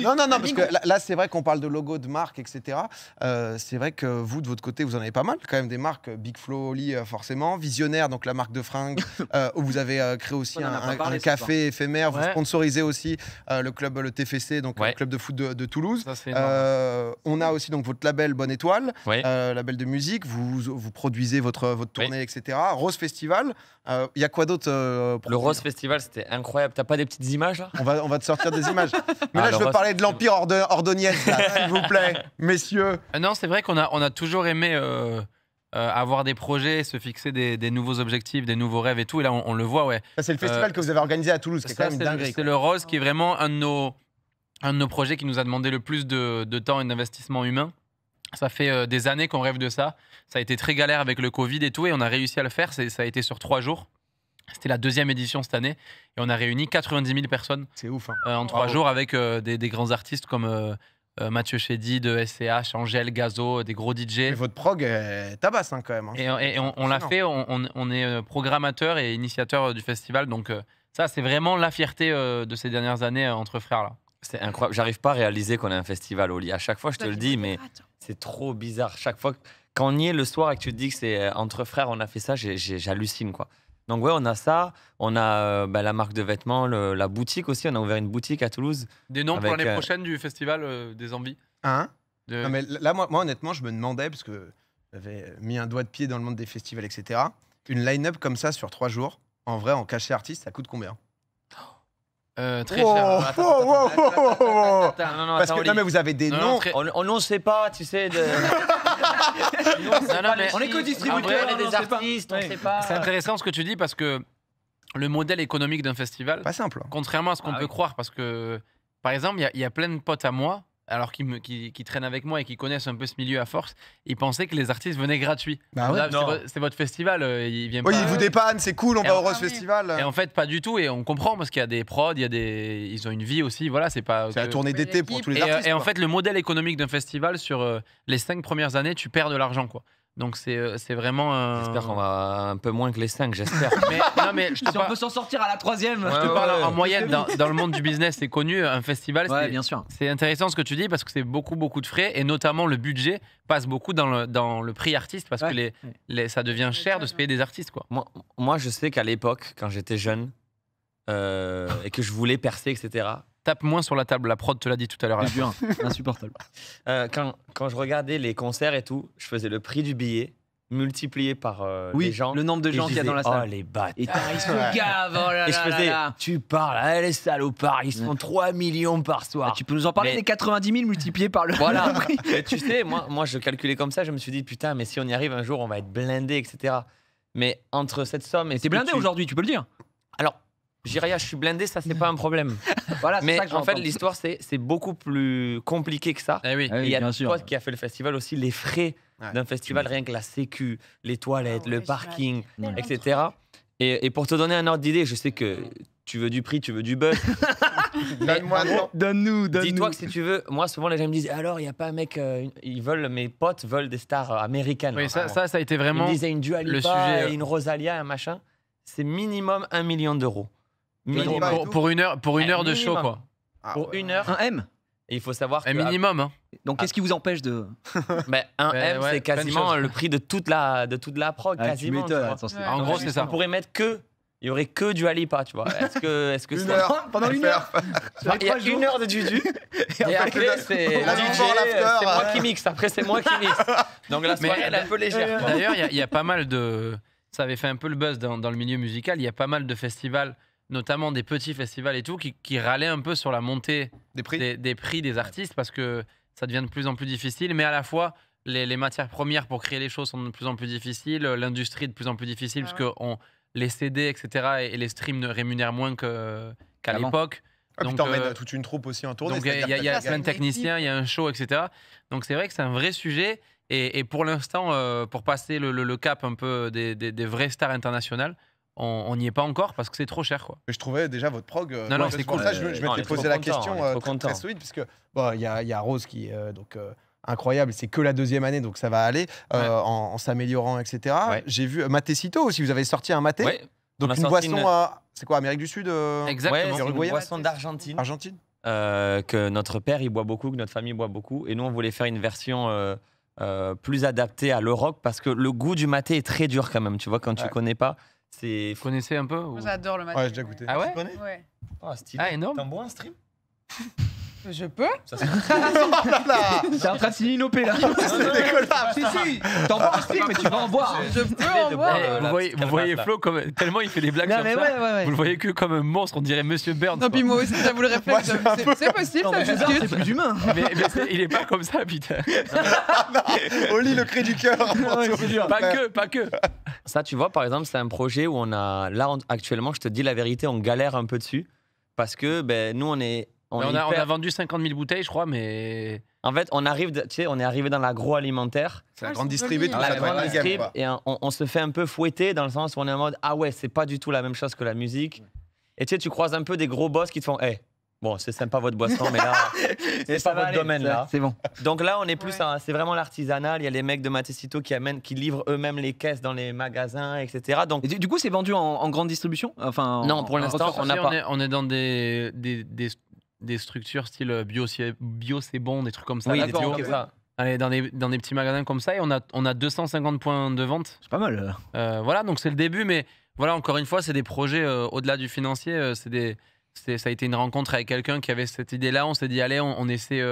non, non, non, parce que là, c'est vrai qu'on parle de logo, de marques etc. Euh, c'est vrai que vous, de votre côté, vous en avez pas mal, quand même, des marques. Euh, Big Flow, Oli, euh, forcément. Visionnaire, donc la marque de fringues, [LAUGHS] où vous avez créé aussi un, café éphémère. Vous sponsorisez aussi le club, le TFC, donc le club de foot de, Toulouse. on a aussi donc votre label Bonne Étoile, label de musique. Vous, vous produisez produisez votre, votre tournée, etc. Rose Festival, il euh, y a quoi d'autre euh, Le Rose Festival, c'était incroyable. T'as pas des petites images là on va, on va te sortir des images. [LAUGHS] Mais là, je veux parler de l'Empire ordonienne, s'il vous plaît, messieurs. Euh, non, c'est vrai qu'on a, on a toujours aimé. avoir des projets, se fixer des, nouveaux objectifs, des nouveaux rêves et tout. Et là, on, le voit, ouais. c'est le festival que vous avez organisé à Toulouse, c'est quand même dingue. C'est le Rose qui est vraiment un de, nos, un de nos projets qui nous a demandé le plus de temps et d'investissement humain. Ça fait euh, des années qu'on rêve de ça. Ça a été très galère avec le Covid et tout, et on a réussi à le faire. Ça a été sur trois jours. C'était la deuxième édition cette année et on a réuni 90 000 personnes. C'est ouf. Hein. Euh, en trois jours avec euh, des, grands artistes comme Mathieu Chédy de SCH, Angèle, Gazo, des gros DJ. votre prog tabasse hein, quand même. Hein. Et, on, l'a fait, on, est programmateur et initiateur du festival. Donc ça, c'est vraiment la fierté de ces dernières années entre frères. là. C'est incroyable. J'arrive pas à réaliser qu'on ait un festival au lit. À chaque fois, je te le dis, mais c'est trop bizarre. Chaque fois, qu'on y est le soir et que tu te dis que c'est euh, entre frères, on a fait ça, j'hallucine, quoi. Donc ouais, on a ça, on a euh, bah, la marque de vêtements, la boutique aussi, on a ouvert une boutique à Toulouse. Des noms pour l'année euh, prochaine du festival des envies Hein non, mais là, moi, moi, honnêtement, je me demandais, parce que j'avais mis un doigt de pied dans le monde des festivals, etc., une line-up comme ça sur trois jours, en vrai, en cachet artiste, ça coûte combien très cher. Parce que non, mais vous avez des noms. on On n'en sait pas, tu sais. [LAUGHS] on est que distributeurs, on est des artistes, on sait pas. C'est intéressant ce que tu dis parce que le modèle économique d'un festival. Pas simple. Contrairement à ce qu'on ah peut croire, parce que, par exemple, il y, y, a plein de potes à moi alors qu'ils qui, traînent avec moi et qui connaissent un peu ce milieu à force, ils pensaient que les artistes venaient gratuits. Bah c'est votre festival, euh, ils viennent oui, ils vous dépannent, c'est cool, on va au Rose Festival. Et en fait, pas du tout, et on comprend parce qu'il y a des prods, il y a des, ils ont une vie aussi, voilà, c'est pas. C'est la tournée d'été pour tous les euh, artistes. Et, en fait, le modèle économique d'un festival sur euh, les cinq premières années, tu perds de l'argent, quoi. Donc c'est euh, vraiment. J'espère qu'on va un peu moins que les 5, j'espère. [LAUGHS] mais, si on peut s'en sortir à la troisième. je te parle en moyenne, dans, dans, le monde du business, c'est connu, un festival. bien sûr. C'est intéressant ce que tu dis parce que c'est beaucoup, beaucoup de frais et notamment le budget passe beaucoup dans le, dans le prix artiste parce que les, ça devient cher de se payer des artistes. Quoi. Moi, moi je sais qu'à l'époque, quand j'étais jeune euh, et que je voulais percer, etc., tape moins sur la table. La prod te l'a dit tout à l'heure. C'est [LAUGHS] insupportable. Euh, quand, je regardais les concerts et tout, je faisais le prix du billet multiplié par euh, les gens. le nombre de gens qu'il y a dans la salle. Oh les bâtards, ils sont gavent, là, tu parles, allez les salopards, ils sont 3 millions par soir. Ah, tu peux nous en parler des 90 000 multipliés par le... Voilà, [LAUGHS] tu sais, moi, moi je calculais comme ça, je me suis dit, putain, mais si on y arrive un jour, on va être blindé, etc. Mais entre cette somme et... T'es blindé aujourd'hui, tu peux le dire alors, Jiraya, je suis blindé, ça c'est pas un problème. [LAUGHS] voilà, mais ça que en fait, l'histoire c'est beaucoup plus compliqué que ça. Eh eh oui. il y a pote qui a fait le festival aussi, les frais d'un festival, rien que la sécu, les toilettes, ah le parking, etc. Et, pour te donner un ordre d'idée, je sais que tu veux du prix, tu veux du buzz. Donne-moi, [LAUGHS] donne-nous, donne-nous. Dis-toi que si tu veux, moi souvent les gens me disent alors il n'y a pas un mec, euh, ils veulent mes potes veulent des stars euh, américaines. Oui, ça, ça, a été vraiment. Ils disaient une Dua Lipa, le sujet, euh. une Rosalia, un machin. C'est minimum un million d'euros. Mais pour, pour, une heure, pour une eh, heure de show, quoi. Ah pour une heure. Un M et il faut savoir un minimum. Hein. Donc, qu'est-ce qui vous empêche de mais [LAUGHS] bah, Un M, c'est quasiment le prix de toute la de toute la prog, ah, quasiment. En gros, c'est ça. On pourrait mettre que. Il y aurait que du Alipa, tu vois. Est-ce que, est-ce que une heure, pendant une heure, il y a une heure de Juju. et, après, c'est c'est moi qui mixe. Après, c'est moi qui mixe. Donc la soirée, elle est un peu légère. D'ailleurs, il y, a pas mal de. Ça avait fait un peu le buzz dans, le milieu musical. Il y a pas mal de festivals notamment des petits festivals et tout, qui, qui râlaient un peu sur la montée des prix des, artistes parce que ça devient de plus en plus difficile, mais à la fois les, matières premières pour créer les choses sont de plus en plus difficiles, l'industrie de plus en plus difficile ah parce que les CD, etc. Et, les streams ne rémunèrent moins qu'à l'époque. Ah, donc, t'emmènes euh, toute une troupe aussi en tournée. Donc, il y, a, plein de il y a un show, etc. Donc, c'est vrai que c'est un vrai sujet. Et, pour l'instant, euh, pour passer le, cap un peu des, des, des vraies stars internationales, on n'y est pas encore parce que c'est trop cher. Quoi. Mais je trouvais déjà votre prog. Euh, non, non, c'est cool. Ça, je, je m'étais posé la question euh, très, solide, puisque il y, a, Rose qui euh, donc euh, incroyable, c'est que la deuxième année, donc ça va aller en, s'améliorant, etc. J'ai vu Maté aussi, vous avez sorti un Maté. Donc une boisson, c'est quoi, Amérique du Sud Exactement, une boisson d'Argentine. Argentine, Que notre père, il boit beaucoup, que notre famille boit beaucoup. Et nous, on voulait faire une version. plus adaptée à l'Europe parce que le goût du maté est très dur quand même, tu vois, quand tu connais pas. Vous connaissez un peu ou... J'adore le match. Ouais, j'ai déjà goûté. Ah ouais, ouais. Oh, stylé. Ah, énorme. T'en bois un stream je peux Ça, c'est- [LAUGHS] oh T'es en train de signer une OP là. C'est dégueulasse Si, si T'en vois un mais tu vas en voir. Je peux en eh, voir. Euh, vous voyez, Flo comme tellement il fait des blagues ça. Vous le voyez que comme un monstre, on dirait Monsieur Burns. Non, puis moi aussi, vous le réflexe. c'est possible, ça c'est plus humain. [LAUGHS] mais, il est pas comme ça, putain. [LAUGHS] lit le cri du cœur Pas que, pas que. Ça, tu vois, par exemple, c'est un projet où on a. Là, actuellement, je te dis la vérité, on galère un peu dessus. Parce que ben, nous, on est on, a, vendu 50 000 bouteilles, je crois, mais. En fait, on arrive, tu sais, on est arrivé dans l'agroalimentaire. C'est la grande distribution la grande et on, se fait un peu fouetter dans le sens où on est en mode ah ouais, c'est pas du tout la même chose que la musique. Et tu sais, tu croises un peu des gros boss qui te font Eh, Bon, c'est sympa votre boisson, mais là, [LAUGHS] c'est pas votre domaine là. C'est bon. Donc là, on est plus, c'est vraiment l'artisanal. Il y a les mecs de Matessito qui amènent, qui livrent eux-mêmes les caisses dans les magasins, etc. Donc du, coup, c'est vendu en, grande distribution, enfin. Non, pour l'instant, on n'a pas. On est, dans des, des structures style euh, bio, bio c'est bon, des trucs comme ça. Oui, Allez, dans, des, dans des petits magasins comme ça, et on a, on a 250 points de vente. C'est pas mal. Euh. Euh, voilà, donc c'est le début, mais voilà, encore une fois, c'est des projets au-delà du financier. des, ça a été une rencontre avec quelqu'un qui avait cette idée-là. On s'est dit, allez, on, essaie,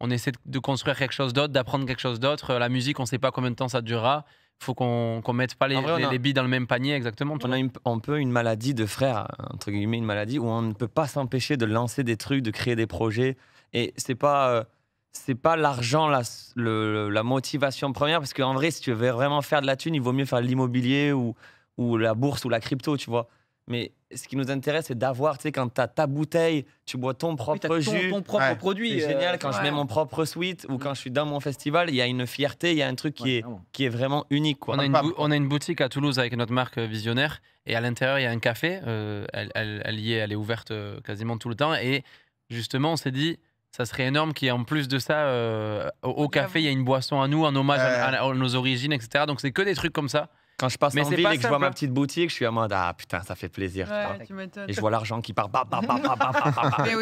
on essaie de construire quelque chose d'autre, d'apprendre quelque chose d'autre. la musique, on ne sait pas combien de temps ça durera faut qu'on ne mette pas les, billes dans le même panier exactement. On a une, un une maladie de frère, entre guillemets, une maladie où on ne peut pas s'empêcher de lancer des trucs, de créer des projets. Et c'est pas. Euh, pas l'argent la, la motivation première, parce qu'en vrai, si tu veux vraiment faire de la thune, il vaut mieux faire l'immobilier ou, ou la bourse ou la crypto, tu vois. Mais ce qui nous intéresse, c'est d'avoir, tu sais, quand tu as ta bouteille, tu bois ton propre jus. Ton propre produit. C'est euh, génial. Quand je mets mon propre suite ou mm. quand je suis dans mon festival, il y a une fierté, il y a un truc qui, est, qui est vraiment unique. On, a une boutique à Toulouse avec notre marque euh, Visionnaire et à l'intérieur, il y a un café. Euh, elle, elle, est, ouverte quasiment tout le temps. Et justement, on s'est dit, ça serait énorme qu'il en plus de ça, au, ah, café, il y a une boisson à nous, en hommage à nos origines, etc. Donc c'est que des trucs comme ça. Quand je passe en ville et que je vois ma petite boutique, je suis en mode ah putain, ça fait plaisir. et je vois l'argent qui part.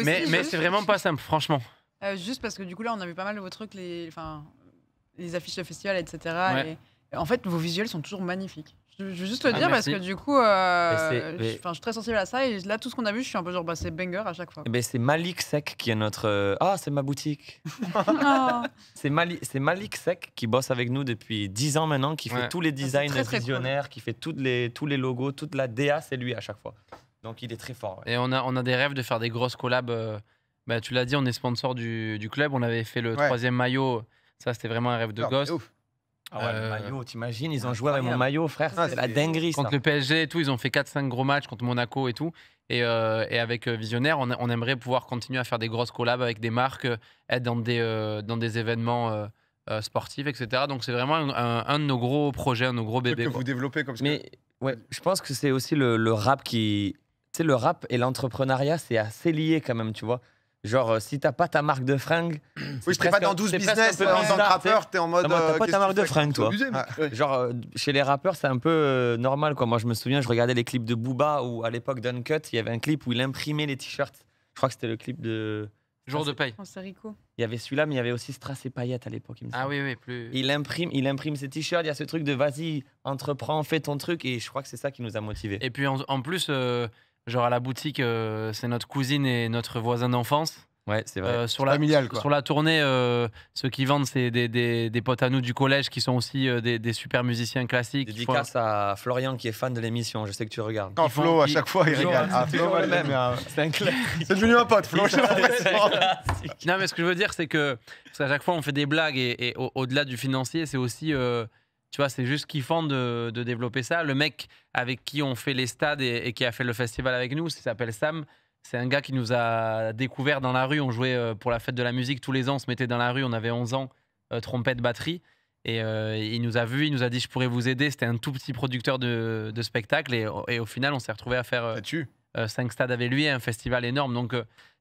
mais, c'est vraiment pas simple, franchement. Euh, juste parce que du coup, là, on a vu pas mal de vos trucs, les, les affiches de festival, etc. en fait, vos visuels sont toujours magnifiques. Je veux juste le ah, dire parce que du coup, euh, je, suis très sensible à ça. Et là, tout ce qu'on a vu, je suis un peu genre, bah, c'est banger à chaque fois. Eh ben, c'est Malik Sek qui est notre. Euh, ah, c'est ma boutique. [LAUGHS] Ah. c'est Mali... Malik Sek qui bosse avec nous depuis 10 ans maintenant, qui fait tous les ah, designs visionnaires, qui fait toutes les, tous les logos, toute la DA, c'est lui à chaque fois. Donc il est très fort. Et on a, on a des rêves de faire des grosses collabs. Euh, bah, tu l'as dit, on est sponsor du, club. On avait fait le troisième maillot. Ça, c'était vraiment un rêve de gosse. Ah ouais, le euh, maillot, t'imagines, ils ont joué avec mon maillot, frère, ah, c'est la dinguerie. Contre le PSG et tout, ils ont fait 4-5 gros matchs contre Monaco et tout. Et, euh, avec euh, Visionnaire, on, aimerait pouvoir continuer à faire des grosses collabs avec des marques, être dans des, dans des événements sportifs, etc. Donc c'est vraiment un, de nos gros projets, un de nos gros bébés. que vous développez comme ça. Mais ouais, je pense que c'est aussi le, rap qui. Tu sais, le rap et l'entrepreneuriat, c'est assez lié quand même, tu vois. Genre, euh, si t'as pas ta marque de fringues. Oui, je suis pas dans 12 business en tant que rappeur, t'es en mode. Non, t'as euh, pas ta marque de fringue toi. Genre, euh, chez les rappeurs, c'est un peu normal, quoi. Moi, je me souviens, je regardais les clips de Booba ou à l'époque d'Uncut, il y avait un clip où il imprimait les t-shirts. Je crois que c'était le clip de. Jour de paye. Il y avait celui-là, mais il y avait aussi Strass et Paillettes à l'époque. Ah oui, oui, plus. Il imprime, il imprime ses t-shirts. Il y a ce truc de vas-y, entreprends, fais ton truc. Et je crois que c'est ça qui nous a motivés. Et puis en, plus, Genre à la boutique, euh, c'est notre cousine et notre voisin d'enfance. Ouais, c'est vrai. Euh, sur, la, familial, sur la tournée, euh, ceux qui vendent, c'est des, des, potes à nous du collège qui sont aussi des, super musiciens classiques. Dédicace à Florian qui est fan de l'émission, je sais que tu regardes. Quand Flo, à chaque fois, il, regarde. Ah, c'est un C'est devenu un pote, Flo. non, mais ce que je veux dire, c'est que, à chaque fois, on fait des blagues et, au-delà du financier, c'est aussi tu vois, c'est juste kiffant de, de développer ça. Le mec avec qui on fait les stades et, qui a fait le festival avec nous, il s'appelle Sam. C'est un gars qui nous a découvert dans la rue. On jouait euh, pour la fête de la musique tous les ans. On se mettait dans la rue. On avait 11 ans, euh, trompette, batterie. Et euh, il nous a vu, il nous a dit je pourrais vous aider. C'était un tout petit producteur de, de spectacle. Et, au final, on s'est retrouvé à faire 5 cinq stades avec lui et un festival énorme. Donc,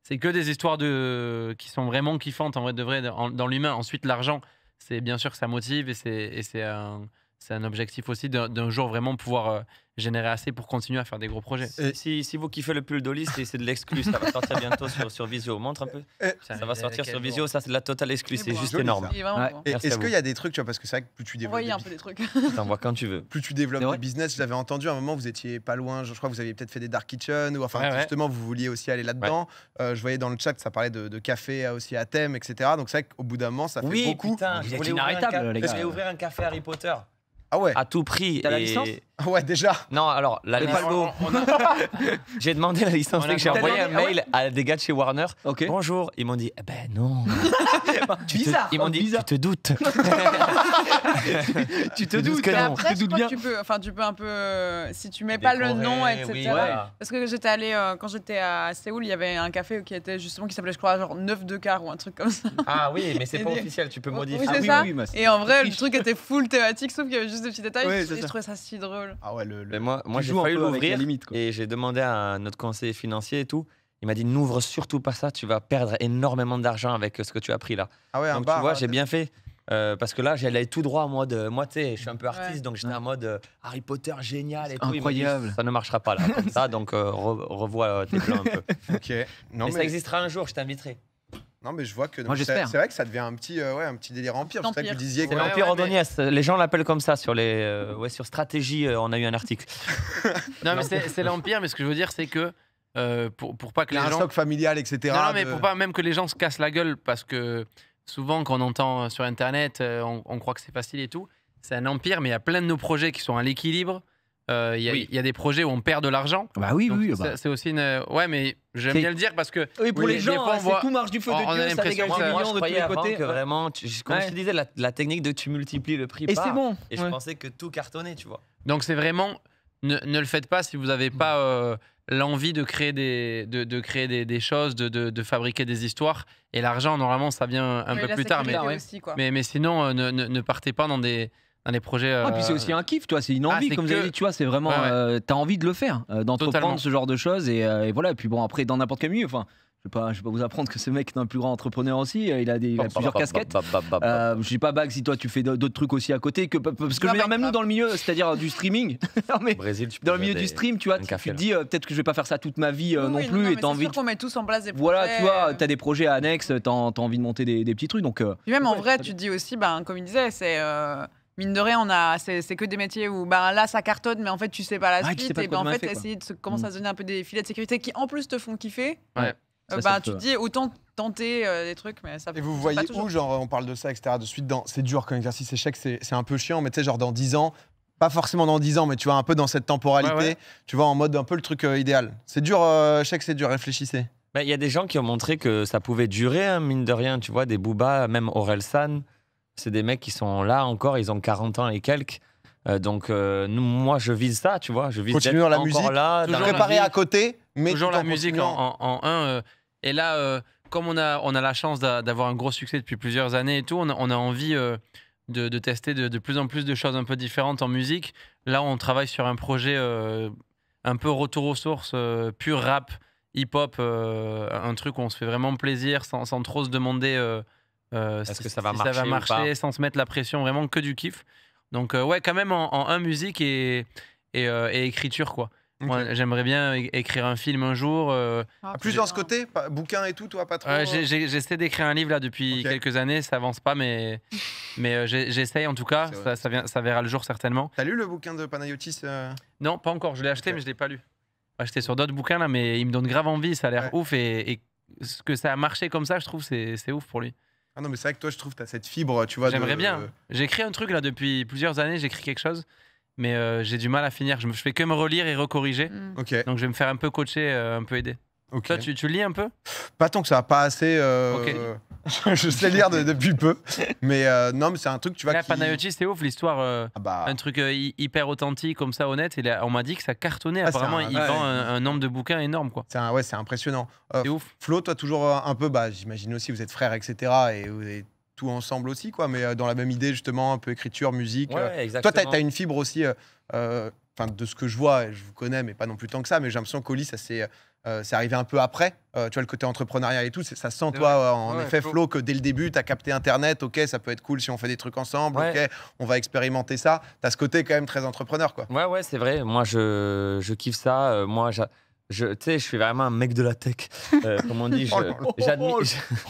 c'est que des histoires de, qui sont vraiment kiffantes en vrai de vrai dans l'humain. Ensuite, l'argent c'est bien sûr que ça motive et c'est un, c'est un objectif aussi d'un jour vraiment pouvoir euh, générer assez pour continuer à faire des gros projets. Euh, si, si, vous kiffez le pull d'Oli, c'est de l'exclus. ça va sortir bientôt sur, sur Visio. Montre un peu. Euh, ça va sortir sur Visio. Ça, c'est de la totale exclus. C'est juste énorme. Est-ce qu'il y a des trucs, tu vois, parce que c'est vrai que plus tu développes. voyez un peu des trucs. [LAUGHS] T'envoies quand tu veux. Plus tu développes le business, j'avais entendu à un moment, vous étiez pas loin. Je crois que vous aviez peut-être fait des Dark Kitchen ou enfin, justement, vous vouliez aussi aller là-dedans. je voyais dans le chat que ça parlait de, café aussi à thème, etc. Donc c'est vrai qu'au bout d'un moment, ça fait beaucoup. Oui, putain, vous un café Harry Potter. Ah ouais. À tout prix. T'as la licence ah Ouais, déjà. Non, alors, la licence. [LAUGHS] j'ai demandé la licence, j'ai envoyé un ah mail à des gars de chez Warner. Bonjour. Ils m'ont dit, eh ben non. [LAUGHS] bizarre. Ils m'ont dit, tu te doutes. [LAUGHS] tu te doutes. Que non. doutes bien. tu peux, enfin, tu peux un peu, euh, si tu mets pas le nom, etc. Parce que j'étais allé euh, quand j'étais à Séoul, il y avait un café qui était justement qui s'appelait, je crois, genre 9 de quart ou un truc comme ça. Ah oui, mais c'est pas officiel, tu peux modifier. Ah ça. Et en vrai, le truc était full thématique, sauf qu'il y avait juste de petits détails. Ouais, et je trouvais ça si drôle. Ah ouais, Mais moi, moi j'ai failli l'ouvrir et j'ai demandé à notre conseiller financier et tout. Il m'a dit n'ouvre surtout pas ça, tu vas perdre énormément d'argent avec euh, ce que tu as pris là. Ah donc tu vois, euh, j'ai bien fait. Euh, parce que là, j'allais tout droit en mode. Moi, tu sais, je suis un peu artiste, donc j'étais un en mode Harry Potter génial et Incroyable. ça ne marchera pas là, comme ça, donc revois tes plans un peu. [LAUGHS] ok. Non, mais, ça existera un jour, je t'inviterai. Non, mais je vois que. C'est vrai que ça devient un petit, euh, ouais, un petit délire empire. C'est vrai que vous disiez. que l'empire ouais, Les gens l'appellent comme ça sur les. Euh, ouais, sur stratégie, euh, on a eu un article. [LAUGHS] non, mais c'est l'empire. Mais ce que je veux dire, c'est que pour, pour pas que les gens. Un stock familial, etc. Non, mais pour pas même que les gens se cassent la gueule parce que souvent, quand on entend sur Internet, on, on croit que c'est facile et tout. C'est un empire, mais il y a plein de nos projets qui sont à l'équilibre euh, il y, a des projets où on perd de l'argent. Bah oui, oui. Bah. C'est aussi une. Ouais, mais j'aime bien le dire parce que. Oui, pour les, gens, c'est tout marche du feu de Dieu, ça dégage des millions de Que vraiment, comme je te disais, la, technique de tu multiplies le prix. Et c'est bon. Et je pensais que tout cartonnait, tu vois. Donc c'est vraiment. Ne, le faites pas si vous n'avez pas euh, l'envie de créer des, de, créer des, choses, de, fabriquer des histoires. Et l'argent, normalement, ça vient un peu plus tard. Mais, mais, sinon, euh, ne partez pas dans des un des projets. Ah, puis c'est euh, aussi un kiff, toi, c'est une ah, envie, comme vous avez dit, tu vois, c'est vraiment. tu as euh, t'as envie de le faire, euh, d'entreprendre ce genre de choses, et, voilà. Et puis bon, après, dans n'importe quel milieu, enfin. Je ne vais, vais, pas vous apprendre que ce mec est un plus grand entrepreneur aussi. Il a, des, plusieurs casquettes. Je ne pas, Bag, si toi tu fais d'autres trucs aussi à côté. Que, parce que même nous, dans le milieu, c'est-à-dire du streaming, [LAUGHS] dans le milieu du stream, tu vois, tu, te dis peut-être que je ne vais pas faire ça toute ma vie non plus. et et as envie. qu'on met tous en place des projets. Voilà, tu vois, tu as des projets annexes, tu as, envie de monter des, petits trucs. Donc, et même en vrai, tu dis aussi, ben, comme il disait, c'est mine de rien, on a, c'est, que des métiers où bah, là, ça cartonne, mais en fait, tu sais pas la ah, suite. et bah, en fait, essayer de se, commencer à se mm. donner un peu des filets de sécurité qui, en plus, te font kiffer. Ouais. Euh, bah, tu te dis, autant tenter euh, des trucs, mais ça. Et vous voyez pas où, genre, on parle de ça, etc. De suite, dans, c'est dur comme exercice échec, c'est, c'est un peu chiant, mais tu sais, genre, dans 10 ans, pas forcément dans 10 ans, mais tu vois, un peu dans cette temporalité, tu vois, en mode un peu le truc euh, idéal. C'est dur, euh, c'est dur, réfléchissez. Bah, il y a des gens qui ont montré que ça pouvait durer, hein, mine de rien, tu vois, des boobas même San c'est des mecs qui sont là encore, ils ont 40 ans et quelques. Euh, donc euh, moi, je vise ça, tu vois. Je vise la musique, là, préparer à côté, mais toujours la musique en, un. Euh, et là, comme on a, on a la chance d'avoir un gros succès depuis plusieurs années et tout, on a, envie de, tester de, plus en plus de choses un peu différentes en musique. Là, on travaille sur un projet un peu retour aux sources, pur rap, hip-hop, un truc où on se fait vraiment plaisir sans, sans trop se demander euh, Est-ce que ça va marcher, ça va marcher sans se mettre la pression, vraiment que du kiff. Donc euh, ouais, quand même en, un musique et, et, euh, écriture quoi. j'aimerais bien écrire un film un jour. Ah, ah, plus dans ce côté, bouquin et tout, toi, pas trop. j'essaie d'écrire un livre là depuis quelques années, ça avance pas, mais mais j'essaye en tout cas. Ça, vient, ça, verra le jour certainement. T'as lu le bouquin de Panayotis Non, pas encore. Je l'ai acheté, mais je l'ai pas lu. Acheté sur d'autres bouquins là, mais il me donne grave envie. Ça a l'air ouf et, et, ce que ça a marché comme ça, je trouve, c'est ouf pour lui. Ah non, mais c'est vrai que toi, je trouve, tu as cette fibre, tu vois. J'aimerais bien. Euh, j'écris un truc là depuis plusieurs années, j'écris quelque chose, mais euh, j'ai du mal à finir. Je, ne fais que me relire et recorriger. Mm. Donc je vais me faire un peu coacher, euh, un peu aider. Okay. Toi, tu, tu, lis un peu Pas tant que ça, pas assez. [LAUGHS] je sais lire depuis peu. Mais euh, non, mais c'est un truc, tu vois. Panayotis, c'est ouf l'histoire. Euh, ah bah. Un truc euh, hyper authentique, comme ça, honnête. Et on m'a dit que ça cartonnait. Ah, Apparemment, il vend un, nombre de bouquins énorme, quoi. C'est ouais, c'est impressionnant. c'est ouf. Flo, toi, toujours un peu, bah, j'imagine aussi, vous êtes frère etc. Et vous êtes tout ensemble aussi, quoi. Mais dans la même idée, justement, un peu écriture, musique. toi, t'as as, une fibre aussi enfin de ce que je vois, je vous connais, mais pas non plus tant que ça, mais j'ai l'impression qu'Oli, ça euh, c'est arrivé un peu après. Euh, tu vois, le côté entrepreneurial et tout, ça sent, toi, euh, en effet, Flo, que dès le début, tu as capté Internet, ok, ça peut être cool si on fait des trucs ensemble, ok, on va expérimenter ça. Tu as ce côté quand même très entrepreneur, quoi. Ouais, ouais, c'est vrai. Moi, je, je kiffe ça. moi, j'ai je, je suis vraiment un mec de la tech. Euh, comme on dit [LAUGHS] oh, [LAUGHS] j'admire,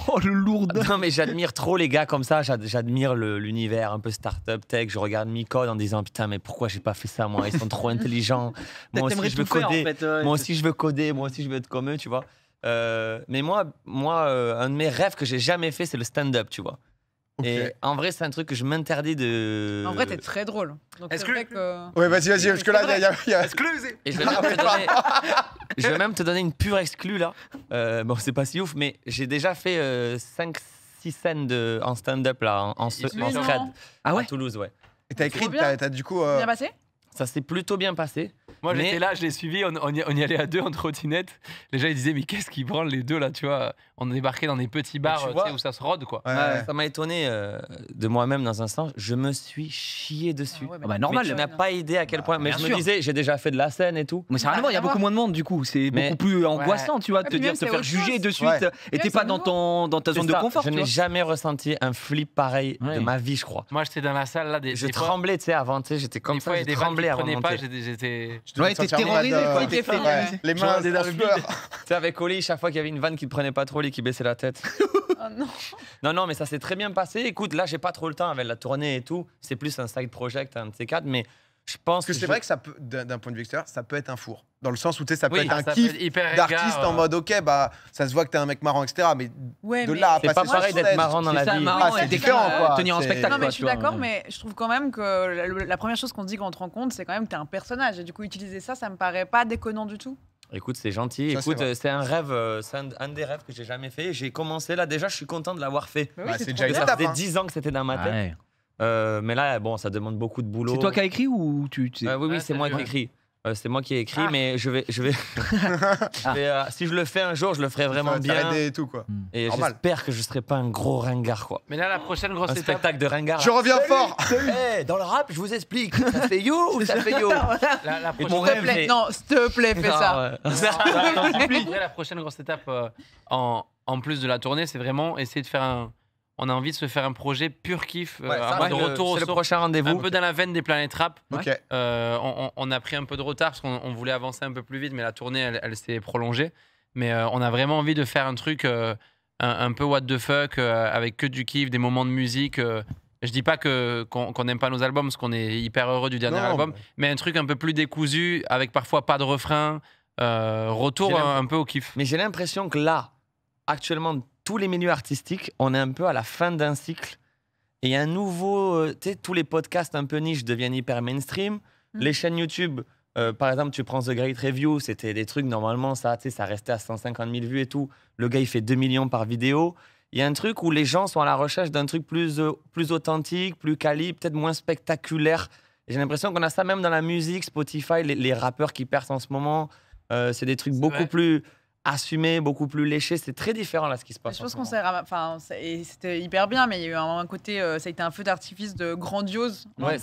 oh, oh, le lourd Non, mais j'admire trop les gars comme ça. J'admire l'univers un peu start-up tech. Je regarde Micode en disant Putain, mais pourquoi j'ai pas fait ça moi Ils sont trop [LAUGHS] intelligents. moi, aussi, je veux coder. moi aussi, je veux être comme eux, tu vois. Euh, mais moi, moi euh, un de mes rêves que j'ai jamais fait, c'est le stand-up, tu vois en vrai, c'est un truc que je m'interdis de. En vrai, t'es très drôle. Donc, est vas-y, vas-y, parce que là, il y a- a. Et ah, je vais, même te donner, une pure exclue là. Euh, bon, c'est pas si ouf, mais j'ai déjà fait 5-6 euh, scènes de, en stand-up là, en, en, ah à Toulouse, ouais. Et T'as écrit, t'as du coup. Euh, bien passé Ça s'est plutôt bien passé. Moi, j'étais là, je l'ai suivi, on, y, allait à deux en trottinette. Les gens, ils disaient, mais qu'est-ce qui branle les deux là, tu vois On est débarquait dans des petits bah, bars tu euh, vois où ça se rôde, quoi. Bah, ça m'a étonné euh, de moi-même dans un sens. Je me suis chié dessus. Ah ah bah, normal. Je tu pas idée à quel bah, point. mais je me disais, j'ai déjà fait de la scène et tout. Mais c'est rien il y a beaucoup moins de monde, du coup. C'est beaucoup plus angoissant, tu vois, de te dire, te faire juger de suite. Et t'es pas dans, ton, dans ta zone de confort. Je n'ai jamais ressenti un flip pareil de ma vie, je crois. Moi, j'étais dans la salle là. j'ai tremblais, tu sais, avant, j'étais comme ça. Je tremblais avant. J'étais Ouais, t'es terrorisé, Les mains, des [LAUGHS] Tu sais, avec Oli, chaque fois qu'il y avait une vanne qui ne prenait pas trop, Oli qui baissait la tête. [LAUGHS] Oh non. non, non, mais ça s'est très bien passé. Écoute, là, j'ai pas trop le temps avec la tournée et tout. C'est plus un side project, un de ces quatre, mais je pense que, c'est vrai que ça peut, d'un point de vue extérieur, ça peut être un four. Dans le sens où tu ça peut être un kiff d'artiste en euh. mode ok, bah ça se voit que t'es un mec marrant, etc. Mais de là à passer pas pareil d'être marrant dans la vie. Ah, c'est différent euh, quoi. Tenir en spectacle. Non, mais je suis d'accord, mais je trouve quand même que la, première chose qu'on dit quand on te rend compte, c'est quand même que t'es un personnage. Et du coup, utiliser ça, ça me paraît pas déconnant du tout. Écoute, c'est gentil. Écoute, euh, c'est un rêve, c'est un, des rêves que j'ai jamais fait. J'ai commencé là. Déjà, je suis content de l'avoir fait. Bah, c'est déjà Ça fait 10 hein. ans que c'était dans ma tête mais là, bon, ça demande beaucoup de boulot. C'est toi qui as écrit ou tu. oui, oui, c'est moi qui ai écrit. c'est moi qui ai écrit, mais je vais, je vais. si je le fais un jour, je le ferai vraiment bien. Et tout quoi. Et j'espère que je serai pas un gros ringard quoi. Mais là, la prochaine grosse un étape. spectacle de ringard. Je reviens fort. dans le rap, je vous explique. Ça fait you ou ça fait yo. la, prochaine... non, s'il te plaît, fais ça. la prochaine grosse étape en, en plus de la tournée, c'est vraiment essayer de faire un on a envie de se faire un projet pur kiff. Euh, de prochain rendez-vous. Un peu dans la veine des planètes Rap. Euh, on, a pris un peu de retard parce qu'on voulait avancer un peu plus vite, mais la tournée, elle, s'est prolongée. Mais euh, on a vraiment envie de faire un truc un, peu what the fuck, avec que du kiff, des moments de musique. Je dis pas que qu'on n'aime pas nos albums, parce qu'on est hyper heureux du dernier album, mais... un truc un peu plus décousu, avec parfois pas de refrain, retour un, un, peu au kiff. Mais j'ai l'impression que là, actuellement, tous les milieux artistiques, on est un peu à la fin d'un cycle. Et il y a un nouveau. Euh, tous les podcasts un peu niche deviennent hyper mainstream. Mm. Les chaînes YouTube, euh, par exemple, tu prends The Great Review, c'était des trucs, normalement, ça, ça restait à 150 000 vues et tout. Le gars, il fait 2 millions par vidéo. Il y a un truc où les gens sont à la recherche d'un truc plus, euh, plus authentique, plus quali, peut-être moins spectaculaire. J'ai l'impression qu'on a ça même dans la musique, Spotify, les, rappeurs qui percent en ce moment. c'est des trucs beaucoup plus assumé, beaucoup plus léché. C'est très différent là ce qui se passe. Je pense qu'on s'est, enfin, c'était hyper bien, mais il y a eu un, côté, euh, ça a été un feu d'artifice de grandiose. Ouais,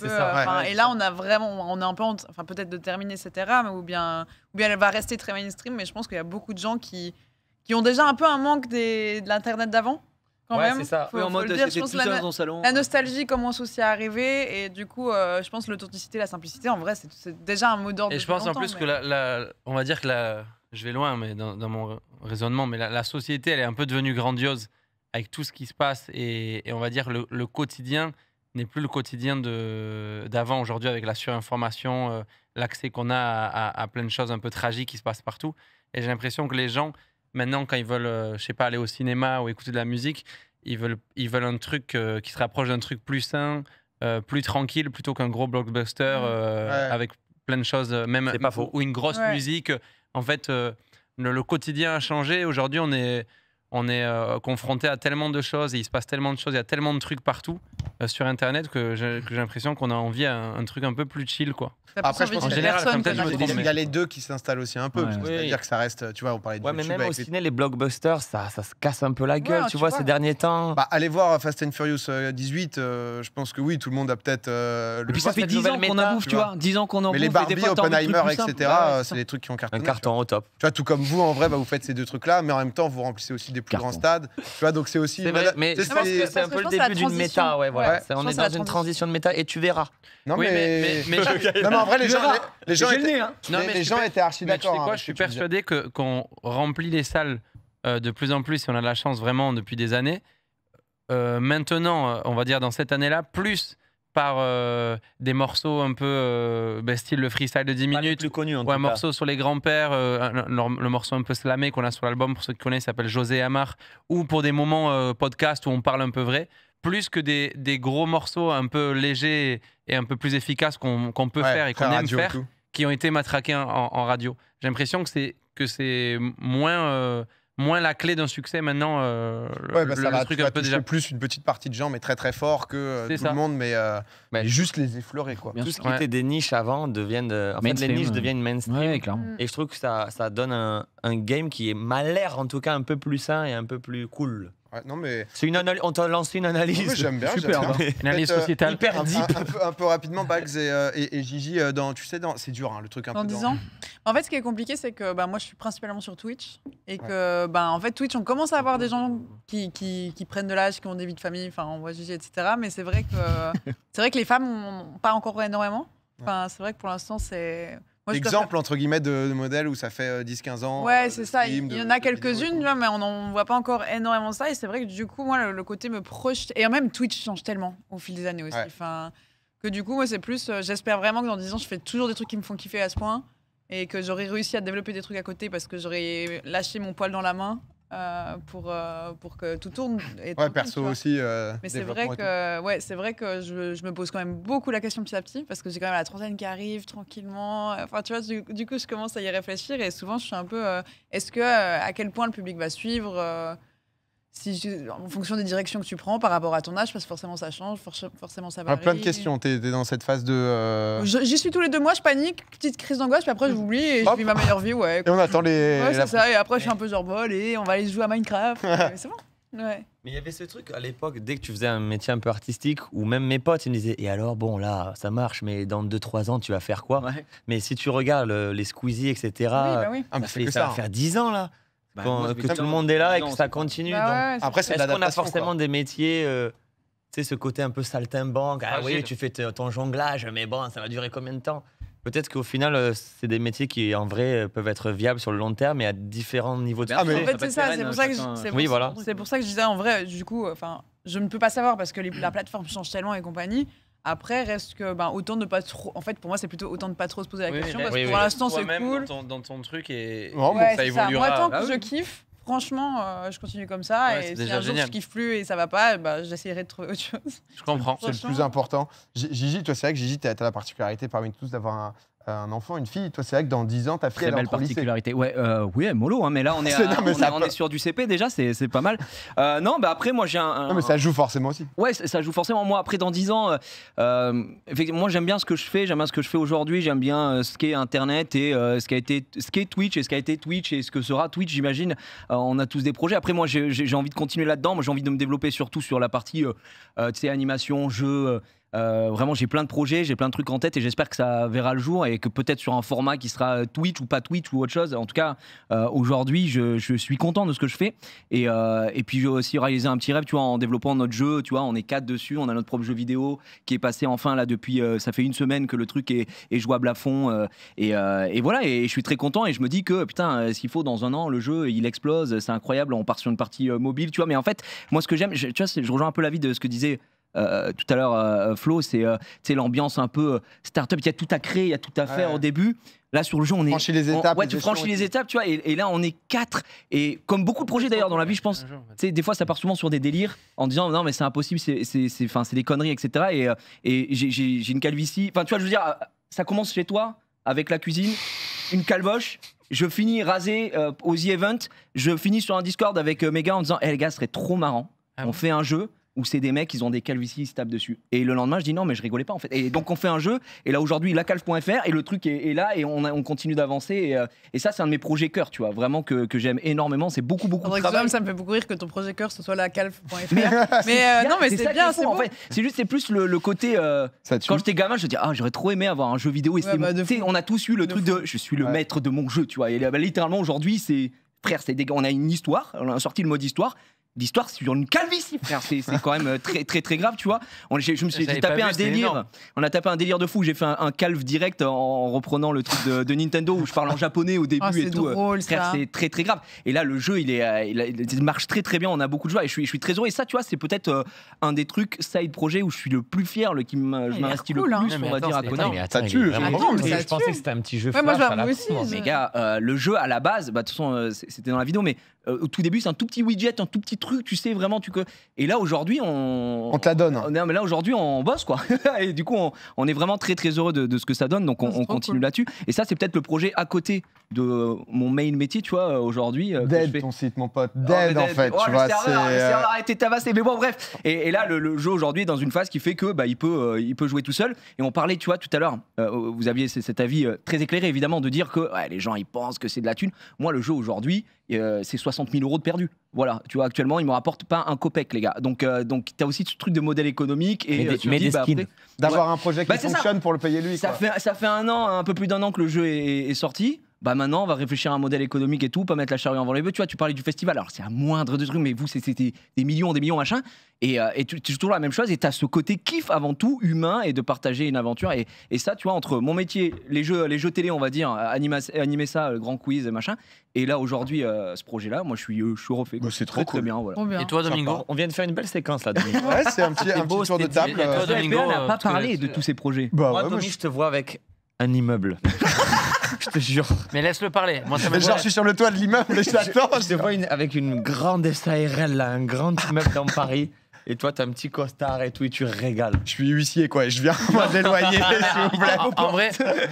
et là, on a vraiment, on est un peu, enfin peut-être de terminer cette ou bien, ou bien elle va rester très mainstream. Mais je pense qu'il y a beaucoup de gens qui, qui ont déjà un peu un manque des, de l'internet d'avant. Quand même. Ça. en mode, la, nostalgie commence aussi à arriver. Et du coup, euh, je pense l'authenticité, la simplicité, en vrai, c'est déjà un mot d'ordre. Et je pense en plus que, la, on va dire que la, je vais loin mais dans, mon raisonnement, mais la, société, elle est un peu devenue grandiose avec tout ce qui se passe et, on va dire le, le quotidien n'est plus le quotidien d'avant aujourd'hui avec la surinformation, euh, l'accès qu'on a à, plein de choses un peu tragiques qui se passent partout. Et j'ai l'impression que les gens, maintenant, quand ils veulent, euh, je sais pas, aller au cinéma ou écouter de la musique, ils veulent, ils veulent un truc euh, qui se rapproche d'un truc plus sain, plus tranquille, plutôt qu'un gros blockbuster mmh. avec plein de choses, même ou une grosse musique en fait, euh, le, quotidien a changé. Aujourd'hui, on est on est euh, confronté à tellement de choses et il se passe tellement de choses, il y a tellement de trucs partout euh, sur Internet que j'ai l'impression qu'on a envie à un, truc un peu plus chill, quoi. Après, je pense en général, il, y a les deux qui s'installent aussi un peu. Ouais. C'est-à-dire que ça reste, tu vois, on parlait de ouais, mais même au ciné, les blockbusters, ça, ça se casse un peu la gueule, tu, vois, ces derniers temps. Bah, allez voir euh, Fast and Furious 18, je pense que oui, tout le monde a peut-être. le... Et puis ça fait 10 ans qu'on en bouffe, tu vois, 10 ans qu'on en bouffe. Mais les Barbie, Oppenheimer, etc., c'est des trucs qui ont cartonné. Un carton au top. Tu vois, tout comme vous, en vrai, bah, vous faites ces deux trucs-là, mais en même temps, vous remplissez aussi des grand stade, Tu vois, donc c'est aussi. mais c'est un peu le début d'une méta. Ouais, voilà. On est dans une transition de méta et tu verras. Non, mais. [LAUGHS] mais en vrai, les gens. Les gens étaient, hein. non, les gens étaient archi d'accord. Hein, je suis persuadé que qu'on remplit les salles euh, de plus en plus, et on a de la chance vraiment depuis des années. Euh, maintenant, euh, on va dire dans cette année-là, plus par euh, des morceaux un peu euh, ben, style le freestyle de 10 minutes. ou un morceau sur les grands-pères, euh, le, morceau un peu slamé qu'on a sur l'album, pour ceux qui connaissent, s'appelle José Amar, ou pour des moments podcast où on parle un peu vrai, plus que des, gros morceaux un peu légers et un peu plus efficaces qu'on peut faire et qu'on aime faire, qui ont été matraqués en, en radio. J'ai l'impression que c'est moins moins la clé d'un succès maintenant. Euh, ouais, bah, ça déjà plus une petite partie de gens, mais très très fort que euh, tout le monde, euh, mais, juste les effleurer quoi. tout ce qui était des niches avant deviennent, euh, en fait, les niches deviennent mainstream. Mm. et je trouve que ça, donne un, game qui est m'a l'air en tout cas un peu plus sain et un peu plus cool non, mais... On t'a lancé une analyse. j'aime bien. Super. Hein. Une analyse euh, sociétale. Hyper deep. Un, peu, rapidement, Bags et, euh, Gigi, euh, dans, tu sais, c'est dur hein, le truc un dans peu. 10 dans... ans. En fait, ce qui est compliqué, c'est que bah, moi, je suis principalement sur Twitch. Et que, bah, en fait, Twitch, on commence à avoir des gens qui, prennent de l'âge, qui ont des vies de famille, enfin, on voit Gigi, etc. Mais c'est vrai, que, [LAUGHS] vrai que les femmes, on, pas encore énormément. Enfin, c'est vrai que pour l'instant, c'est. L'exemple, entre guillemets, de, modèle où ça fait 10-15 euh, ans. Ouais, euh, c'est ça. il y, en a quelques-unes, mais on n'en voit pas encore énormément ça. Et c'est vrai que du coup, moi, le, côté me projette. Et même Twitch change tellement au fil des années aussi. que du coup, moi, c'est plus. Euh, j'espère vraiment que dans 10 ans, je fais toujours des trucs qui me font kiffer à ce point. Et que j'aurais réussi à développer des trucs à côté parce que j'aurais lâché mon poil dans la main euh, pour, euh, pour que tout tourne. Et ouais, perso aussi. Euh, Mais c'est vrai, que, ouais, c'est vrai que je, je, me pose quand même beaucoup la question petit à petit parce que j'ai quand même la trentaine qui arrive tranquillement. Enfin, tu vois, du, du, coup, je commence à y réfléchir et souvent, je suis un peu est-ce que à quel point le public va suivre en fonction des directions que tu prends par rapport à ton âge, parce que forcément ça change, forcément ça varie. Ah, plein de questions, tu es, dans cette phase de... Euh, j'y suis tous les deux mois, je panique, petite crise d'angoisse, puis après je j'oublie et je vis ma meilleure vie. Ouais, et on attend les... Ouais, c'est ça, et après je suis un peu genre, bol et on va aller jouer à Minecraft, [LAUGHS] euh, c'est bon. Ouais. Mais il y avait ce truc à l'époque, dès que tu faisais un métier un peu artistique, ou même mes potes, ils me disaient Et alors, bon, là, ça marche, mais dans 2-3 ans, tu vas faire quoi Mais si tu regardes les Squeezie, etc., oui, bah oui. Ah, ça, ça va hein. faire 10 ans là. Bah, que tout le monde est là et que ça continue. Bah Après, c'est Est-ce qu'on a forcément des métiers. Euh, tu sais, ce côté un peu saltimbanque. Ah, ah oui, tu fais ton jonglage, mais bon, ça va durer combien de temps Peut-être qu'au final, euh, c'est des métiers qui, en vrai, euh, peuvent être viables sur le long terme et à différents niveaux de. Ah, mais en fait, c'est ça. C'est pour ça que hein, je, C'est pour ça que je disais en vrai, du coup, enfin, je ne peux pas savoir parce que la plateforme change tellement et compagnie. Après, reste que ben, autant de pas trop. En fait, pour moi, c'est plutôt autant de pas trop se poser la question parce que pour l'instant, c'est cool. Dans ton, dans ton truc et ça évoluera. Moi, tant que ah je kiffe, franchement, euh, je continue comme ça. et si un jour je kiffe plus et ça va pas, bah, j'essaierai de trouver autre chose. Je comprends. C'est le plus important. Gigi, toi, c'est vrai que Gigi, tu as, as, la particularité parmi tous d'avoir un, euh, un enfant, une fille. Toi, c'est vrai que dans 10 ans, ta fille, elle belle particularité. Lycée. Ouais, euh, oui, mollo, hein, mais là, on est, [LAUGHS] on, est, sur du CP déjà, c'est pas mal. Euh, non, bah après, moi, j'ai un, Non, mais ça joue forcément aussi. Ouais, ça joue forcément. Moi, après, dans 10 ans, euh, effectivement, moi, j'aime bien ce que je fais, j'aime bien ce que je fais aujourd'hui, j'aime bien ce qu'est Internet et ce, qui a été, ce qu'est Twitch et ce qui a été Twitch et ce que sera Twitch, j'imagine. on a tous des projets. Après, moi, j'ai envie de continuer là-dedans. Moi, j'ai envie de me développer surtout sur la partie, animation, jeu. Euh, vraiment, j'ai plein de projets, j'ai plein de trucs en tête et j'espère que ça verra le jour et que peut-être sur un format qui sera euh, Twitch ou pas Twitch ou autre chose. En tout cas, euh, aujourd'hui, je, suis content de ce que je fais. Et, euh, et puis, j'ai aussi réalisé un petit rêve, tu vois, en développant notre jeu. Tu vois, on est quatre dessus, on a notre propre jeu vidéo qui est passé enfin là depuis. ça fait une semaine que le truc est, jouable à fond. Et, et, voilà, et, je suis très content et je me dis que putain, s'il faut dans un an, le jeu il explose, c'est incroyable. On part sur une partie mobile, tu vois. Mais en fait, moi, ce que j'aime, tu vois, je rejoins un peu la vie de ce que disait. Euh, euh, tout à l'heure, euh, Flo, c'est l'ambiance un peu start-up. Il y a tout à créer, il y a tout à faire au début. Là, sur le jeu, on est. Franchis les étapes. ouais, tu franchis les étapes, tu vois. Et, là, on est quatre. Et comme beaucoup de projets d'ailleurs dans la vie, je pense, des fois, ça part souvent sur des délires en disant non, mais c'est impossible, c'est des conneries, etc. Et, et j'ai une calvitie. Enfin, tu vois, je veux dire, ça commence chez toi, avec la cuisine, une calvoche, je finis rasé aux The Event, je finis sur un Discord avec Mega mes gars en disant Elga eh, les ce serait trop marrant. Ah on fait un jeu, où c'est des mecs, ils ont des calvities, ils se tapent dessus. Et le lendemain, je dis non, mais je rigolais pas en fait. Et donc on fait un jeu, et là aujourd'hui, lacalfe.fr, et le truc est, là, et on, on continue d'avancer. Euh, et, ça, c'est un de mes projets cœur, tu vois, vraiment que, j'aime énormément. C'est beaucoup, beaucoup de travail. ça me fait beaucoup rire que ton projet cœur, ce soit lacalfe.fr. mais, [LAUGHS] mais euh, non, mais c'est bien, c'est bon. C'est juste, c'est plus le, côté. Euh, quand j'étais gamin, je me dis, ah, j'aurais trop aimé avoir un jeu vidéo. Bah, on a tous eu le truc de je suis le maître de mon jeu, tu vois. Et bah, littéralement, aujourd'hui, c'est frère, c'est des... on a une histoire, on a sorti le mode histoire l'histoire sur une calvitie, frère. C'est quand même euh, très, très, très grave, tu vois. On, je, me suis tapé un délire. On a tapé un délire de fou. J'ai fait un, calve direct en reprenant le truc de, Nintendo où je parle en japonais au début ah, et tout. Euh, c'est très, très grave. Et là, le jeu, il, est, euh, il marche très, très bien. On a beaucoup de joie et je suis, je suis très heureux. Et ça, tu vois, c'est peut-être un des trucs side projet où je suis le plus fier, le qui ah, m'investit cool, le plus, hein. on va dire, à Conan. Ça tue. Je pensais que c'était un petit jeu. Moi, je aussi. Mais gars, le jeu à la base, de toute façon, c'était dans la vidéo, mais euh, au tout début, c'est un tout petit widget, un tout petit truc, tu sais vraiment. Tu... que. Et là, aujourd'hui, on. On te la donne. On, mais là, aujourd'hui, on bosse, quoi. [LAUGHS] et du coup, on, est vraiment très, très heureux de, ce que ça donne. Donc, on, continue là-dessus. Et ça, c'est peut-être le projet à côté de mon main métier, tu vois, aujourd'hui. Euh, Dead, ton site, mon pote. Oh, Dead, en fait. le serveur, a été tabassé. Mais bon, bref. Et, là, le, jeu aujourd'hui est dans une phase qui fait que bah, il, peut, euh, il peut jouer tout seul. Et on parlait, tu vois, tout à l'heure, vous aviez cet avis très éclairé, évidemment, de dire que les gens, ils pensent que c'est de la thune. Moi, le jeu aujourd'hui, euh, c'est 60 000 euros de perdu. Voilà, tu vois, actuellement, il ne me rapporte pas un copec, les gars. Donc, euh, donc tu as aussi ce truc de modèle économique. Et euh, tu' bah, D'avoir un projet qui bah, fonctionne pour le payer lui. Ça fait, un an, un peu plus d'un an que le jeu est sorti bah maintenant on va réfléchir à un modèle économique et tout, pas mettre la charrue avant les bœufs. Tu vois, tu parlais du festival, alors c'est un moindre de truc, mais vous, c'était des, millions, des millions, machin. Et, euh, c'est toujours la même chose, et tu as ce côté kiff avant tout humain et de partager une aventure. Et, ça, tu vois, entre mon métier, les jeux, les télé, on va dire, animer, ça, le grand quiz, machin, et là aujourd'hui, euh, ce projet-là, moi je suis, euh, je suis refait. c'est trop, bien, voilà. Et toi, Domingo On vient de faire une belle séquence là, Domingo. ouais, c'est un petit, un tour de table. Domingo, on n'a pas parlé de tous ces projets. Bah, moi, ouais, je te vois avec un immeuble. [LAUGHS] je te jure. Mais laisse-le parler. Moi, Genre, je suis sur le toit de l'immeuble et je t'attends. Je te vois avec une grande SARL, là, un grand immeuble dans Paris. Et toi, t'as un petit costard et tout, et tu régales. Je suis huissier, quoi. et Je viens [LAUGHS] m'éloigner, [LAUGHS] s'il vous plaît.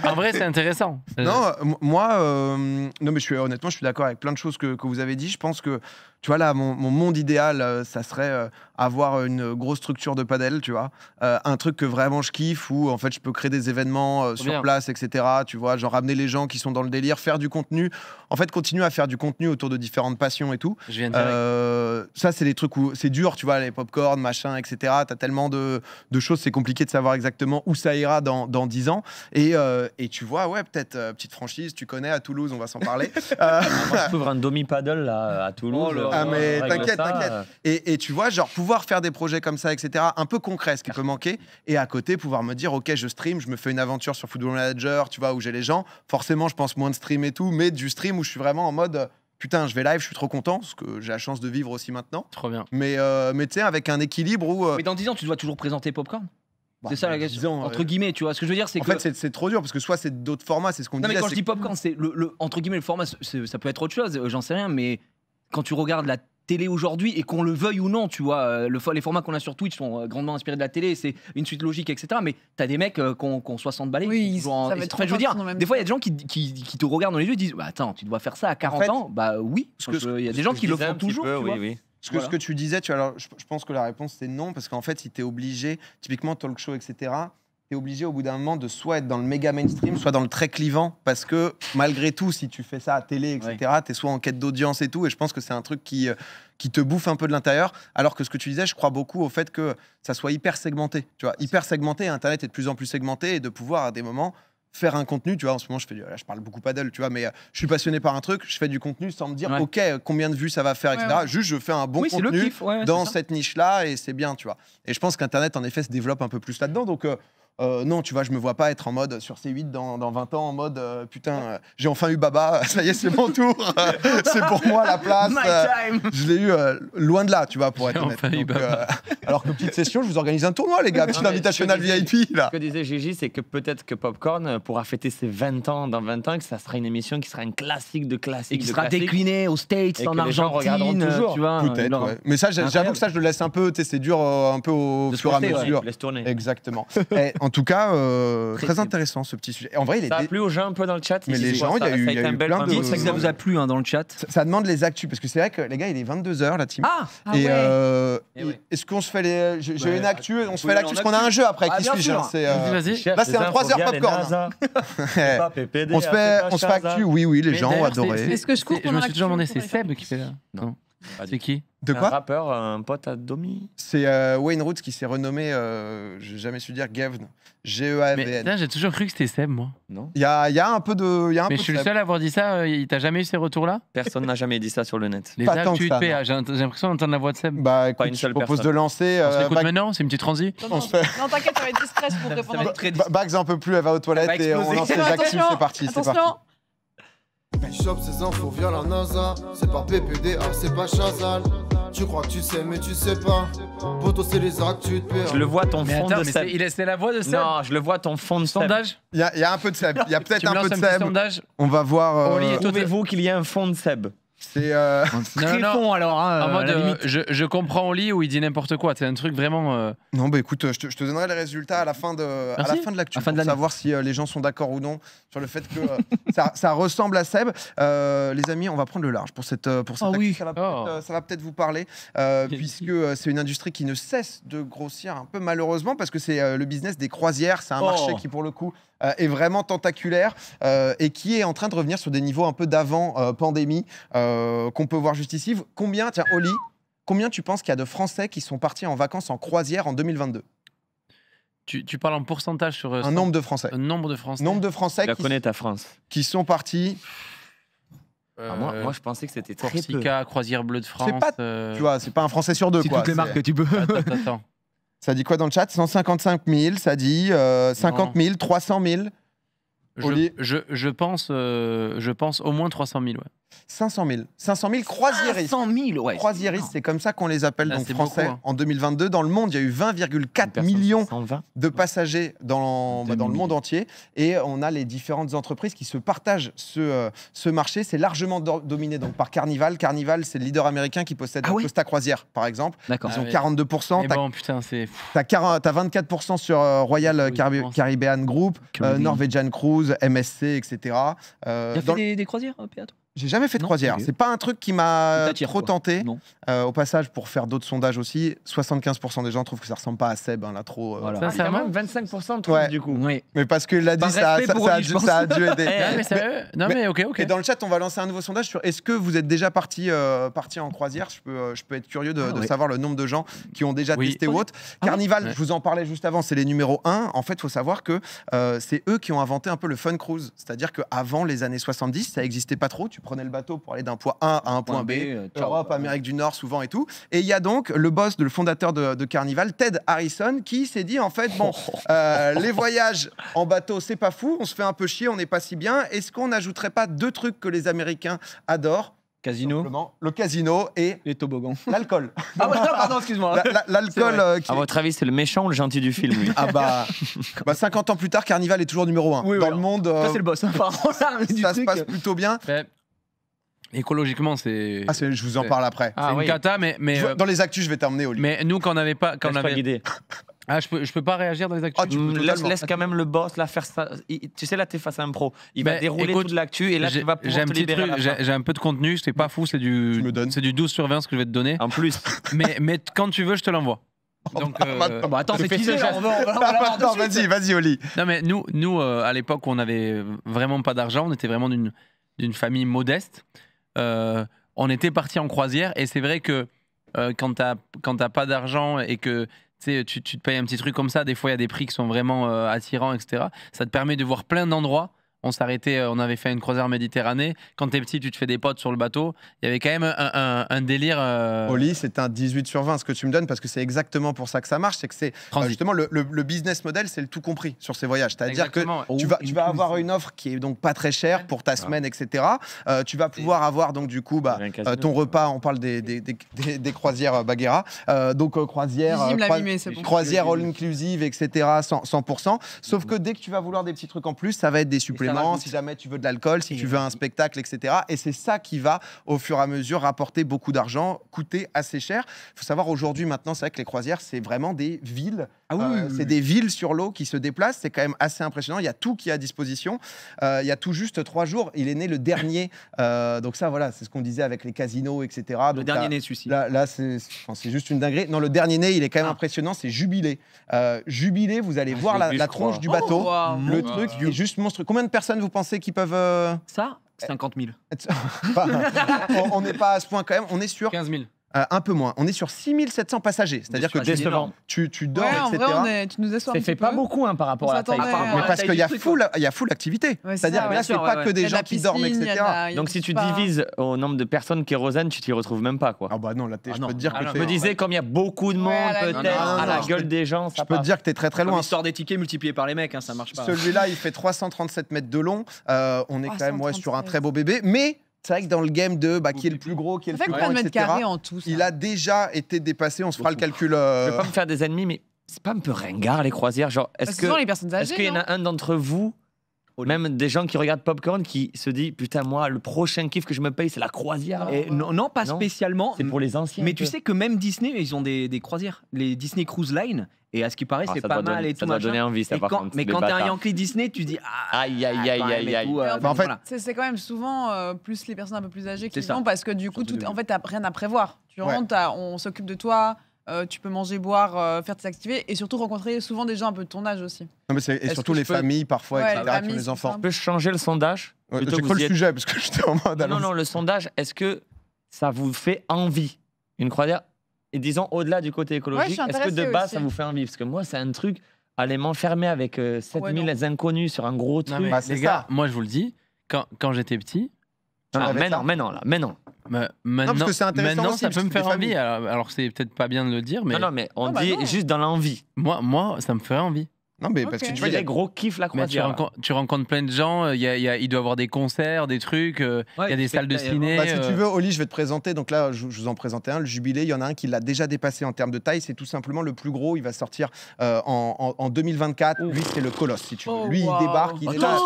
En vrai, c'est intéressant. Non, euh, moi, euh, non, mais je suis, honnêtement, je suis d'accord avec plein de choses que, que, vous avez dit. Je pense que, tu vois, là, mon, monde idéal, euh, ça serait avoir une grosse structure de padel, tu vois. un truc que vraiment je kiffe, où en fait, je peux créer des événements sur place, etc. Tu vois, genre ramener les gens qui sont dans le délire, faire du contenu. En fait, continuer à faire du contenu autour de différentes passions et tout. Je viens de ça, c'est des trucs où c'est dur, tu vois, les pop de machin, etc. Tu as tellement de, choses, c'est compliqué de savoir exactement où ça ira dans, dix 10 ans. Et, euh, et tu vois, ouais, peut-être euh, petite franchise, tu connais à Toulouse, on va s'en parler. euh... [LAUGHS] Moi, je un domi paddle là, à Toulouse. Oh euh, ah, mais t'inquiète, t'inquiète. Et, et, tu vois, genre pouvoir faire des projets comme ça, etc., un peu concret, ce qui peut manquer. Et à côté, pouvoir me dire, ok, je stream, je me fais une aventure sur Football Manager, tu vois, où j'ai les gens. Forcément, je pense moins de stream et tout, mais du stream où je suis vraiment en mode putain, je vais live, je suis trop content, parce que j'ai la chance de vivre aussi maintenant. Trop bien. Mais, euh, mais tu sais, avec un équilibre où. Euh, mais dans 10 ans, tu dois toujours présenter Popcorn bah, c'est ça la question. entre euh, guillemets, tu vois. Ce que je veux dire, c'est que. En fait, c'est trop dur parce que soit c'est d'autres formats, c'est ce qu'on dit. Non, mais quand je dis popcorn, c'est le, le, entre guillemets, le format, ça peut être autre chose, j'en sais rien, mais quand tu regardes la télé aujourd'hui et qu'on le veuille ou non, tu vois, euh, le, les formats qu'on a sur Twitch sont euh, grandement inspirés de la télé, c'est une suite logique, etc. Mais t'as des mecs qu'on euh, qui ont 60 balais. Oui, en, des fois, il y a des gens qui, te regardent dans les yeux et disent bah, Attends, tu dois faire ça à 40 ans Bah oui, il y a des gens qui le font toujours. oui, Oui. Ce que, tu disais, tu, alors, je, pense que la réponse c'est non, parce qu'en fait, si tu obligé, typiquement talk show, etc., tu es obligé au bout d'un moment de soit être dans le méga mainstream, soit dans le très clivant, parce que malgré tout, si tu fais ça à télé, etc., tu es soit en quête d'audience et tout, et je pense que c'est un truc qui, euh, qui te bouffe un peu de l'intérieur, alors que ce que tu disais, je crois beaucoup au fait que ça soit hyper segmenté, tu vois, hyper segmenté, Internet est de plus en plus segmenté, et de pouvoir à des moments faire un contenu, tu vois, en ce moment je fais là, je parle beaucoup pas d'elle tu vois, mais euh, je suis passionné par un truc, je fais du contenu sans me dire OK, euh, combien de vues ça va faire etc. Juste je fais un bon contenu dans cette niche-là et c'est bien, tu vois. Et je pense qu'internet en effet se développe un peu plus là-dedans donc euh, non, tu vois, je me vois pas être en mode sur C8 dans, dans 20 ans, en mode euh, putain, euh, j'ai enfin eu Baba, [LAUGHS] ça y est, c'est mon tour, [LAUGHS] c'est pour moi la place. je l'ai eu loin de là, tu vois, pour être honnête. alors que petite session, je vous organise un tournoi, les gars, petite invitational VIP. Là. Ce que disait Gigi, c'est que peut-être que Popcorn pourra fêter ses 20 ans dans 20 ans, que ça sera une émission qui sera un classique de classique. Et qui sera déclinée aux States, en Argentine, tu vois. Peut-être, Mais ça, j'avoue que ça, je le laisse un peu, c'est dur un peu au fur et à mesure. laisse tourner. Exactement. Eh, en tout cas, euh, très, intéressant ce petit sujet. En vrai, il est. Ça a plu aux gens un peu dans le chat. Mais les gens, il y a eu, a plein de. ça vous a plu hein, dans le chat. Ça, demande les actus parce que c'est vrai que les gars, il est 22 h la team. Ah. ah euh, eh est-ce qu'on se fait les euh, J'ai une actu, on se fait l'actu parce qu'on a un jeu après. Ah, qui suis Vas-y. Là, c'est un 3 h popcorn. [LAUGHS] On se hein, fait, on se fait actu. Oui, oui, les gens ont adoré. Est-ce que je coupe Je me suis toujours demandé, c'est Seb qui fait là. Non. C'est qui De quoi Un rappeur, un pote à Domi. C'est euh, Wayne Roots qui s'est renommé, euh, j'ai jamais su dire Gavn. G-E-A-V-N. J'ai toujours cru que c'était Seb, moi. Non Il y a, y a, un peu de. Y Mais je suis le seul à avoir dit ça. euh, il- T'as jamais eu ces retours-là Personne n'a jamais dit ça sur le net. Les Pas tant ah, j'ai l'impression d'entendre la voix de Seb. Bah, écoute, Pas une seule je propose personne. de lancer. On se euh, l'écoute maintenant, c'est une petite transi. Non, non, fait- non, t'inquiète, ça va être discret pour répondre. Ba- Bax un peu plus, elle va aux toilettes et on lance les actifs, C'est parti, c'est parti. Je sors ses infos via la NASA. C'est pas PPDA, c'est pas Chazal. Tu crois que tu sais, mais tu sais pas. Poto, c'est les actes, tu te perds. Je le vois ton fond attends, de mais Seb. c'est- Il est c'est la voix de Seb Non, je le vois ton fond de Sondage Il y, a- y a un peu de Seb. Il y a peut-être un peu de Seb. On va voir. euh, Trouvez-vous qu'il y a un fond de Seb c'est euh, non, [LAUGHS] alors. Hein, euh, euh, je, je, comprends lit où il dit n'importe quoi. C'est un truc vraiment. Non, bah écoute, je te, donnerai les résultats à la fin de, à la fin de l'actu pour de savoir si les gens sont d'accord ou non sur le fait que [LAUGHS] ça, ressemble à Seb. les amis, on va prendre le large pour cette pour cette. Ah oui. Oh. Ça va peut-être vous parler [LAUGHS] puisque c'est une industrie qui ne cesse de grossir un peu malheureusement parce que c'est le business des croisières. C'est un oh. marché qui pour le coup euh, est vraiment tentaculaire euh, et qui est en train de revenir sur des niveaux un peu d'avant euh, pandémie qu'on peut voir juste ici. Combien, tiens, Oli, combien tu penses qu'il y a de Français qui sont partis en vacances en croisière en 2022 tu, parles en pourcentage sur. Un nombre de Français. Un nombre de Français. Nombre de Français. qui, ta France. Qui sont partis. Ah, moi, je pensais que c'était très Corsica, Croisière Bleue de France. Tu vois, c'est pas un Français sur deux. C'est toutes les marques que tu peux. attends. Ça dit quoi dans le chat 155 000, ça dit 50 000, 300 000 je, pense, euh, je pense au moins 300 000, ouais. 500 000. 500 000 croisiéristes. 500 000, ouais. Croisiéristes, c'est comme ça qu'on les appelle, hein. en français. En 2022, dans le monde, il y a eu 20,4 millions de passagers dans, bah, le monde entier. Et on a les différentes entreprises qui se partagent ce, euh, marché. C'est largement dominé donc, par Carnival. Carnival, c'est le leader américain qui possède ah Costa Croisière, par exemple. Ils ah, ont 42%. Eh t'as bon, as, 24% sur euh, Royal Caribbean Group, euh, Norwegian Cruise, MSC, etc. Il y des, croisières, j'ai jamais fait de croisière. C'est pas un truc qui m'a trop tenté. Euh, au passage, pour faire d'autres sondages aussi, 75% des gens trouvent que ça ressemble pas à Seb. Hein, là, trop. Euh, voilà. 25% ah, trouvent du coup. Oui. Mais parce que l'a dit, ça, a, dû aider. [LAUGHS] mais, ok, ok. Et dans le chat, on va lancer un nouveau sondage sur est-ce que vous êtes déjà parti, euh, parti en croisière je peux, je peux être curieux de, ah savoir le nombre de gens qui ont déjà testé ou autre. Ah Carnival, je vous en parlais juste avant, c'est les numéros 1. En fait, il faut savoir que c'est eux qui ont inventé un peu le fun cruise. C'est-à-dire qu'avant les années 70, ça existait pas trop prenait le bateau pour aller d'un point A à un point, B, euh, Europe, Amérique du Nord souvent et tout. Et il y a donc le boss, de, le fondateur de, Carnival, Ted Harrison, qui s'est dit en fait, bon, [LAUGHS] euh, les voyages en bateau, c'est pas fou, on se fait un peu chier, on n'est pas si bien. Est-ce qu'on n'ajouterait pas deux trucs que les Américains adorent Casino. le casino et. Les toboggans. L'alcool. [LAUGHS] Ah, pardon, excuse-moi. L'alcool. Euh, à votre avis, c'est le méchant ou le gentil du film, Ah, bah, 50 bah, ans plus tard, Carnival est toujours numéro 1. dans le monde. c'est le boss. [LAUGHS] ça, se passe plutôt bien. Écologiquement, c'est. Ah, je vous en parle après. c'est ah une cata, mais. mais euh, Dans les actus, je vais t'emmener au mais nous, quand on avait pas. Quand on [LAUGHS] Ah, je peux, je peux pas réagir dans les actus. Ah, mm, laisse, quand même le boss là faire ça. tu sais là t'es face à un pro. Il va dérouler toute l'actu et là tu J'ai un petit truc, j'ai un peu de contenu, c'est pas fou, c'est du, c'est du 12 sur 20 ce que je vais te donner. En plus. [LAUGHS] mais, mais quand tu veux, je te l'envoie. Oh, Donc, bah, euh, bah, attends, c'est qui vas-y, vas-y, Oli. non mais nous, nous euh, à l'époque, on avait vraiment pas d'argent, on était vraiment d'une d'une famille modeste. Euh, on était parti en croisière et c'est vrai que euh, quand t'as pas d'argent et que tu, tu, te payes un petit truc comme ça, des fois il y a des prix qui sont vraiment euh, attirants, etc. Ça te permet de voir plein d'endroits on s'arrêtait, euh, on avait fait une croisière Méditerranée. Quand t'es petit, tu te fais des potes sur le bateau. Il y avait quand même un, délire. Euh, Oli, c'est un 18 sur 20 ce que tu me donnes parce que c'est exactement pour ça que ça marche. C'est que c'est euh, justement le, business model, c'est le tout compris sur ces voyages. C'est-à-dire que tu, vas, avoir une offre qui est donc pas très chère pour ta semaine, etc. tu vas pouvoir avoir donc du coup bah, ton repas. On parle des, croisières Baguera. donc croisière, croisière all inclusive, etc. 100%. Sauf mmh. que dès que tu vas vouloir des petits trucs en plus, ça va être des suppléments si jamais tu veux de l'alcool, si tu veux un spectacle, etc. Et c'est ça qui va, au fur et à mesure, rapporter beaucoup d'argent, coûter assez cher. Il faut savoir aujourd'hui, maintenant, c'est vrai que les croisières, c'est vraiment des villes ah oui, euh, c'est des villes sur l'eau qui se déplacent. C'est quand même assez impressionnant. Il y a tout qui est à disposition. Euh, il y a tout juste trois jours. Il est né le dernier. [LAUGHS] Euh, donc ça, voilà, c'est ce qu'on disait avec les casinos, etc. Le dernier né, celui-ci. Là, c'est juste une dinguerie. Non, le dernier né, il est quand même ah. impressionnant. C'est Jubilé. Jubilé, vous allez ah, voir la, tronche du bateau. Oh, le truc est juste monstrueux. Combien de personnes vous pensez qui peuvent... Ça 50 000. [LAUGHS] on n'est pas à ce point quand même, on est sûr. 15 000. Euh, un peu moins. On est sur 6700 passagers. C'est-à-dire que Tu, tu dors, etc. tu nous as Ça fait pas beaucoup hein, par rapport à la taille. mais parce qu'il y, a full, il a activité. C'est-à-dire que là, c'est pas que des gens qui dorment, etc. Donc si tu divises au nombre de personnes qui kérosène, tu t'y retrouves même pas. quoi. Ah bah non, ah je peux te dire ah que. Je me disais, comme il y a beaucoup de monde, peut-être, la gueule des gens. Je peux te dire que tu es très très loin. L'histoire des tickets multipliés par les mecs, hein, ça marche pas. Celui-là, il fait 337 mètres de long. Euh, on est quand même sur un très beau bébé. Mais c'est vrai que dans le game de bah, qui est le plus gros, qui est le plus grand, etc., en tout, il a déjà été dépassé. On se fera le calcul. Je Je vais euh, pas me faire des ennemis, mais c'est pas un peu ringard les croisières Genre, est-ce bah, que les est-ce qu'il y en a un d'entre vous même des gens qui regardent Popcorn qui se dit putain moi le prochain kiff que je me paye c'est la croisière et non, pas spécialement c'est pour les anciens mais tu sais que même Disney ils ont des, des croisières les Disney Cruise Line et à ce qui paraît, ah, c'est pas mal et tout. Ça doit donné envie, ça, Mais quand t'es un Yankee Disney, tu dis ah, aïe, aïe, ah, aïe, aïe, aïe. Euh, c'est quand même souvent euh, plus les personnes un peu plus âgées qui sont parce que du coup, en fait, t'as rien à prévoir. Tu rentres, on s'occupe de toi. Euh, tu peux manger, boire, faire tes activités et surtout rencontrer souvent des gens un peu de ton âge aussi. et surtout les familles parfois, etc., les, les enfants. Tu peux changer le sondage le sujet parce que [LAUGHS] j'étais en mode. non, non, le sondage, est-ce que ça vous fait envie Une croisière et disons au-delà du côté écologique, est-ce que de base ça vous fait envie Parce que moi, c'est un truc, aller m'enfermer avec 7000 euh, inconnus sur un gros truc. Bah, les gars, ça. moi je vous le dis, quand, quand j'étais petit. Ah, mais, bah, non, mais non, là, mais non. maintenant, que ça peut me faire envie. Alors, c'est peut-être pas bien de le dire, mais. Non, mais on ah, bah dit juste dans l'envie. Moi, moi, ça me ferait envie. Non, mais parce que tu vois, il y a gros kiff la croisière. Tu, rencontres, tu rencontres plein de gens, euh, il, il, doit y avoir des concerts, des trucs, euh, il y a des salles de ciné. Bah, si tu euh. veux, Oli, je vais te présenter. Donc là, je, vous en présentais un, le Jubilé. Il y en a un qui l'a déjà dépassé en termes de taille. C'est tout simplement le plus gros. Il va sortir en, 2024. Lui, c'est le Colosse, si tu veux. Oh, Lui, il débarque. Il est là.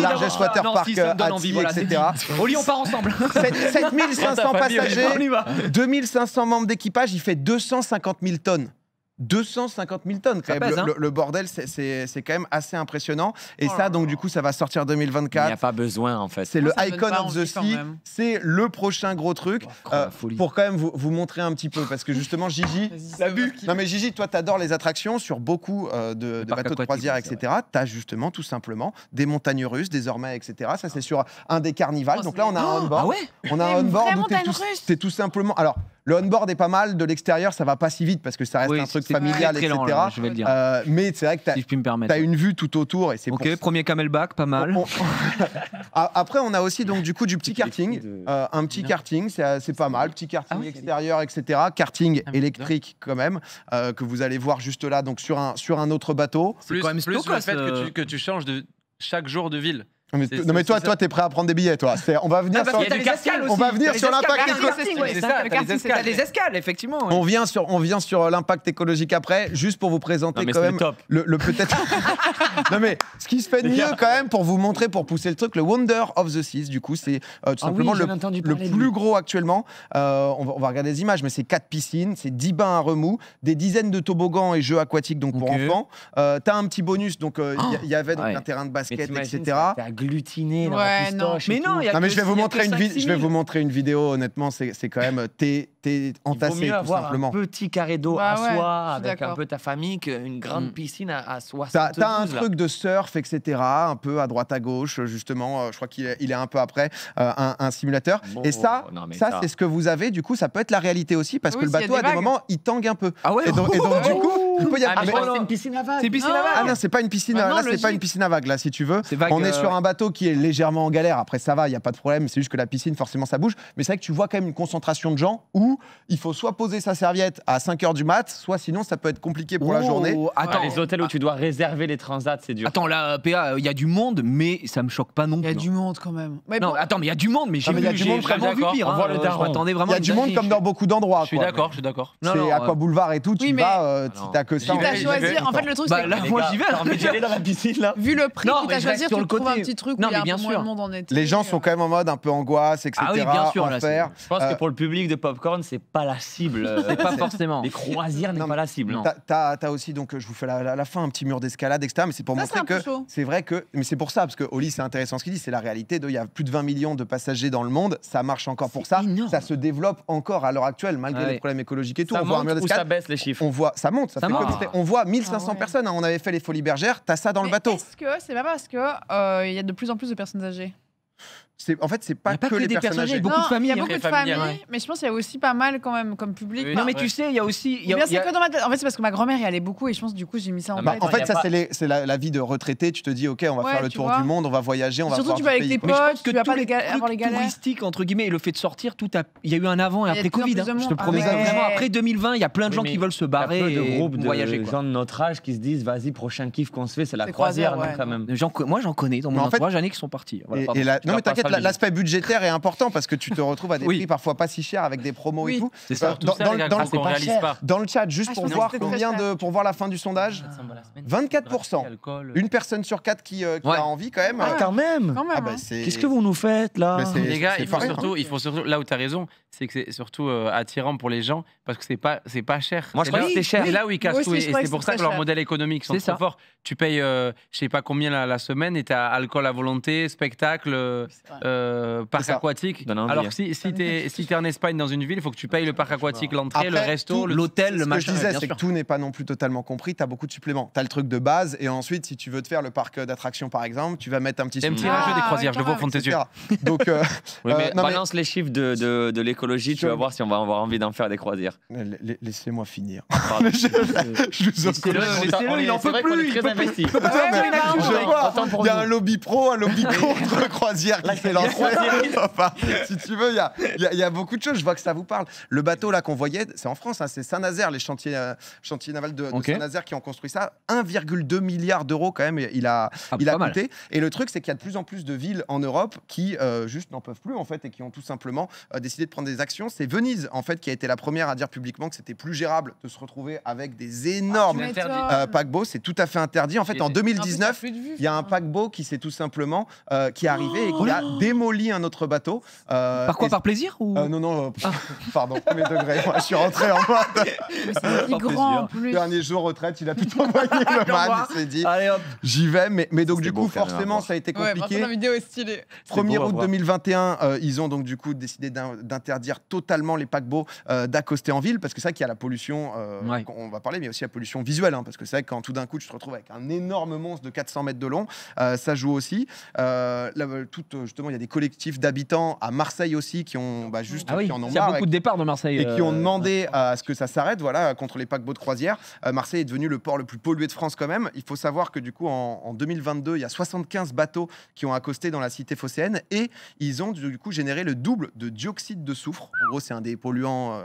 Largesse Water etc. Oli, on part ensemble. 7500 [LAUGHS] [LAUGHS] passagers, 2500 membres d'équipage. Il fait 250 000 tonnes. 250 000 tonnes quand hein. le, bordel, c'est quand même assez impressionnant. Et oh ça, donc du coup, ça va sortir 2024. Il n'y a pas besoin en fait. C'est le oh, Icon of the Sea. C'est le prochain gros truc. Oh, euh, pour quand même vous, montrer un petit peu, parce que justement, [LAUGHS] Gigi. La vu Non mais Gigi, toi, t'adores les attractions sur beaucoup euh, de, bateaux de croisière, etc. T'as justement tout simplement des montagnes russes désormais, etc. Ça, c'est ah. sur un des carnivals. donc là, on a un on-board. Ah on a un board C'est tout simplement. Alors, le on-board est pas mal, de l'extérieur, ça va pas si vite parce que ça reste un truc familial, très, euh, mais c'est vrai que tu as, une vue tout autour. Et c'est. ok, premier camelback, pas mal. [LAUGHS] Après, on a aussi donc du coup du petit karting. Euh, un petit karting, c'est euh, pas mal. Petit karting ah extérieur, etc. Karting ah, électrique quand même, que vous allez voir juste là, donc sur un, sur un autre bateau. C'est quand même plus le fait que tu, que tu changes de chaque jour de ville non mais toi, toi, t'es prêt à prendre des billets, toi. On va ah, venir sur, on va venir sur l'impact écologique. Ah, des escales, effectivement. On vient sur, on vient sur l'impact écologique après, juste pour vous présenter quand même le top. peut-être. [LAUGHS] non mais ce qui se fait de mieux quand même pour vous montrer, pour pousser le truc, le Wonder of the Seas. Du coup, c'est euh, tout ah simplement le, plus gros actuellement. Euh, on, va, regarder les images, mais c'est quatre piscines, c'est 10 bains à remous, des dizaines de toboggans et jeux aquatiques donc pour enfants. Euh, t'as un petit bonus, donc il y avait un terrain de basket, etc agglutiner Mais non, non, mais je vais vous montrer une vidéo. Je vais vous montrer une vidéo. Honnêtement, c'est quand même t'es entassé tout simplement. Un petit carré d'eau bah à soi avec un peu ta famille une grande mm. piscine à, à soi. T'as un truc de surf, etc. Un peu à droite à gauche, justement. Euh, je crois qu'il est, est un peu après euh, un, simulateur. et ça, ça, c'est ce que vous avez. Du coup, ça peut être la réalité aussi parce ah que le bateau à des moments il tangue un peu. Ah ouais. Et donc, [LAUGHS] du coup. Ah, c'est une piscine à vagues. C'est piscine à ah. vagues. Ah non, c'est pas une piscine. à... là, c'est pas une piscine à vagues. Là, si tu veux, on est sur un bateau qui est légèrement en galère. Après, ça va, il y a pas de problème. C'est juste que la piscine, forcément, ça bouge. Mais c'est vrai que tu vois quand même une concentration de gens où il faut soit poser sa serviette à 5 h du mat, soit sinon ça peut être compliqué pour la journée. Attends, les hôtels où tu dois réserver les transats, c'est dur. Attends, là, PA, euh, il y a du monde, mais ça me choque pas non plus. Il y a du hein. monde quand même. non, attends, mais il y a du monde, mais j'ai vraiment vu pire. le Il y a du monde comme dans beaucoup d'endroits. Je suis d'accord, je suis d'accord. C'est Aqua euh, Boulevard et tout. Tu vas, euh, ah, en fait, le truc, c'est moi, j'y vais. dans la piscine, là Vu le prix, tu à choisir, tu trouves un petit truc monde en été. Les gens euh. sont quand même en mode un peu angoisse, etc. Ah oui, bien sûr, Je pense que euh, pour le public de popcorn, c'est pas la cible. [LAUGHS] C'est pas forcément. Les croisières n'est pas la cible. T'as aussi, donc, je vous fais la fin, un petit mur d'escalade, etc. Mais c'est pour montrer que. C'est vrai que. Mais c'est pour ça, parce que Oli, c'est intéressant ce qu'il dit, c'est la réalité Il y a plus de 20 millions de passagers dans le monde, ça marche encore pour ça. Ça se développe encore à l'heure actuelle, malgré ah les problèmes écologiques et tout. on voit un mur d'escalade. ça baisse les chiffres On voit, ça monte, ça, ah. On voit 1500 ah personnes. Hein. on avait fait les folies bergères. T'as ça dans le bateau. Est-ce que c'est pas parce que euh, il y a de plus en plus de personnes âgées en fait, c'est pas, pas, que, les des personnages. Il y a beaucoup de familles. Il y a beaucoup de familles, mais je pense qu'il y a aussi pas mal quand même comme public. non, mais tu sais, il y a aussi. En fait, c'est parce que ma grand-mère y allait beaucoup et je pense du coup j'ai mis ça en En fait, ça c'est la, vie de retraité. Tu te dis, ok, on va faire le tour du monde, on va voyager, on va. Surtout, tu vas avec tes potes, tu vas pas avoir les galères. Touristique entre guillemets et le fait de sortir, tout Il y a eu un avant et après Covid. Je te promets. Après 2020, il y a plein de gens qui veulent se barrer. De groupes de gens de notre âge qui se disent, vas-y, prochain kiff qu'on se fait, c'est la croisière quand même. Moi, j'en connais dans mon entourage, ai qui sont partis l'aspect budgétaire est important parce que tu te retrouves à des prix parfois pas si chers avec des promos et tout. C'est ça, dans, le, chat, juste ah, pour voir de, pour voir la fin du sondage. 24%. Une personne sur quatre qui, euh, a envie quand même. Ah, quand même. Ah, bah, hein. Qu'est-ce que vous nous faites là Les gars, il faut, surtout, là où tu as raison, c'est que c'est surtout euh, attirant pour les gens parce que c'est pas, c'est pas cher. Moi je c'est cher. là où ils cassent tout et c'est pour ça que leur modèle économique sont trop fort Tu payes, euh, je sais pas combien la semaine et as alcool à volonté, spectacle euh, parc aquatique. Alors hein. si, si tu es, si en Espagne dans une ville, il faut que tu payes le parc aquatique, l'entrée, le resto, l'hôtel, le machin. Ce que je disais, c'est que tout n'est pas non plus totalement compris. Tu as beaucoup de suppléments. Tu as le truc de base et ensuite, si tu veux te faire le parc d'attractions par exemple, tu vas mettre un petit. Un petit des ah, croisières, je le vois au fond de tes yeux. Donc, euh, [LAUGHS] euh, balance les chiffres de, l'écologie, tu vas voir si on va avoir envie d'en faire des croisières. Laissez-moi finir. Ah, [LAUGHS] je, il en peut plus. [LAUGHS] Il en très Il y a un lobby pro, un lobby contre croisière. Qui [LAUGHS] si tu veux, il y a, beaucoup de choses. Je vois que ça vous parle. Le bateau là qu'on voyait, c'est en France, hein, c'est Saint-Nazaire, les chantiers, euh, navals de, Saint-Nazaire qui ont construit ça. 1,2 milliard d'euros quand même, il a, ah, il a coûté. Et le truc, c'est qu'il y a de plus en plus de villes en Europe qui euh, juste n'en peuvent plus en fait et qui ont tout simplement euh, décidé de prendre des actions. C'est Venise en fait qui a été la première à dire publiquement que c'était plus gérable de se retrouver avec des ah, énormes paquebots. C'est tout à fait interdit. En fait, en 2019, il y a un paquebot qui s'est tout simplement qui est oh arrivé et a démoli un autre bateau. Euh, par quoi Par plaisir ou... Euh, non, non, euh, ah. [LAUGHS] pardon, premier degré, Moi, je suis rentré en mode. [LAUGHS] Ah, grand Dernier jour retraite, il a tout envoyé le [LAUGHS] man. Il dit j'y vais. Mais, mais donc, du coup, forcément, hein, ça a été compliqué. Ouais, la vidéo est stylée. 1er août 2021, ils ont donc du coup décidé d'interdire totalement les paquebots d'accoster en ville parce que c'est vrai qu'il a la pollution, on va parler, mais aussi la pollution visuelle. Hein, parce que c'est vrai que quand tout d'un coup, tu te retrouves avec un énorme monstre de 400 mètres de long, ça joue aussi. Là, bah, toute, il y a des collectifs d'habitants à Marseille aussi qui ont bah, ah juste qui en ont marre de Marseille et qui ont euh, demandé à ce que ça s'arrête, voilà, contre les paquebots de croisière. Euh, Marseille est devenu le port le plus pollué de France quand même. Il faut savoir que du coup, en, 2022, il y a 75 bateaux qui ont accosté dans la cité phocéenne et ils ont du coup généré le double de dioxyde de soufre. En gros, c'est un des polluants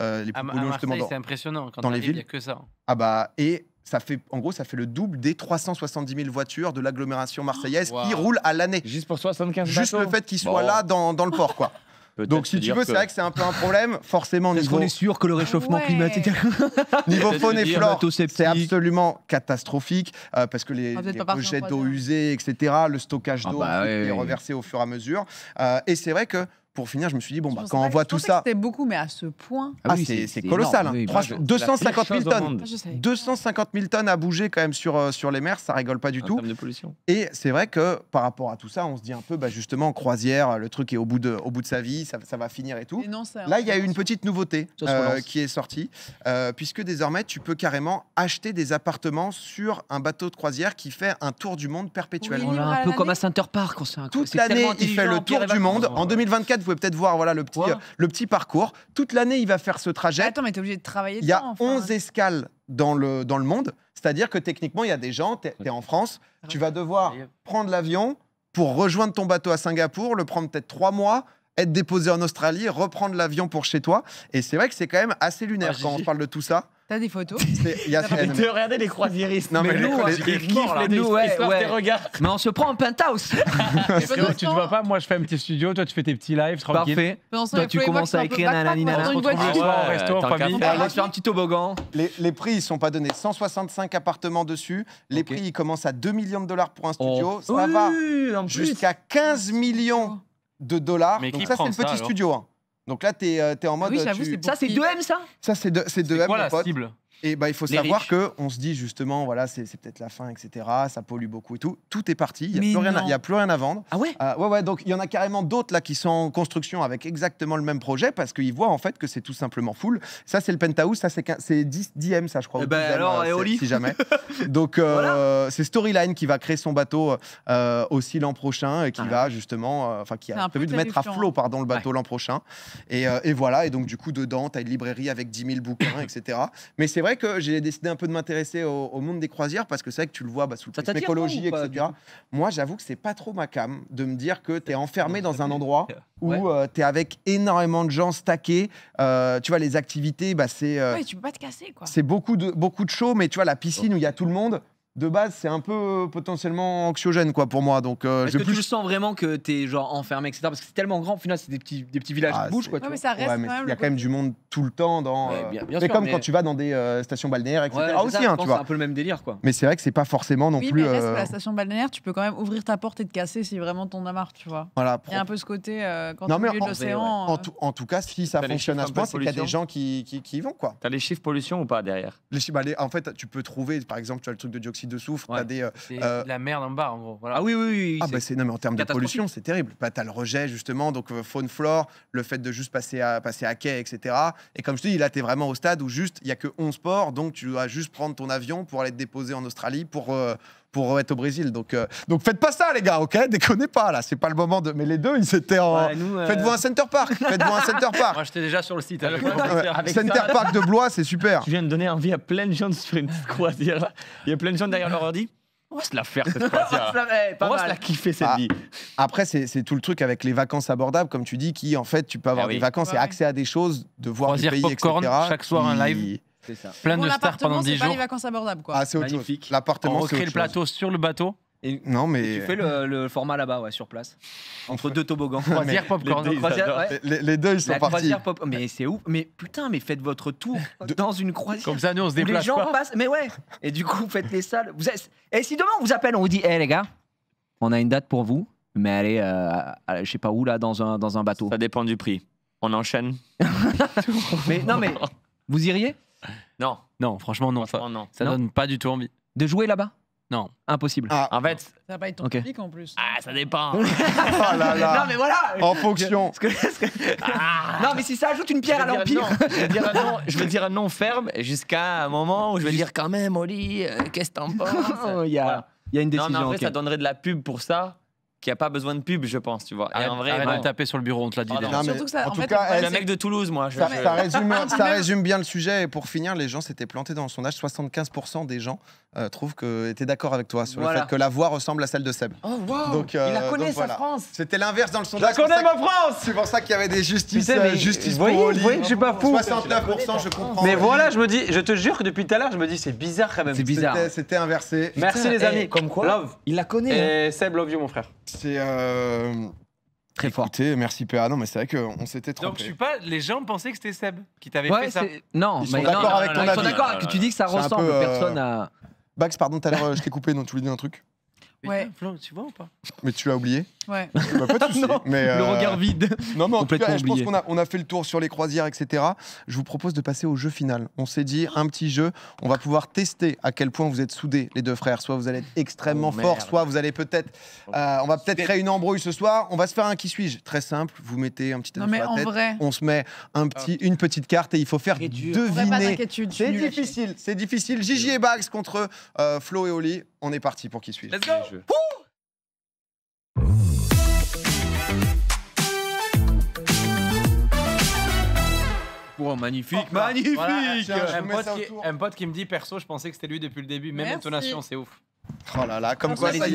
euh, les plus polluants à justement dans, impressionnant quand dans les villes. Il n'y a que ça. Ah bah et ça fait, en gros, ça fait le double des 370 000 voitures de l'agglomération marseillaise qui roulent à l'année. Juste pour 75 Juste le fait qu'ils soient là dans, dans le port, quoi. [LAUGHS] Donc si tu veux, c'est vrai que c'est un peu un problème, forcément. Niveau... qu'on est sûr que le réchauffement climatique [LAUGHS] [LAUGHS] niveau faune et flore, c'est absolument catastrophique euh, parce que les, ah, d'eau usée, etc., le stockage ah d'eau bah est reversé au fur et à mesure. Euh, et c'est vrai que pour finir, je me suis dit, bon, bah, quand on voit tout ça. C'était beaucoup, mais à ce point. Ah, ah c'est colossal. 250 hein. 000 bah, tonnes. 250 000 ah, tonnes à bouger quand même sur, euh, sur les mers, ça rigole pas du tout. De pollution. Et c'est vrai que par rapport à tout ça, on se dit un peu, bah, justement, croisière, le truc est au bout de, au bout de sa vie, ça, va finir et tout. Là, il y a une petite nouveauté euh, qui est sortie, euh, puisque désormais, tu peux carrément acheter des appartements sur un bateau de croisière qui fait un tour du monde perpétuel. un peu comme à Center Park. Toute l'année, il fait le tour du monde. En 2024, peut-être voir voilà, le, petit, euh, le petit parcours. Toute l'année, il va faire ce trajet. Attends, mais t'es obligé de travailler. Il y a 11 escales dans le, dans le monde. C'est-à-dire que techniquement, il y a des gens, tu es, en France, tu vas devoir prendre l'avion pour rejoindre ton bateau à Singapour, le prendre peut-être trois mois, être déposé en Australie, reprendre l'avion pour chez toi. Et c'est vrai que c'est quand même assez lunaire quand on parle de tout ça. T'as des photos Il y a regardez les croisiéristes. Non, mais, nous, les, les, Mais on se prend en penthouse. [LAUGHS] tu te vois pas, moi je fais un petit studio, toi tu fais tes petits lives tranquille. Parfait. Toi tu commences à écrire nanani nanana. On se retrouve au resto, en famille. On va faire un petit toboggan. Les prix, ils sont pas donnés. 165 appartements dessus. Les prix, ils commencent à 2 millions de dollars pour un studio. Oh. Ça va jusqu'à 15 millions de dollars. Donc ça, c'est le petit studio. Hein. Donc là, tu es euh, en ah mode. Oui, euh, j'avoue, tu- c'est Ça, c'est 2M, ça Ça, c'est 2 c'est M, quoi mon possible. Et bah, il faut savoir que on se dit justement, voilà, c'est peut-être la fin, etc. Ça pollue beaucoup et tout. Tout est parti. Il n'y a, plus rien à vendre. Ah ouais euh, Ouais, ouais. Donc il y en a carrément d'autres là qui sont en construction avec exactement le même projet parce qu'ils voient en fait que c'est tout simplement full. Ça, c'est le penthouse. Ça, c'est 10 m ça, je crois. Et eh ben alors, euh, Si jamais. [LAUGHS] Donc euh, c'est Storyline qui va créer son bateau aussi l'an prochain et qui va justement, enfin, qui a prévu de mettre à flot, pardon, le bateau l'an prochain. Et, et, voilà. Et donc, du coup, dedans, tu as une librairie avec 10 000 bouquins, etc. Mais c'est vrai que j'ai décidé un peu de m'intéresser au, monde des croisières parce que c'est vrai que tu le vois bah, sous le écologie, etc. Moi, j'avoue que c'est pas trop ma cam de me dire que tu es enfermé dans un endroit euh, où euh, tu es avec énormément de gens stackés. Euh, tu vois, les activités, bah, c'est. C'est beaucoup de, beaucoup de mais tu vois, la piscine où il y a tout le monde, de base, c'est un peu euh, potentiellement anxiogène quoi pour moi. Donc, euh, Est-ce tu sens vraiment que t'es genre enfermé, etc. Parce que c'est tellement grand, au final, c'est des petits, villages de ah, qui bougent mais ça reste il y a quand même du monde tout le temps dans. Euh, comme quand tu vas dans des stations balnéaires, etc. Ah, aussi, hein, tu vois. C'est un peu le même délire quoi. Mais c'est vrai que c'est pas forcément non plus. la station balnéaire, tu peux quand même ouvrir ta porte et te casser si vraiment ton as tu vois. Voilà. Il y a un peu ce côté quand tu es l'océan. En tout cas, si ça fonctionne à ce point, c'est qu'il y a des gens qui y vont quoi. T'as les chiffres pollution ou pas derrière bah, En fait, tu peux trouver, par exemple, tu as le truc de dioxyde de soufre, des. Euh, euh, la merde en bas, en gros. Ah oui, oui, oui. ah, bah c'est. Non, mais en termes de pollution, c'est terrible. Bah, t'as le rejet, justement, donc euh, faune, flore, le fait de juste passer à, passer à quai, etc. Et comme je te dis, là, es vraiment au stade où juste, il n'y a que 11 ports, donc tu dois juste prendre ton avion pour aller te déposer en Australie pour pour être au Brésil. Donc, euh, donc faites pas ça, les gars, ok [LAUGHS] Déconnez pas, là, c'est pas le moment de. Mais les deux, ils étaient en. Euh, faites-vous un Center Park [LAUGHS] Faites-vous un Center Park Moi, j'étais déjà sur le site. Hein, avec, [LAUGHS] avec center Park de Blois, c'est super. Tu viens de donner envie à plein de gens de faire une croisière. Il y a plein de gens derrière leur ordi. On va se la faire cette croisière. on va se la eh, kiffer cette ah, vie. Après, c'est tout le truc avec les vacances abordables, comme tu dis, qui en fait, tu peux avoir ah des vacances et accès à des choses, de voir des pays, etc. Chaque soir un live ça. Plein de stars pendant 10 jours. Pas les vacances abordables, quoi. Ah, c'est autre chose. L'appartement, On recrée le plateau sur le bateau. Et non, mais. Tu fais le, format là-bas, ouais, sur place. Entre deux toboggans. [LAUGHS] Croisière, popcorn. Les, deux, ouais. les, les deux, ils sont partis. Pop... Mais c'est ouf. Mais putain, mais faites votre tour dans une croisière. Comme ça, nous, on se déplace. Les gens passent. Mais ouais. Et du coup, faites les salles. Vous avez... Et si demain, on vous appelle, on vous dit, hé hey, les gars, on a une date pour vous, mais allez, euh, je sais pas où, là, dans un, dans un bateau. Ça dépend du prix. On enchaîne. [LAUGHS] [LAUGHS] mais non, mais vous iriez non. Non, franchement, non. Ça, donne pas du tout envie. De jouer là-bas non, impossible. Ah. en fait, ça va pas être ton public en plus. Ah, ça dépend. [LAUGHS] Oh non mais voilà. En fonction. Ah. Non mais si ça ajoute une pierre à l'empire. Je vais dire un non, dire non ferme jusqu'à un moment où je vais dire quand même, Oli, euh, qu'est-ce que t'en penses [LAUGHS] oh, Il y a, y a une décision. Non mais en fait, ça donnerait de la pub pour ça qui a pas besoin de pub, je pense, tu vois. Arrête, et en vrai, de taper sur le bureau, on te l'a dit. Oh, non. en, tout cas, elle, mec de Toulouse, moi. ça, [LAUGHS] résume, bien le sujet. Et pour finir, les gens s'étaient plantés dans le sondage. 75% des gens euh, trouvent que étaient d'accord avec toi sur le fait que la voix ressemble à celle de Seb. Oh, wow. donc, euh, Il la connaît, sa France. C'était l'inverse dans le sondage. Je la connais, ma France. C'est pour ça qu'il y avait des justices. Euh, justice vous voyez, je suis pas fou. 69%, je comprends. Mais voilà, je me dis, je te jure que depuis tout à l'heure, je me dis, c'est bizarre quand même. C'est C'était inversé. Merci les eh, amis. Comme quoi Il la connaît. Hein. Seb, love you, mon frère. C'est. Euh, Très fort. Écoutez, merci PA. Non, mais c'est vrai qu'on s'était trompé. Donc je suis pas. Les gens pensaient que c'était Seb qui t'avait fait ça. Non, ils sont d'accord avec ton avis. Ils sont d'accord. Tu dis que ça ressemble. Euh, personne à. Bax, pardon, tout à l'heure, euh, je t'ai coupé, donc tu lui dis un truc Ouais. Flo, tu vois ou pas Mais tu as oublié Ouais. Bah, [LAUGHS] le euh, regard vide. Non, non, en tout je pense qu'on a, on a fait le tour sur les croisières, etc. Je vous propose de passer au jeu final. On s'est dit, un petit jeu, on va pouvoir tester à quel point vous êtes soudés, les deux frères. Soit vous allez être extrêmement oh, forts, soit vous allez peut-être. Oh, euh, on va peut-être créer une embrouille ce soir. On va se faire un qui suis-je Très simple, vous mettez un petit non, mais On se met un petit, ah. une petite carte et il faut faire deviner. C'est difficile, c'est difficile. Gigi et Bax contre euh, Flo et Oli. On est parti pour qui suit. je Let's go Oh, magnifique, magnifique un, pote qui, me dit perso, je pensais que c'était lui depuis le début, même intonation, c'est ouf. Oh là là, comme ah, quoi ça,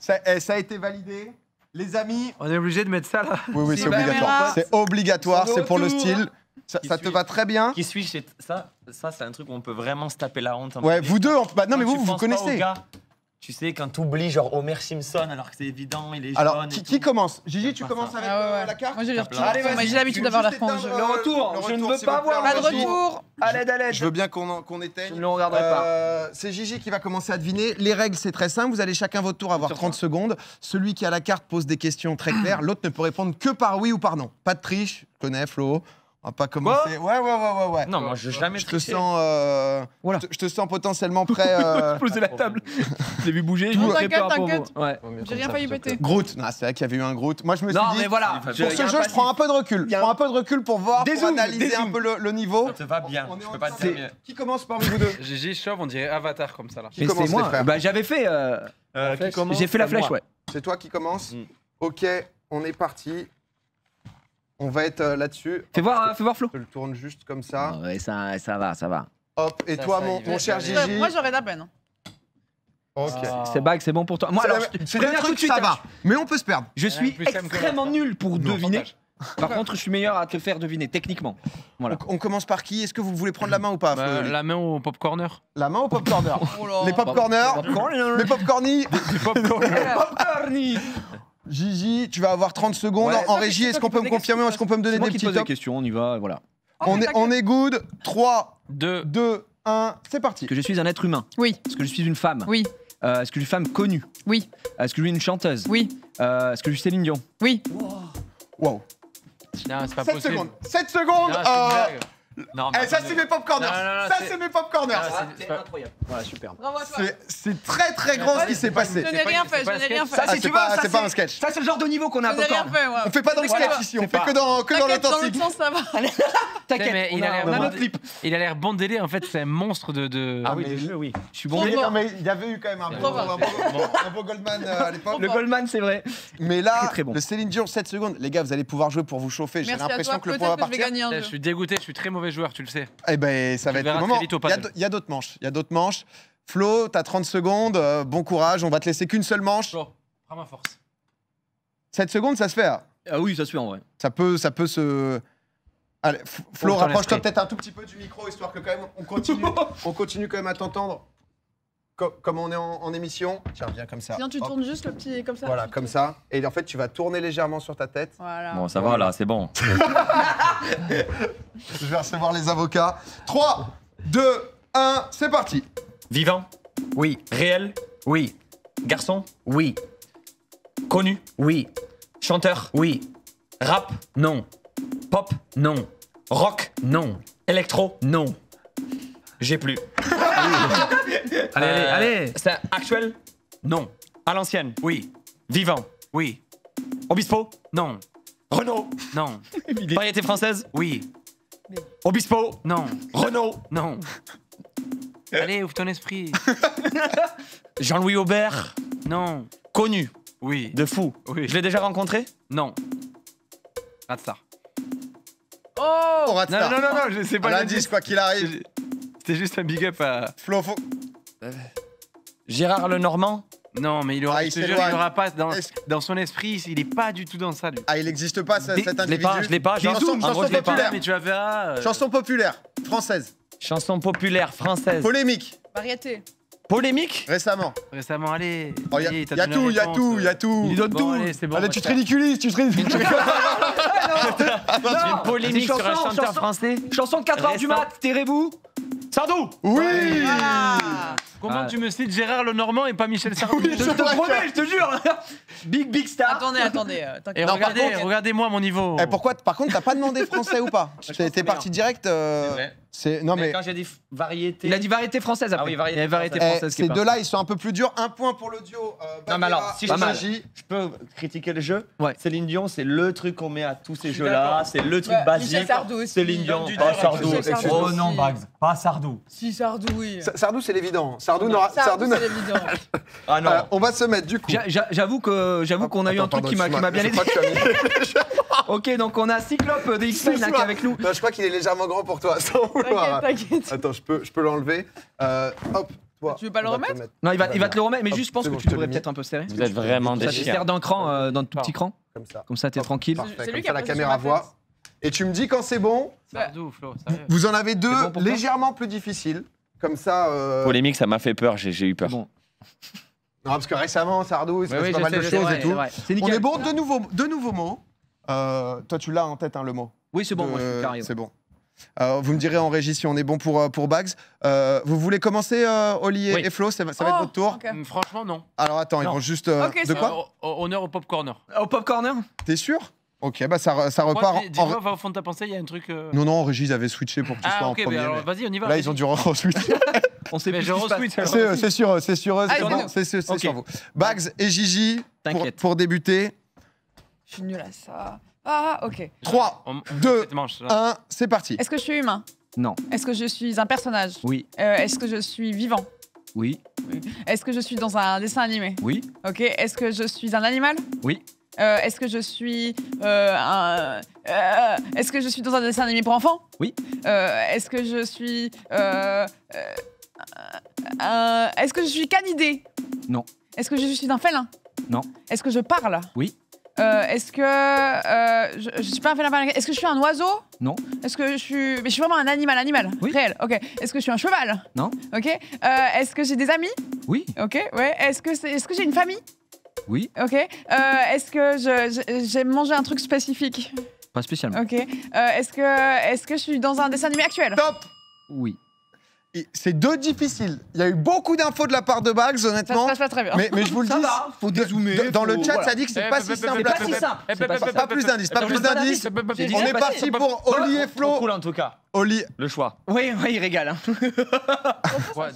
ça, eh, ça a été validé. Les amis, on est obligé de mettre ça là. Oui, oui, bah, c'est obligatoire. C'est obligatoire, c'est pour le style. Ça, te va très bien. Qui suis-je Ça, ça c'est un truc où on peut vraiment se taper la honte. Ouais, vous deux, non, mais vous, vous, connaissez. tu sais, quand oublies, genre Homer Simpson, alors que c'est évident, il est Alors, qui, commence Gigi, tu commences avec ah euh, la carte Moi, j'ai l'habitude d'avoir la réponse euh, Le retour, je ne veux pas voir Pas retour À l'aide, Je veux bien qu'on éteigne. Je ne le regarderai pas. Euh, c'est Gigi qui va commencer à deviner. Les règles, c'est très simple. Vous allez chacun votre tour avoir 30 secondes. Celui qui a la carte pose des questions très claires. L'autre ne peut répondre que par oui ou par non. Pas de triche. Je connais, Flo. On ah, va pas commencer. ouais, ouais, ouais, ouais, ouais. Non, moi, je euh, jamais Je te sens. euh, Je te- sens potentiellement prêt. euh, [LAUGHS] Exploser la table. [LAUGHS] Je t'ai vu bouger. je Tout. T'inquiète, pour t'inquiète. J'ai rien failli péter. Groot. Non, c'est vrai qu'il y avait eu un Groot. Moi, je me suis Non, mais voilà. Pour ce jeu, je prends un peu de recul. Je prends un peu de recul pour voir, pour analyser un peu le, niveau. Ça va bien. Je peux pas te Qui commence parmi vous deux GG [LAUGHS] Chauve, on dirait Avatar comme ça là. Mais c'est moi. Bah, j'avais fait. Euh, euh, j'ai fait la flèche, ouais. C'est toi qui commence. Mm. Ok, on est parti. On va être euh, là-dessus. Fais voir, euh, fais voir Flo. Je le tourne juste comme ça. Ah ouais, ça, ça va, ça va. Hop, et toi, mon, cher Gigi Moi, j'aurais de la peine. Hein. Ok. C'est c'est bon pour toi. Moi, alors, C'est tout de ça va. Mais on peut se perdre. Je suis extrêmement nul pour deviner. Par contre, je suis meilleur à te faire deviner techniquement. Voilà. On, commence par qui Est-ce que vous voulez prendre la main ou pas bah, la main au pop corner. La main au pop corner. Oh Les pop Les pop [LAUGHS] Gigi, tu vas avoir 30 secondes. En régie, est-ce qu'on peut me confirmer ou est-ce qu'on peut me donner des qui te on y va, voilà. on, est, good. 3, 2, 1, c'est parti. Est-ce que je suis un être humain Oui, Est-ce que je suis une femme oui, euh, Est-ce que je suis une femme connue oui, Est-ce que je suis une chanteuse oui, euh, Est-ce que je suis Céline Dion oui. Wow. pas 7 secondes. 7 secondes. Non, eh, mais ça, c'est mes pop corners. ça, c'est- mes pop corners. Ah, ah, c'est- incroyable. Voilà, super. Bravo à toi. C'est- très très grand ce qui s'est passé. Je n'ai rien fait, je n'ai rien fait. Ah, ça, c'est pas- c'est pas un sketch. Ça, c'est le genre de niveau qu'on a à Je fait, On fait pas dans le sketch ici, on fait que dans que dans ça va. T'inquiète, il a l'air on Il a l'air en fait, c'est un monstre de. Ah oui, oui. Je suis bon. Il y- non, mais il y avait eu quand même un beau, Goldman euh, à l'époque. Le Goldman, c'est vrai. Mais là, le Céline Dion 7 secondes. Les gars, vous allez pouvoir jouer pour vous chauffer. J'ai l'impression que le point va partir. Je suis dégoûté, je suis très mauvais joueur, tu le sais. et eh ben, ça va être le moment. Il y a d'autres manches. Il y a d'autres manches. Flo, t'as 30 secondes. Euh, bon courage. On va te laisser qu'une seule manche. prends ma force. 7 secondes, ça se fait. Hein. Ah oui, ça se fait en vrai. Ça peut, ça peut se. Allez, Flo, rapproche-toi peut-être un tout petit peu du micro, histoire que quand même on continue, [LAUGHS] on continue quand même à t'entendre comme, on est en, émission, tiens, viens comme ça. Tiens, tu tournes juste le petit comme ça. Voilà, comme ça. Et en fait, tu vas tourner légèrement sur ta tête. Voilà. Bon, ça va là, c'est bon. [LAUGHS] Je vais recevoir les avocats. 3, 2, 1, c'est parti. Vivant Oui. Réel Oui. Garçon Oui. Connu Oui. Chanteur Oui. Rap Non. Pop Non. Rock Non. Electro. Non. J'ai plus. allez, allez, euh, allez. C'est actuel Non. À l'ancienne Oui. Vivant Oui. Obispo Non. Renault Non. [LAUGHS] Variété française Oui. Obispo Non. Renault Non. Allez, ouvre ton esprit. [LAUGHS] Jean-Louis Aubert Non. Connu Oui. De fou Oui. Je l'ai déjà rencontré Non. Ratstar. Oh, Ratstar. Non, non, non, non, je sais pas. L'indice, quoi qu'il arrive. C'était juste un big up à. Flo, Gérard euh, Gérard Lenormand Non, mais il aura, ah, il pas dans, dans son esprit, il est pas du tout dans ça. Ah, il n'existe pas cet individu cet Je l'ai pas, je ne l'ai pas. Chanson- pas. populaire. mais tu vas faire. Euh, chanson populaire, française, Chanson populaire française. polémique, Variété. Polémique récemment. Récemment, allez. Il oh, y a, tout, il y a tout, il y a tout. Il donne tout. allez, tu te ridiculises, tu te ridiculises. [LAUGHS] non, Une polémique sur un chanteur français Chanson de 4h du mat, tirez vous Sardou Oui ah. ah. Comment tu me cites Gérard Lenormand et pas Michel Sardou Je te promets, je te jure Big, big star Attendez, attendez. attendez. Euh, et regardez, moi mon niveau. Et eh, pourquoi Par contre, t'as pas demandé français ou pas [LAUGHS] T'es parti direct. Euh, non mais, quand j'ai dit variété. Il a dit variété française ah après. Ah oui, variété, eh, eh, française. ces deux-là, ils sont un peu plus durs. Un point pour l'audio euh, non mais alors, si je, magie, je peux critiquer le jeu. Céline Dion, c'est le truc qu'on met à tous ces jeux-là. C'est le truc bah, basique. Céline Dion, pas Sardou. Oh non, Bags, pas Sardou. Si Sardou, oui. Sardou, c'est l'évident. Sardou, non, Sardou, c'est l'évident. [LAUGHS] Ah non. Euh, on va se mettre du coup. J'avoue que j'avoue qu'on a eu un truc qui m'a bien aidé. [LAUGHS] Ok, donc on a Cyclope de X-Men avec nous. Je crois qu'il est légèrement grand pour toi. [LAUGHS] Hein. Attends, je peux, je peux l'enlever. Euh, hop. tu veux pas le remettre Non, il va, il va te le remettre, mais juste pense que tu devrais peut-être un peu serrer. Vous êtes vraiment des Ça sert d'un cran, euh, d'un tout petit cran. Comme ça. Comme ça, t'es tranquille. Comme ça, la caméra voit. Et tu me dis quand c'est bon. Sardou, Flo, Vous en avez deux légèrement plus difficiles. Comme ça. Euh, Polémique, ça m'a fait peur, j'ai eu peur. Non, parce que récemment, Sardou, il se passe pas mal de choses et tout. On est bon, de nouveaux, mots. toi, tu l'as en tête, hein, le mot. Oui, c'est bon, moi je suis carré. C'est bon. Euh, vous me direz en régie si on est bon pour, euh, pour Bags. Euh, vous voulez commencer, Oli et, Flo Ça, va, être votre tour oh, mm, Franchement, non. Alors attends, ils vont juste. de quoi Honneur au Pop Corner. Au Pop Corner T'es sûr Ok, bah ça, ça repart. Dis, en... Moi, au fond de ta pensée, il y a un truc. Non, non, en régie, ils avaient switché pour que tu ah, en premier. Bah, vas-y, on y va. Là, ils ont dû re-switcher. [LAUGHS] on sait mais plus. C'est sur eux, c'est sur eux, c'est sur vous. Bags et Gigi, pour débuter. Je suis nul à ça. Ah, ok. 3, 2, 1, c'est parti. Est-ce que je suis humain Non. Est-ce que je suis un personnage Oui. Est-ce que je suis vivant Oui. Est-ce que je suis dans un dessin animé Oui. Ok. Est-ce que je suis un animal Oui. Est-ce que je suis un. Est-ce que je suis dans un dessin animé pour enfants Oui. Est-ce que je suis. Est-ce que je suis canidé Non. Est-ce que je suis un félin Non. Est-ce que je parle Oui. Euh, est-ce que. Euh, je, suis pas un la Est-ce que je suis un oiseau Non. Est-ce que je suis. Mais je suis vraiment un animal, animal. Oui. Réel, ok. Est-ce que je suis un cheval Non. Ok. Euh, est-ce que j'ai des amis Oui. Ok, ouais. Est-ce que, est... ce que j'ai une famille Oui. Ok. Est-ce que j'ai mangé un truc spécifique Pas spécialement. Ok. Est-ce que, est -ce que je suis dans un dessin animé actuel Top Oui. C'est deux difficiles. Il y a eu beaucoup d'infos de la part de Bags, honnêtement. Ça se passe pas très bien. Mais, mais je vous le dis. il faut dézoomer. Dans le chat, ça dit que c'est pas, si simple. pas pas plus d'indices. Pas plus d'indices. On est parti pour Oli et Flo. Cool en tout cas. Oli. Le choix. Oui, oui, il régale. Hein. ça,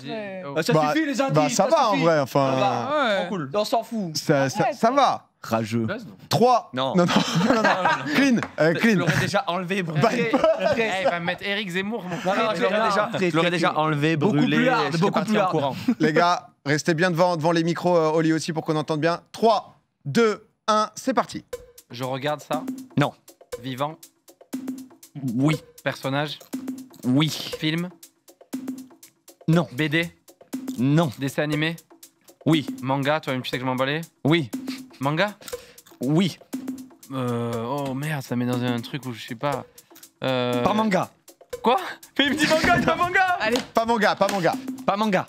ça suffit les indices. ça, va en vrai. Enfin. cool. On s'en fout. Ça va. Rageux. non 3 Non. Non, non, [LAUGHS] non, [LAUGHS] Clean euh, Clean Je l'aurais déjà enlevé, bah, brûlé. Eh, il va me mettre Eric Zemmour, mon frère. je l'aurais déjà, je l'aurais déjà enlevé, Beaucoup brûlé. plus beaucoup plus courant. [LAUGHS] Les gars, restez bien devant, devant les micros, euh, Oli aussi, pour qu'on entende bien. 3, 2, 1, c'est parti. Je regarde ça. Non. Vivant. Oui. Personnage. Oui. Film. Non. BD. Non. Dessin animé. Oui. Manga. Toi-même, tu sais que je m'emballais. Oui. Manga Oui. Euh, oh merde, ça met dans un truc où je sais pas. Euh, pas manga. Quoi Mais il me dit manga, pas manga Allez. Pas manga, pas manga. Pas manga.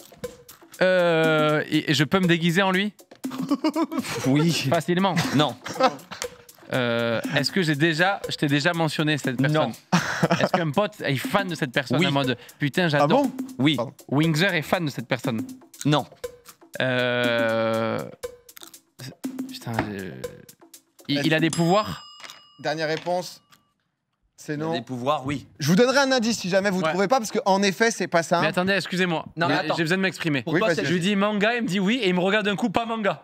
Euh, et, je peux me déguiser en lui Oui. Facilement. Non. Est-ce que j'ai déjà, je t'ai déjà mentionné cette personne Non. Est-ce qu'un pote est fan de cette personne Oui. mode putain j'adore. Ah oui. Wingser est fan de cette personne. Non. Euh... Putain, il, a des pouvoirs Dernière réponse. C'est non. Des pouvoirs, oui. Je vous donnerai un indice si jamais vous ne trouvez pas, parce qu'en effet, c'est pas ça. Mais attendez, excusez-moi. Non, j'ai besoin de m'exprimer. je lui dis manga, il me dit oui, et il me regarde d'un coup, pas manga.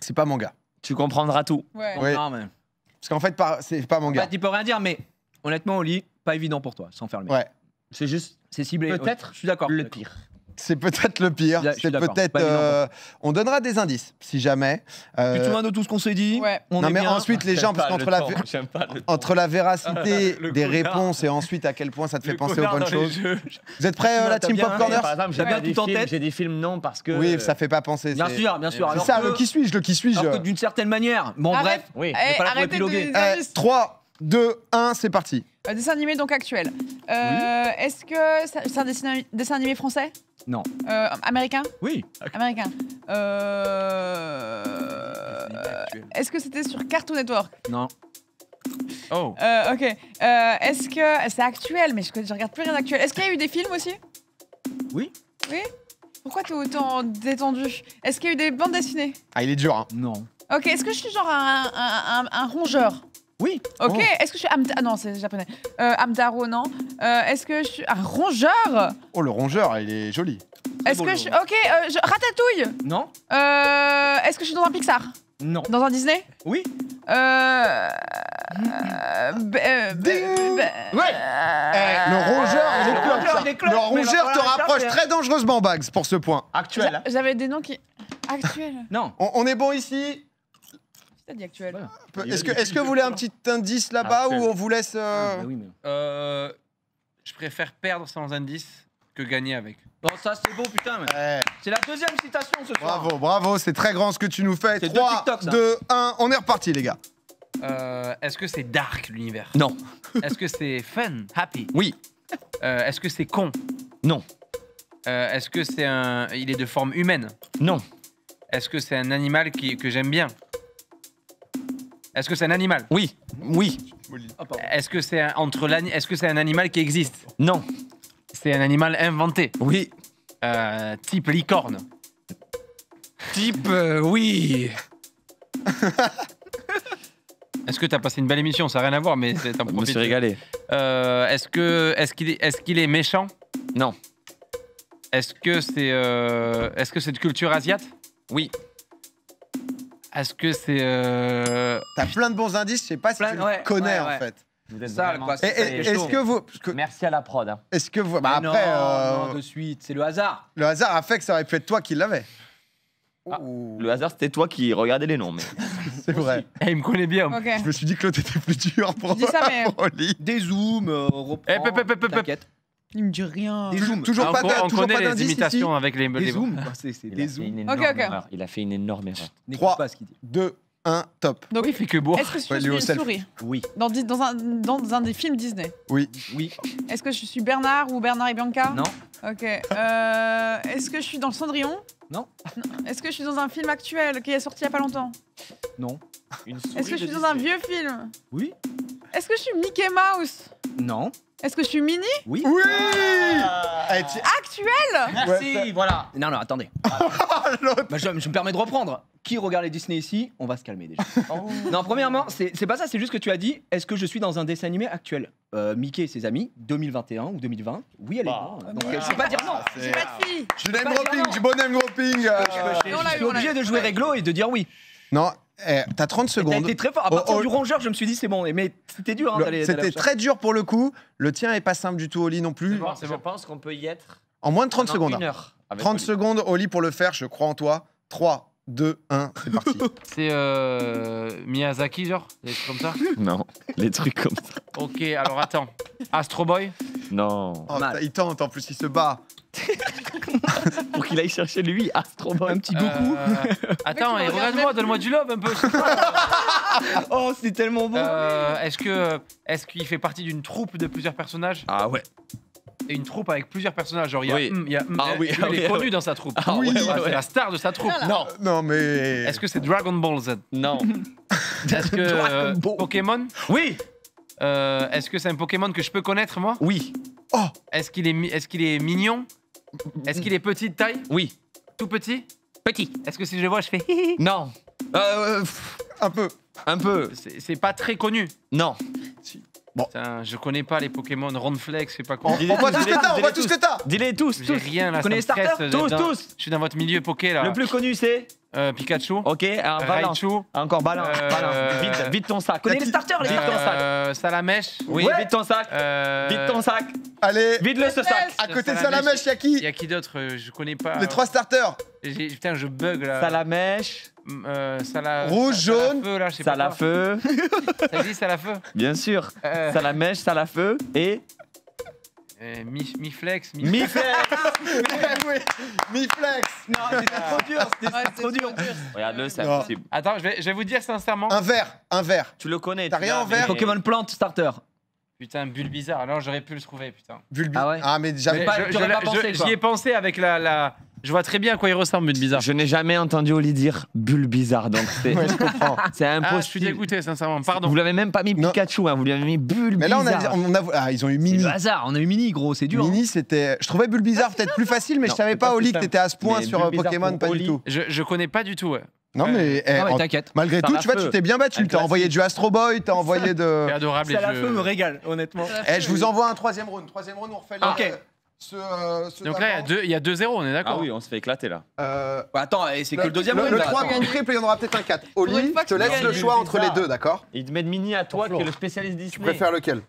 C'est pas manga. Tu comprendras tout. Ouais. Parce qu'en fait, c'est pas manga. Il bah, tu peux rien dire, mais honnêtement, Oli, pas évident pour toi, sans faire le Ouais. C'est juste, c'est ciblé. Peut-être. Je suis d'accord. Le pire. C'est peut-être le pire. C'est peut-être. Euh, on donnera des indices, si jamais. Euh, tu te de tout ce qu'on s'est dit. Ouais. On non, mais ensuite, les ah, gens, parce qu'entre la, entre la véracité [LAUGHS] des réponses et ensuite à quel point ça te fait penser aux bonnes choses. Vous êtes prêts, euh, la team Popcorners J'ai bien tout en tête. J'ai des films non parce que. Oui, ça fait pas penser. Bien sûr, bien sûr. C'est ça, le qui suis-je, le qui suis-je. D'une certaine manière. Bon, bref. Eh, arrêtez de eh, Trois 2, 1, c'est parti. Euh, dessin animé donc actuel. Euh, est-ce que c'est un dessin, animé français Non. Euh, américain Oui. Américain. Est-ce que c'était sur Cartoon Network Non. Oh. oh. ok. Est-ce que c'est actuel Mais je, regarde plus rien d'actuel. Est-ce qu'il y a eu des films aussi Oui. Oui. Pourquoi t'es autant détendu Est-ce qu'il y a eu des bandes dessinées Ah, il est dur. Hein. Non. Ok. Est-ce que je suis genre un rongeur oui. Ok, est-ce que je suis. Ah non, c'est japonais. Amdaro, non. est-ce que je suis. Un rongeur Oh, le rongeur, il est joli. Est-ce que je. Ok, euh, Ratatouille Non. Euh, est-ce que je suis dans un Pixar Non. Dans un Disney Oui. Euh. euh ouais eh, Le rongeur, il est Le rongeur te rapproche très dangereusement, Bags, pour ce point. Actuel. Hein. J'avais des noms qui. Actuel. non. on est bon ici est-ce que, que, vous voulez un petit indice là-bas ah, ou on vous laisse. Ah, euh, bah euh, je préfère perdre sans indice que gagner avec. Bon, ça, c'est beau, putain. Mais... C'est la deuxième citation ce soir. Bravo, bravo, c'est très grand ce que tu nous fais. 3, 2, 1, on est reparti, les gars. Euh, est-ce que c'est dark l'univers Non. Est-ce que c'est fun, happy Oui. Est-ce que c'est con Non. Est-ce que c'est un. Il est de forme humaine Non. Est-ce que c'est un animal que j'aime bien est-ce que c'est un animal Oui, oui. Est-ce que c'est un, entre est-ce que c'est un animal qui existe Non, C'est un animal inventé, oui. Euh, type licorne. Type, euh, oui. [LAUGHS] Est-ce que t'as passé une belle émission Ça n'a rien à voir, mais c'est un Je me régalé. Euh, est-ce que est-ce qu'il est, ce est méchant Non. Est-ce que c'est est-ce que c'est de culture asiate Oui. Est-ce que c'est. Euh... T'as plein de bons indices, je sais pas si tu connais en fait. Vous êtes ça, vraiment... quoi, est, ce que vous... Merci à la prod. Hein. Est-ce que vous... Bah, bah après, euh, non, de suite, c'est le hasard. Le hasard a fait que ça aurait pu être toi qui l'avais. Ah. le hasard, c'était toi qui regardais les noms. Mais... [LAUGHS] c'est vrai. Et eh, il me connaît bien. Je me suis dit que l'autre était plus dur pour, je dis ça, mais... [LAUGHS] Des zooms, euh, reprends, eh, il me dit rien. Toujours ah, pas on, toujours connaît les imitations avec les, zooms. [LAUGHS] C'est des zooms. Il a fait une énorme erreur. 3, pas ce qu'il dit. 2, 1, top. Donc, il fait que boire. Est-ce que je suis une souris Oui. Dans, un, des films Disney Oui. Oui. Est-ce que je suis Bernard ou Bernard et Bianca Non. Ok. Euh, est-ce que je suis dans le Cendrillon Non. non. Est-ce que je suis dans un film actuel qui est sorti il y a pas longtemps Non. Est-ce que je suis dans un vieux film Oui. Est-ce que je suis Mickey Mouse non. Est-ce que je suis mini Oui. Oui ah. eh, Actuel Merci, voilà. Non, non, attendez. [LAUGHS] Ah, bah, je, me permets de reprendre. Qui regarde les Disney ici On va se calmer déjà. [LAUGHS] Oh. non, premièrement, c'est pas ça, c'est juste que tu as dit est-ce que je suis dans un dessin animé actuel euh, Mickey et ses amis, 2021 ou 2020 Oui, elle est. Bah, sais donc, euh, pas dire non. suis pas de fille. Je suis du bon name Je suis obligé de jouer réglo et de dire oui. Non, eh, t'as 30 secondes. T'as très fort. À partir du rongeur, je me suis dit, c'est bon. Mais c'était dur. Hein, c'était très dur pour le coup. Le tien est pas simple du tout, Oli, non plus. je pense qu'on peut y être. En moins de 30 secondes. 30 secondes secondes, Oli, pour le faire. Je crois en toi. 3, 2, 1, c'est parti. [LAUGHS] c'est euh, Miyazaki, genre Des trucs comme ça [LAUGHS] Non, les trucs comme ça. ok, alors attends. Astro Boy Non. Oh, il tente en plus, il se bat. [LAUGHS] pour qu'il aille chercher lui, Astroboy. Un petit goku. Euh, attends, regarde-moi, donne-moi du love un peu. [LAUGHS] oh, c'est tellement beau est-ce que est-ce qu'il fait partie d'une troupe de plusieurs personnages Ah ouais. une troupe avec plusieurs personnages. Genre, il y a, il y a ah est ah connu ah dans sa troupe. oui, C'est la star de sa troupe. Non, non, mais. Est-ce que c'est Dragon Ball Z Non. [LAUGHS] est-ce que euh, Pokémon Oui. Euh, est-ce que c'est un Pokémon que je peux connaître moi Oui. Oh. Est-ce qu'il est, est, qu'il est mignon est-ce qu'il est petit de taille Oui. Tout petit Petit. Est-ce que si je le vois, je fais Non. Euh, euh Un peu. un peu. C'est pas très connu. Non. je connais pas les Pokémon Ronflex, je pas quoi. On voit tout ce que t'as, on voit que t'as Dis-les tous, tous. J'ai rien là, Tous, tous Je suis dans votre milieu Poké là. Le plus connu, c'est euh, Pikachu. Ok, un euh, ah, Encore balin. Euh, vite, ton sac. Connais les starters, les Vite ton sac. Salamèche. Oui, vite ton sac. Vite ton sac. Allez, vide le ce sac. à côté de Salamèche, y'a Il y qui a qui d'autre Je connais pas. Les trois starters Putain, je bug là. Salamèche, Euh, Sala. Rouge, jaune. Salafeu, là, je salafeu, [LAUGHS] Ça Salafeu. bien sûr. Salamèche, salafeu et eh, mi Miflex Mi-flex Mi-flex [LAUGHS] Non, c'était trop dur, c'était trop, dur. Regarde-le, c'est impossible. Attends, je vais, vous dire sincèrement. Un verre, un verre. Tu le connais. T'as rien en verre Pokémon plante starter. Putain, bulle bizarre. Alors j'aurais pu le trouver, putain. Bulle Ah ouais Ah, mais pensé. J'y ai pensé avec la, la, je vois très bien à quoi il ressemble, Bulle Bizarre. Je n'ai jamais entendu Oli dire Bulle Bizarre, donc c'est Ouais, [LAUGHS] c'est un Ah, je suis dégoûté, sincèrement. Pardon. Vous l'avez même pas mis Pikachu, hein, vous lui avez mis Bulle Mais là, on a, on ah, ils ont eu C'est Mini. C'est hasard, on a eu mini gros, c'est dur. Mini, hein. c'était. Je trouvais Bulbizarre ah, peut-être plus facile, mais je savais pas, Oli, que tu étais à ce point sur Pokémon, pas du tout. Je, connais pas du tout. Eh, non, mais. t'inquiète. Malgré tout, tu vois, tu t'es bien battu. Tu as envoyé du Astro Boy, tu as envoyé de. C'est adorable. et Ça, la feu me régale, honnêtement. Eh, je vous envoie un troisième round. Troisième round, on refait le. Ok. Euh, Donc là, il y a 2-0, on est ah d'accord Ah oui, on se fait éclater là. Euh, bah, attends, c'est que le deuxième Le, le 3 contre triple il y en aura peut-être un 4. Oli, te laisse le choix entre les deux, d'accord Il te met de mini à toi, que le spécialiste Disney. Tu préfères lequel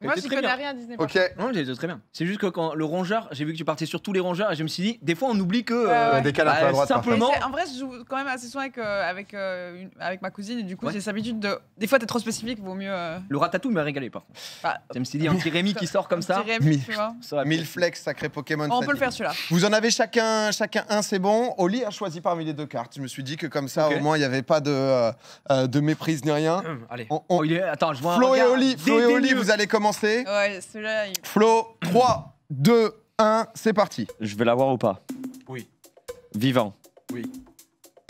moi, je connais rien à Disney. Ok. Non, j'ai très bien. C'est juste que quand le rongeur, j'ai vu que tu partais sur tous les rongeurs et je me suis dit, des fois, on oublie que. Euh, bah, simplement. En vrai, je joue quand même assez souvent avec, euh, avec, euh, avec ma cousine et du coup, j'ai l'habitude de. Des fois, t'es trop spécifique, vaut mieux. Euh, le ratatouille m'a régalé pas. contre. je me suis dit, un petit Rémi qui sort comme ça. Un petit Rémi, tu vois. Mille flex, sacré Pokémon. on peut le faire celui-là. Vous en avez chacun, chacun un, c'est bon. Oli a choisi parmi les deux cartes. Je me suis dit que comme ça, au moins, il n'y avait pas de, de méprise ni rien. Hum, allez. Attends, je vois un et Flo et Oli, vous allez commencer Ouais, celui-là. Flo, 3, 2, 1, c'est parti. Je vais l'avoir ou pas Oui. Vivant Oui.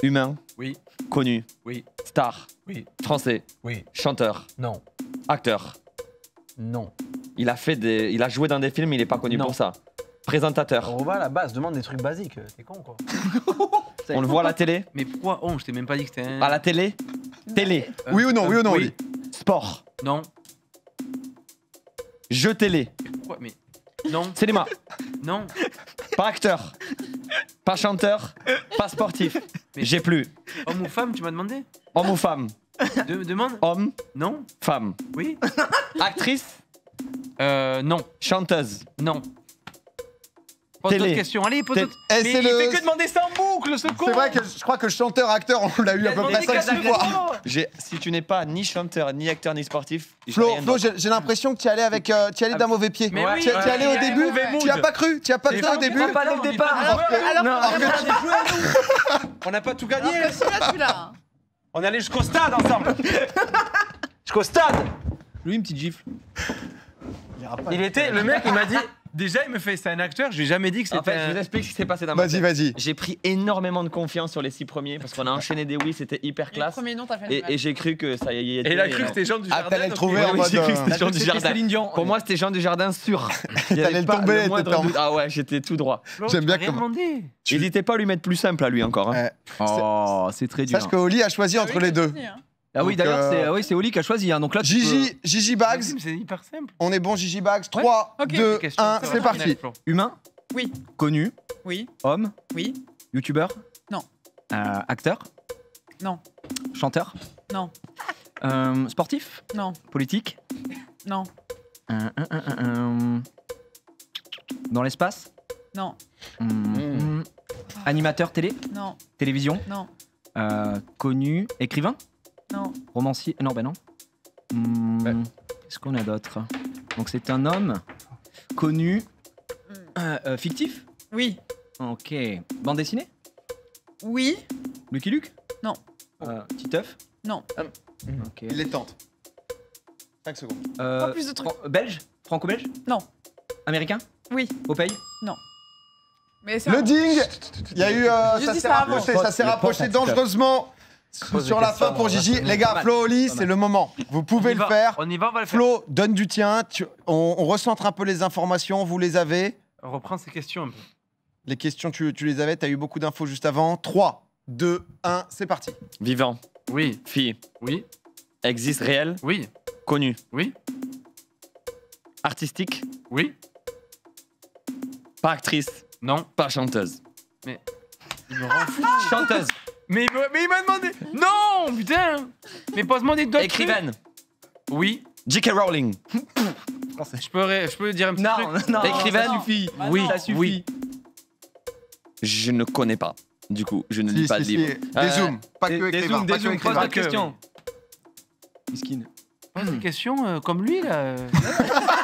Humain Oui. Connu Oui. Star Oui. Français Oui. Chanteur Non. Acteur Non. Il a, fait des... il a joué dans des films, il n'est pas connu pour ça. Présentateur. On va à la base, demande des trucs basiques, euh, t'es con quoi. [LAUGHS] On le voit à la télé Mais pourquoi on oh, Je t'ai même pas dit que c'était un. À la télé Télé. oui ou non, oui ou non, oui. Sport. Non. Je les Pourquoi mais... Non. Cinéma. Non. Pas acteur. Pas chanteur. Pas sportif. Mais... J'ai plus. Homme ou femme, tu m'as demandé Homme ou femme Demande Homme. Non. Femme. Oui. Actrice Euh, non. Chanteuse. Non. Pose d'autres questions. Allez, pose d'autres. questions eh, il fait que demander ça en boucle, ce con. C'est vrai que je crois que chanteur-acteur, on l'a eu à peu près ça. 5 fois. Si tu n'es pas ni chanteur, ni acteur, ni sportif, Flo, j'ai l'impression que tu y allais avec, tu d'un mauvais pied. tu y allais ah, au début, tu as pas cru, tu n'as as pas cru au début. Alors on n'a pas tout gagné. On est allé jusqu'au stade ensemble. [LAUGHS] jusqu'au stade. Lui, une petite gifle. Il était, le mec, il m'a dit, Déjà, il me fait, c'est un acteur, je lui ai jamais dit que c'était. En fait, je vous explique ce qui s'est passé dans ma Vas-y, vas-y. J'ai pris énormément de confiance sur les six premiers parce qu'on a enchaîné des oui, c'était hyper classe. t'as fait Et, j'ai cru que ça y était. Et il a cru euh, que c'était Jean du Ah, Jardin. t'allais le trouver en mode, cru que c'était euh, du Jardin. Pour moi, c'était Jean jardin sûr. [LAUGHS] T'allais le tomber, t'étais en- Ah ouais, j'étais tout droit. J'aime bien que... Il Tu- N'hésitez pas à lui mettre plus simple à lui encore. Hein. Oh, c'est très dur. Sache Oli a choisi ah entre les deux. Hein. Ah oui, d'ailleurs, euh, ah c'est Oli qui a choisi. hein. Donc là, Gigi, Bags. C'est hyper simple. On est bon, Gigi Bags. 3, 2, 1, c'est parti. Humain, Oui, connu, oui, homme, oui, youtubeur Non. Euh, acteur Non. Chanteur Non. Euh, sportif non, Politique non, Dans l'espace non, hum, hum. Hmm. Animateur télé non, Télévision non, Connu Écrivain non. Romancier. Non, ben non. Hmm, quest Est-ce qu'on a d'autres Donc c'est un homme connu, hmm. euh, euh, fictif Oui. Ok. Bande dessinée Oui. Lucky Luke Non. Euh, Titeuf Non. Ah hmm. okay. Il est 5 secondes. Euh, plus de trucs. belge Franco-belge Non. Américain Oui. Au pays Non. Mais le ding Il y a eu. ça s'est rapproché, ça s'est rapproché dangereusement sur la fin pour Gigi. Les gars, Flo, Oli, c'est le moment. Vous pouvez le faire. On y va, on le faire. Flo, donne du tien. on, recentre un peu les informations. Vous les avez. Reprends ces questions un peu. Les questions, tu, les avais. Tu as eu beaucoup d'infos juste avant. 3, 2, 1, c'est parti. Vivant, Oui, fille, oui, existe réel, oui, connu, oui, artistique, oui, pas actrice, non, pas chanteuse. Mais Chanteuse, mais, il m'a demandé. Non, putain. Mais pas demander d'autres. Écrivaine. Oui. J.K. Rowling. Je peux, je peux dire un petit Non, truc non, Écrivaine. suffit. Bah oui, ça suffit. oui. Je ne connais pas. Du coup, je ne lis pas le livre. Des euh, zooms, pas que écrivain. Des zooms, pas que écrivain. pose la question. Euh, pose des questions euh, comme lui, là. [LAUGHS]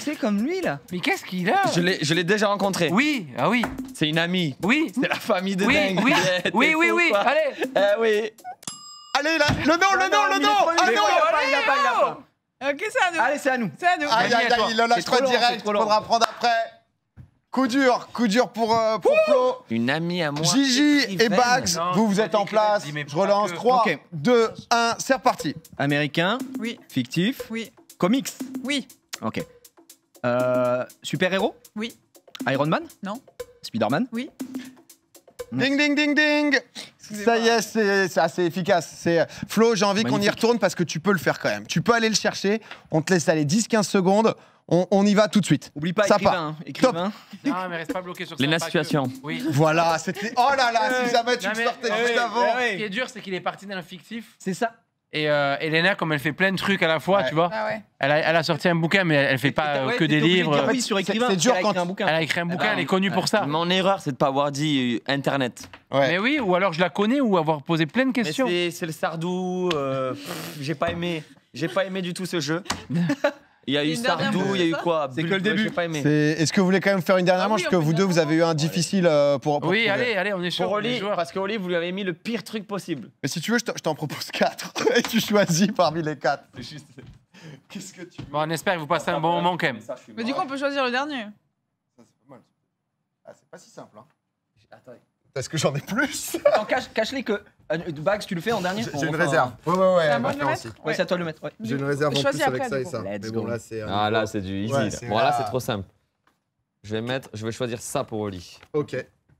C'est comme lui là. Mais qu'est-ce qu'il a Je l'ai déjà rencontré. Oui, ah oui. C'est une amie. Oui. C'est la famille de oui, dingue. Oui, [LAUGHS] oui, oui, Allez. Eh oui. Allez là, le nom, le nom, le nom. Ah non, allez. Ok, c'est à nous. Allez, c'est à nous. C'est à nous. Aïe, aïe, aïe, il le lâche pas direct. Faudra prendre après. Coup dur, coup dur pour, euh, pour Flo. Une amie à moi. Gigi et Bax, vous vous êtes en place. Je relance. 3, okay. 2, 1, c'est reparti. Américain. Oui. Fictif. Oui. Comics. Oui. Ok. Euh, super-héros Oui. Iron Man Non. Spider-Man Oui. Ding, ding, ding, ding Ça y est, c'est assez efficace. C'est Flo, j'ai envie qu'on y retourne parce que tu peux le faire quand même. Tu peux aller le chercher. On te laisse aller 10-15 secondes. On, y va tout de suite. Oublie pas, ça écrivain. écrivain. Non, mais reste pas bloqué sur ça. Situation. Voilà, c'était. Oh là là, si jamais tu sortais juste avant. Ce qui est dur, c'est qu'il est parti d'un fictif. C'est ça. Et Elena, euh, comme elle fait plein de trucs à la fois, tu vois, ah elle, a, sorti un bouquin, mais elle, fait pas euh, que des livres. elle a écrit un bouquin. Ah. Elle, est connue pour ça. Mon erreur, c'est de pas avoir dit euh, Internet. Mais oui, ou alors je la connais, ou avoir posé plein de questions. C'est le Sardou. J'ai pas aimé. J'ai pas aimé du tout ce jeu. [LAUGHS] Il y a eu Stardew, il y a eu quoi C'est que le début. Est-ce que vous voulez quand même faire une dernière ah manche Parce que vous deux, vous avez eu un difficile euh, pour. Oui, allez, allez, on est chaud. Parce que Olive, vous lui avez mis le pire truc possible. Mais si tu veux, je t'en propose 4. [LAUGHS] Et tu choisis parmi les 4. C'est juste. Qu'est-ce que tu. Bon, on espère que vous passez un bon moment quand même. Mais du coup, on peut choisir le dernier. Ça, c'est pas mal. Ah, c'est pas si simple, hein. Attends. Est-ce que j'en ai plus cache-les que Bags, ah, euh, Bax, tu le fais en dernier J'ai une réserve. Euh, ouais, ouais, ouais. à Ouais, c'est à toi de le mettre. ouais. J'ai une réserve en plus avec ça et ça. Mais bon, là, c'est. Euh, ah là, c'est du easy. là. c'est- c'est trop simple. Je vais mettre, je vais choisir ça pour Oli. Ok.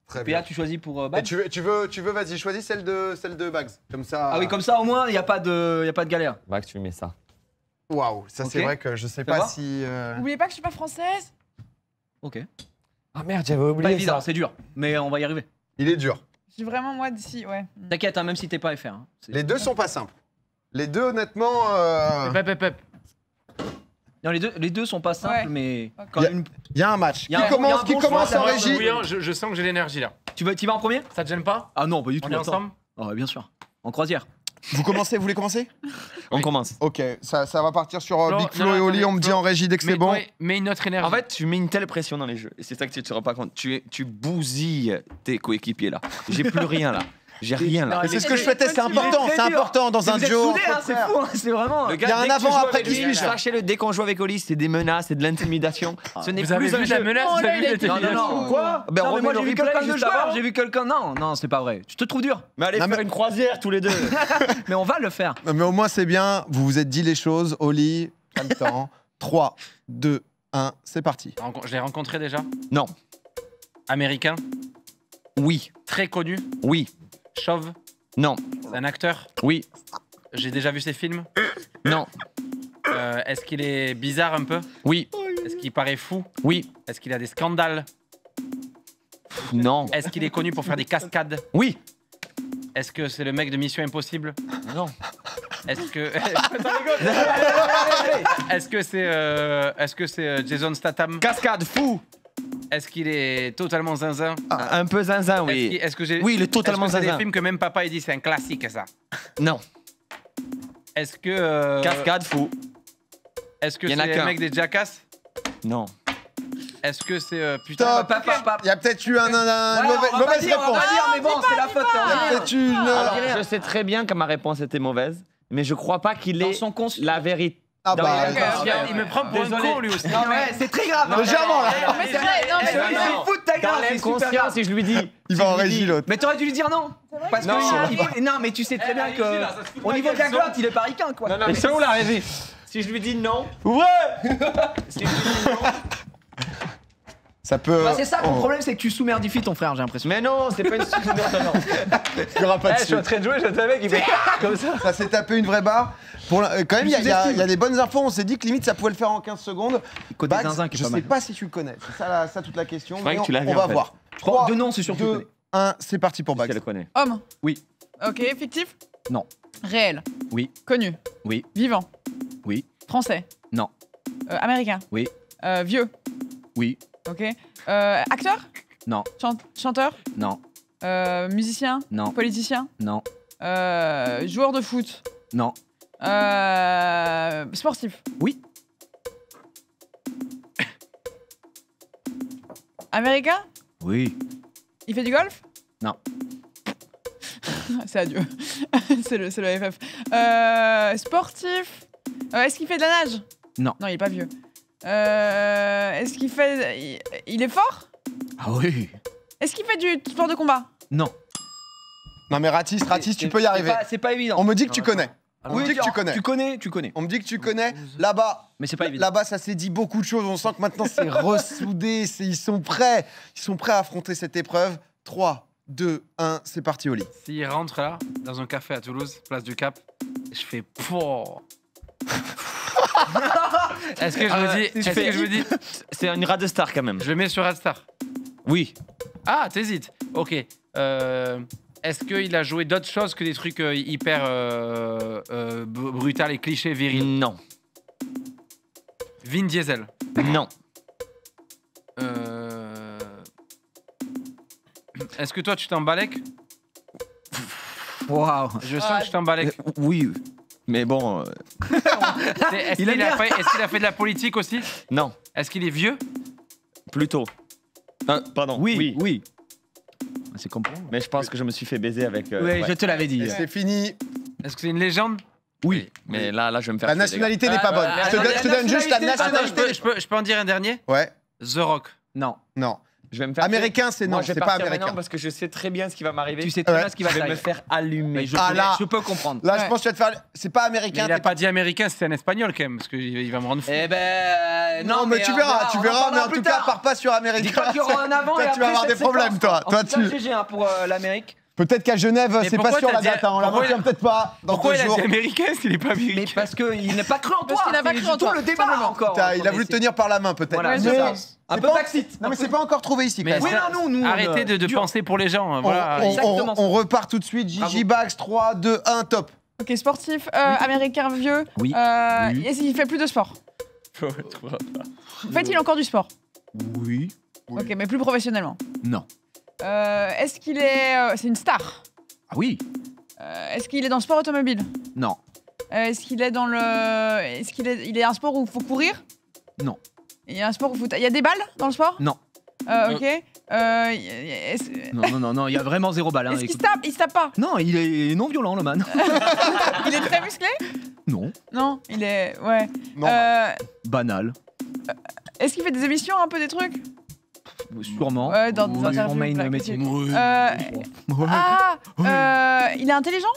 Très Et bien. tu choisis pour Bax tu veux, tu veux, tu veux vas-y, choisis celle de, celle de Bags. Comme ça. Ah oui, comme ça, au moins, il n'y a, pas de- a pas de galère. Bags, tu mets ça. Waouh, ça c'est vrai que je sais pas si. Oublie pas que je suis pas française. Ok. Ah merde, j'avais Pas oublié évident, bah, c'est dur, mais on va y arriver. Il est dur suis vraiment, moi, d'ici, ouais. Mm. T'inquiète, hein, même si t'es pas FR. hein. Les deux sont pas simples. Les deux, honnêtement. euh, Non, les deux, les deux sont pas simples, mais Il y a un match. Qui commence, en régie je, sens que j'ai l'énergie là. Tu vas, vas en premier Ça te gêne pas ah Non, pas du tout. On est ensemble ah ouais, bien sûr. En croisière. Vous commencez, vous voulez commencer On commence. Ok, ça, va partir sur euh, Big Flo et Oli. On me dit en régie dès que c'est bon. mais une autre énergie. En fait, tu mets une telle pression dans les jeux. Et c'est ça que tu te rends pas compte. Tu, tu bousilles tes coéquipiers là. J'ai plus rien là. [LAUGHS] J'ai rien là. C'est ce que je souhaitais, c'est important, c'est important dans un duo. Hein, c'est fou, c'est vraiment. Il y a un avant-après qui suis-je le dès qu'on joue avec Oli, c'est des menaces, c'est de l'intimidation. Ah. Ce n'est plus de la menace, Non, non, non. Quoi ben, mais moi j'ai vu quelqu'un de joueur, j'ai vu quelqu'un. Non, non, c'est pas vrai. Tu te trouves dur. Mais allez faire une croisière tous les deux. [LAUGHS] Mais on va le faire. Mais au moins c'est bien. Vous vous êtes dit les choses. Oli, calme [LAUGHS] temps. 3, 2, 1, c'est parti. Je l'ai rencontré déjà Non. Américain Oui. Très connu Oui. Chauve Non. C'est un acteur Oui. J'ai déjà vu ses films Non. Euh, est-ce qu'il est bizarre un peu Oui. Est-ce qu'il paraît fou Oui. Est-ce qu'il a des scandales Non. Est-ce qu'il est connu pour faire des cascades Oui. Est-ce que c'est le mec de Mission Impossible Non. Est-ce que [LAUGHS] est-ce que c'est euh, est-ce que c'est euh, Jason Statham Cascade fou est-ce qu'il est totalement zinzin ah, Un peu zinzin, oui. Est-ce que, est que Oui, il est totalement est zinzin. C'est des films que même papa il dit, c'est un classique, ça. Non. Est-ce que. Euh, Cascade fou. Est-ce que c'est le mec des Jackass Non. Est-ce que c'est euh, putain putain papa. Il y a peut-être eu un, un, mauvais, mauvaise réponse. On dire, mais bon, c'est la faute. Hein. Il y a peut-être une. Euh, je sais très bien que ma réponse était mauvaise, mais je crois pas qu'il est la vérité ah bah, il, me prend pour un con lui aussi. Non, c'est très grave. Légèrement là. mais c'est vrai. Non, mais il se fout de ta gueule. C'est super grave. Si je lui dis. Il va en régie l'autre. Mais t'aurais dû lui dire non. Parce que il... non, mais tu sais très eh, bien que au niveau de la glotte, il est paricain quoi. mais c'est où la régie Si je lui dis non. Ouais. [LAUGHS] Si je lui dis non. [LAUGHS] Ça peut. Bah, c'est ça, euh, mon oh. problème, c'est que tu sous merdifies ton frère, j'ai l'impression. Mais non, c'était pas une sous [LAUGHS] Il y aura pas de. Eh, je suis en train de jouer, je savais mec, fait [LAUGHS] comme ça. Ça s'est tapé une vraie barre. Pour euh, Quand même, il y, a des bonnes infos. On s'est dit que limite, ça pouvait le faire en 15 secondes. Côté Bax, zinzin qui je sais pas si tu le connais. C'est ça, toute la question. Mais on, tu l'as on va voir. Trois de non, c'est sûr 2, un c'est parti pour Bax. Homme Oui. Ok, fictif Non. Réel Oui. Connu Oui. Vivant Oui. Français Non. Euh, américain Oui. vieux Oui. Ok. Euh, acteur Non. chanteur Non. Euh, musicien Non. Politicien Non. Euh, joueur de foot Non. sportif Oui. Américain Oui. Il fait du golf Non. [LAUGHS] c'est adieu. [LAUGHS] c'est le, FF. sportif Est-ce qu'il fait de la nage Non. Non, il est pas vieux. Euh, Est-ce qu'il fait. Il est fort Ah oui Est-ce qu'il fait du sport de combat Non. Non mais Ratis, Ratis, tu peux y arriver. C'est pas, évident. On me dit que tu connais. on me dit que tu connais. Tu connais, tu connais. On me dit que tu connais. Là-bas, mais c'est pas évident. Là-bas, ça s'est dit beaucoup de choses. On sent que maintenant c'est [LAUGHS] ressoudé. Ils sont prêts. Ils sont prêts à affronter cette épreuve. 3, 2, 1, c'est parti au lit. S'il rentre là, dans un café à Toulouse, place du Cap, je fais [LAUGHS] Est-ce que je vous euh, dis, est-ce que je me dis, C'est une Radstar quand même. je le mets sur Star. Oui. Ah, t'hésites. Ok. Euh, est-ce qu'il a joué d'autres choses que des trucs euh, hyper euh, brutal et clichés viril Non. Vin Diesel. Non. Est-ce que toi tu avec Waouh. Je sens que je t'embalèque. avec. Oui. Mais bon. Euh, est-ce qu'il a, fait- de la politique aussi Non, Est-ce qu'il est vieux plutôt. Hein, pardon. Oui, oui. C'est compréhensible. Mais je pense que je me suis fait baiser avec. Euh, oui, je te l'avais dit. c'est fini. Est-ce que c'est une légende Oui, mais là, là, je vais me faire. La nationalité n'est pas bonne. Ah, je te donne- juste la nationalité. je, peux, je peux en dire un dernier Ouais. The Rock. Non. Non. Je vais me faire Américain, c'est non, c'est pas américain. parce que je sais très bien ce qui va m'arriver. Tu sais très bien ce qui va Je me faire allumer. Ah, je, peux, comprendre. Là, je pense que tu vas te faire. C'est pas américain. Mais il a pas dit américain, c'est un espagnol quand même, parce qu'il il va me rendre fou. Eh ben, euh, non, mais, tu verras, euh, tu verras, mais en tout cas, pars pas sur américain. pas y avant [LAUGHS] et tu vas avoir des problèmes, toi. Toi, tu- GG hein, pour euh, l'Amérique. Peut-être qu'à Genève, c'est pas sûr la date, hein, on la retient peut-être pas dans Pourquoi il a américain s'il n'est pas Mais parce qu'il n'a pas cru en toi. pas tout le débat encore. il a voulu tenir par la main peut-être. Un peu pas- Non mais c'est pas encore trouvé ici. Arrêtez de, euh, penser pour les gens. Hein, on, repart tout de suite. Gigi Bax, 3, 2, 1, top. Ok, sportif, euh, américain vieux. Oui. Euh, Il fait plus de sport. [LAUGHS] En fait, il a encore du sport. Oui. Ok, mais plus professionnellement. Non. Euh, Est-ce qu'il est. Euh, c'est une star. Ah oui Euh, Est-ce qu'il est dans le sport automobile Non. Euh, est-ce qu'il est dans le. Est-ce qu'il est. Il est un sport où il faut courir Non. Il y a un sport où Il y a des balles dans le sport Non. Euh, ok. Euh, euh Non, non, non, non, il y a vraiment zéro balle. Hein, est-ce qu'il se tape Il se tape pas. Non, il est non violent, le man. [LAUGHS] Il est très musclé non, Non, il est. Ouais. Non. Euh, banal. Est-ce qu'il fait des émissions un peu des trucs Sûrement. dans mon main métier. Euh, ah, euh, il est intelligent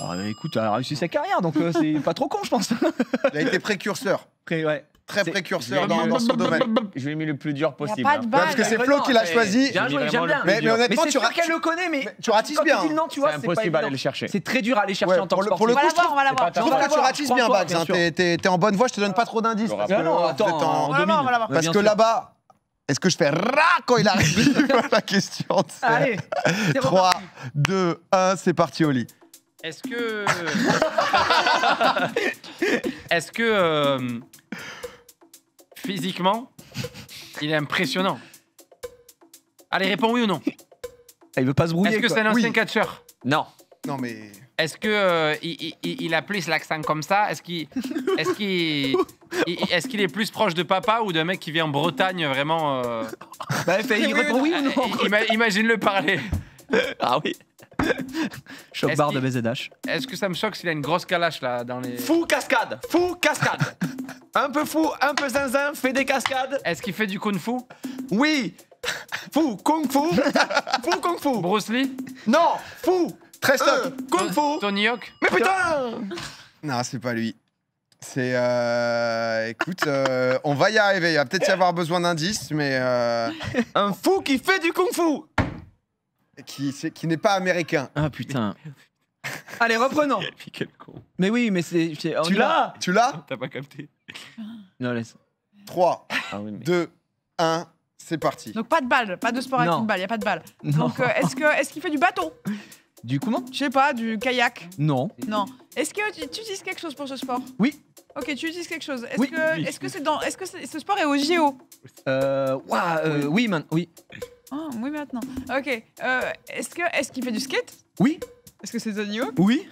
ah, bah, écoute, il a réussi sa carrière, donc euh, c'est pas trop con, je pense. [LAUGHS] Il a été précurseur. ouais. Très précurseur dans, dans son domaine. Je lui ai mis le plus dur possible. pas hein. de parce que c'est Flo qui l'a choisi. j'aime bien. Mais, honnêtement, tu, sûr le connaît, mais tu ratisses quand bien. il tu vois, C'est pas impossible d'aller aller le chercher. C'est très dur à aller chercher en tant que pour On va coup, je trouve que tu ratisses bien, Bax. Hein. T'es en bonne voie, je te donne pas trop d'indices. parce que Parce que là-bas, est-ce que je fais ra quand il arrive [LAUGHS] La question. Allez, 3, 2, 1, c'est parti au lit. Est-ce que. Euh, est-ce que. Euh, physiquement, il est impressionnant Allez, réponds oui ou non. Ah, il veut pas se brouiller. Est-ce que c'est un ancien catcheur Non. Non, mais. Est-ce que euh, il, a plus l'accent comme ça Est-ce qu'il [LAUGHS] est, est, plus proche de papa ou d'un mec qui vit en Bretagne vraiment euh... bah, fait, Il oui ou euh, non Imagine-le parler. [LAUGHS] Ah oui. Choc barre de BZH. Est-ce que ça me choque s'il a une grosse calache là dans les. Fou cascade Fou cascade [LAUGHS] Un peu fou, un peu zinzin, fait des cascades. Est-ce qu'il fait du kung fu Oui Fou kung fu Fou kung fu Bruce Lee Non Fou Très euh, Kung Fu. Tony Hawk. Mais putain Non, c'est pas lui. C'est. Euh, écoute, euh, on va y arriver. Il va peut-être y avoir besoin d'indices, mais. Un fou qui fait du kung fu qui n'est pas américain. Ah putain. [LAUGHS] Allez, reprenons [LAUGHS] Mais oui, mais c'est. Tu l'as Tu l'as [LAUGHS] T'as pas capté. Non, laisse. 3, 2, 1, c'est parti. Donc pas de balle, pas de sport avec une balle, il a pas de balle. Donc est-ce que- est-ce qu'il fait du bâton du comment Je sais pas, du kayak. Non. Non. Est-ce que tu, tu utilises quelque chose pour ce sport Oui. Ok, tu utilises quelque chose. Est-ce que, est-ce que, c'est dans, est-ce que ce sport est au JO euh, euh, oui, maintenant. oui. Ah, oui, maintenant. Ok. Euh, est-ce, que, est-ce qu'il fait du skate Oui. Est-ce que c'est au JO Oui.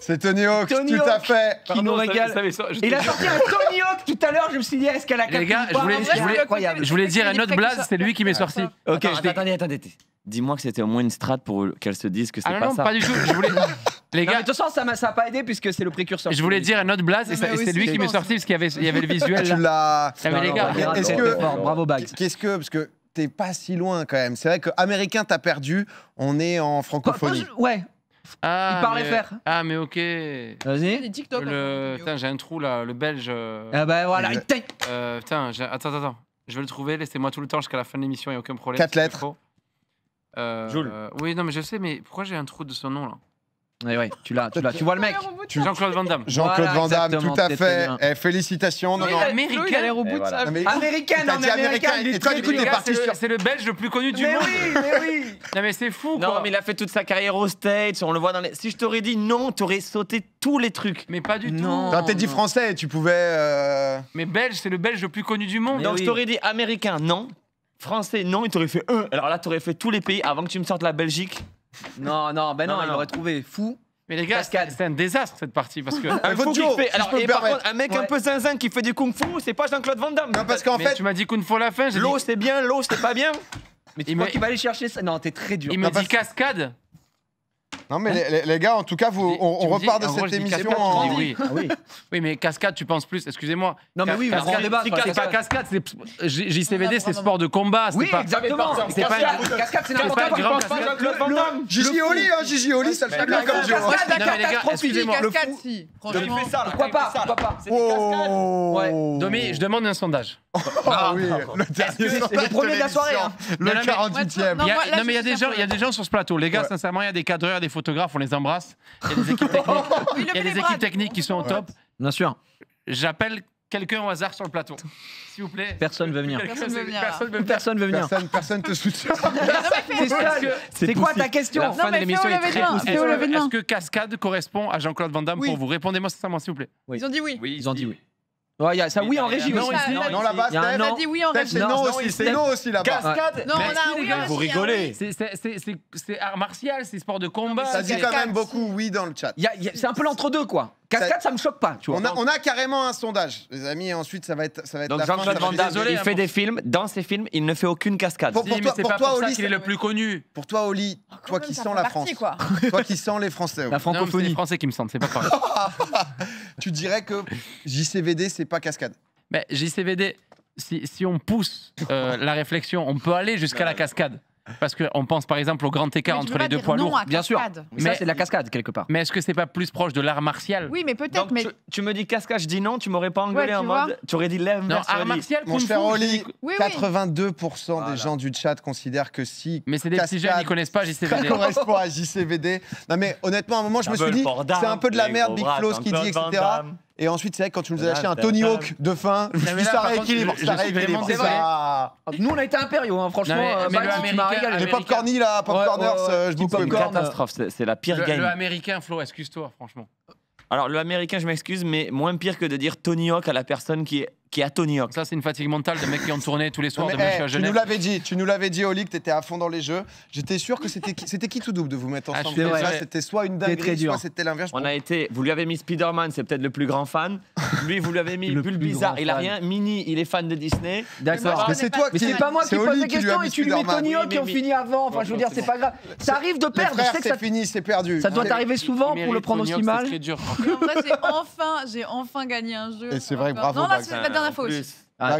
C'est Tony Hawk, tout à fait. Qui nous régale. Il a sorti un Tony Hawk tout à l'heure, je me suis dit, est-ce qu'elle a capté Les gars, je voulais, dire à notre blaze, c'est lui qui m'est sorti. Ok, attendez, attendez. Dis-moi que c'était au moins une strat pour qu'elle se dise que c'est ah pas non, ça. pas du tout. [LAUGHS] Les gars, de toute façon, ça m'a pas aidé puisque c'est le précurseur. Je voulais dire à notre blaze, et, c'est lui qui m'est sorti parce qu'il y avait, le visuel. Tu l'as. Ah, les gars. bravo Bags. Qu'est-ce que, parce que t'es pas si loin quand même. C'est vrai que américain, t'as perdu. On est en francophonie. ouais, ah, il parlait faire. Ah, mais ok. Vas-y. TikTok. Le... Hein, putain, j'ai un trou là, le belge. Euh. Ah, bah voilà, il euh, euh, putain, attends, attends, Je vais le trouver, laissez-moi tout le temps jusqu'à la fin de l'émission, il n'y a aucun problème. 4 lettres. Euh... Jules. Oui, non, mais je sais, mais pourquoi j'ai un trou de son nom là eh oui, tu l'as, tu vois le mec. Jean-Claude Van Damme. Jean-Claude Van Damme, tout à fait. Eh, félicitations. Non, non. au bout de américain, et toi, du coup, c'est le- C'est le belge le plus connu du Mais monde. oui, mais oui. [LAUGHS] Non, mais c'est fou, Non, quoi. mais il a fait toute sa carrière au States, on le voit dans les. Si je t'aurais dit non, t'aurais sauté tous les trucs. Mais pas du tout. T'as dit français tu pouvais. Euh, mais belge, c'est le belge le plus connu du monde. Donc je t'aurais dit américain, non. Français, non, il t'aurait fait un. Alors là, t'aurais fait tous les pays avant que tu me sortes la Belgique. Non, non, ben non, il aurait trouvé fou. Mais les gars, C'était c'est un désastre cette partie parce que [LAUGHS] un et par contre, un mec un peu zinzin qui fait du kung-fu, c'est pas Jean-Claude Van Damme. Non, parce qu'en fait, tu m'as dit Kung-Fu à la fin, L'eau c'est bien, l'eau c'est pas bien. Mais tu crois qu'il va aller chercher ça Non, t'es très dur. il me dit cascade. Non, mais hein les, gars, en tout cas, on, repart de cette émission en. Ah oui. oui. Ah oui, mais cascade, tu penses plus, excusez-moi. Non, mais oui, C'est débat, cascade, pas cascade, c'est JCVD, c'est sport de combat. Oui, pas... exactement. C'est pas cascade, c'est n'importe quoi. Gigi Oli, hein, Gigi Oli, ça le fait bien comme Giro. Excusez-moi, le cascade, si. Franchement, pourquoi pas Pourquoi pas C'est cascade. Oh. Domi, je demande un sondage. [LAUGHS] Ah, ah oui, le premier de la soirée. Hein le 48 e Non, mais il y a des gens sur ce plateau. Les gars, sincèrement, il y a des cadreurs, des photographes, on les embrasse. Il y a des équipes techniques, [LAUGHS] qui sont au top. Bien sûr. J'appelle quelqu'un au hasard sur le plateau. S'il vous plaît. Personne veut venir. Personne veut venir. Personne veut personne, te soutient. c'est quoi ta question La fin de l'émission est Est-ce que Cascade correspond à Jean-Claude Van Damme pour vous Répondez-moi sincèrement, s'il vous plaît. Ils ont dit oui. Oui, ils ont dit oui. Ouais, y a ça, oui, en régie aussi. Non, non là-bas, dit oui en Steph, c'est non aussi, c'est non aussi là-bas. Cascade Non, on a oui Vous rigolez. C'est art martial, c'est sport de combat. Ça dit quand même beaucoup oui dans le chat. C'est un peu l'entre-deux, quoi. Cascade, ça me choque pas, tu vois. On a, on a carrément un sondage, les amis, et ensuite ça va être, ça va être Donc Jean-Claude Van il fait des films, dans ses films, il ne fait aucune cascade. Pour- toi- pas pour ça Oli, qu'il est le plus connu. Pour toi, Oli, oh, toi qui sens la France, quoi. [LAUGHS] toi qui sens les Français, La les francophonie. Français qui me sentent, c'est pas correct. [LAUGHS] tu dirais que JCVD, c'est pas cascade. Mais JCVD, si, on pousse euh, la réflexion, on peut aller jusqu'à la euh, cascade. Parce qu'on pense par exemple au grand écart entre les deux poids lourds. Bien sûr. Mais c'est la cascade quelque part. Mais est-ce que c'est pas plus proche de l'art martial Oui, mais peut-être. Mais... Tu, me dis cascade, je dis non, tu m'aurais pas engueulé en mode. Tu aurais dit lève Non, art martial, Mon cher Oli, 82% des gens du chat considèrent que si. Mais c'est des petits jeunes, ils connaissent pas JCVD. [LAUGHS] correspond à JCVD. Non, mais honnêtement, à un moment, je me suis dit, c'est un peu de la merde, Big Flo, ce qu'il dit, etc. Et ensuite, c'est vrai que quand tu nous as ah, acheté un Tony Hawk de fin, je me ça rééquilibre. Ça Nous, on a été impériaux, hein, franchement. Euh, mais le Les popcornies, là, popcorners, je dis une catastrophe, c'est la pire game. Le américain, Flo, excuse-toi, franchement. Alors, le américain, je m'excuse, mais moins pire que de dire Tony Hawk à la personne qui est qui est à Tony Hawk. Ça, c'est une fatigue mentale de mecs qui ont tourné tous les soirs de eh, Tu nous l'avais dit, tu nous l'avais dit, Oli, que t'étais à fond dans les jeux. J'étais sûr que c'était qui, c'était qui tout double de vous mettre ah, ensemble. c'était soit une dinguerie, soit c'était l'inverse. On a été, vous lui avez mis Spider-Man, c'est peut-être le plus grand fan. Lui, vous lui avez mis plus Bizarre, il a rien. Mini, il est fan de Disney. D'accord. Mais c'est toi qui. C'est pas moi qui pose les questions et tu lui mets Tony Hawk qui ont fini avant. Enfin, je veux dire, c'est pas grave. Ça arrive de perdre. C'est fini, c'est perdu. Ça doit arriver souvent pour le prendre aussi mal. dur. enfin, j'ai enfin gagné un jeu. Et c'est vrai, bravo dernière ah.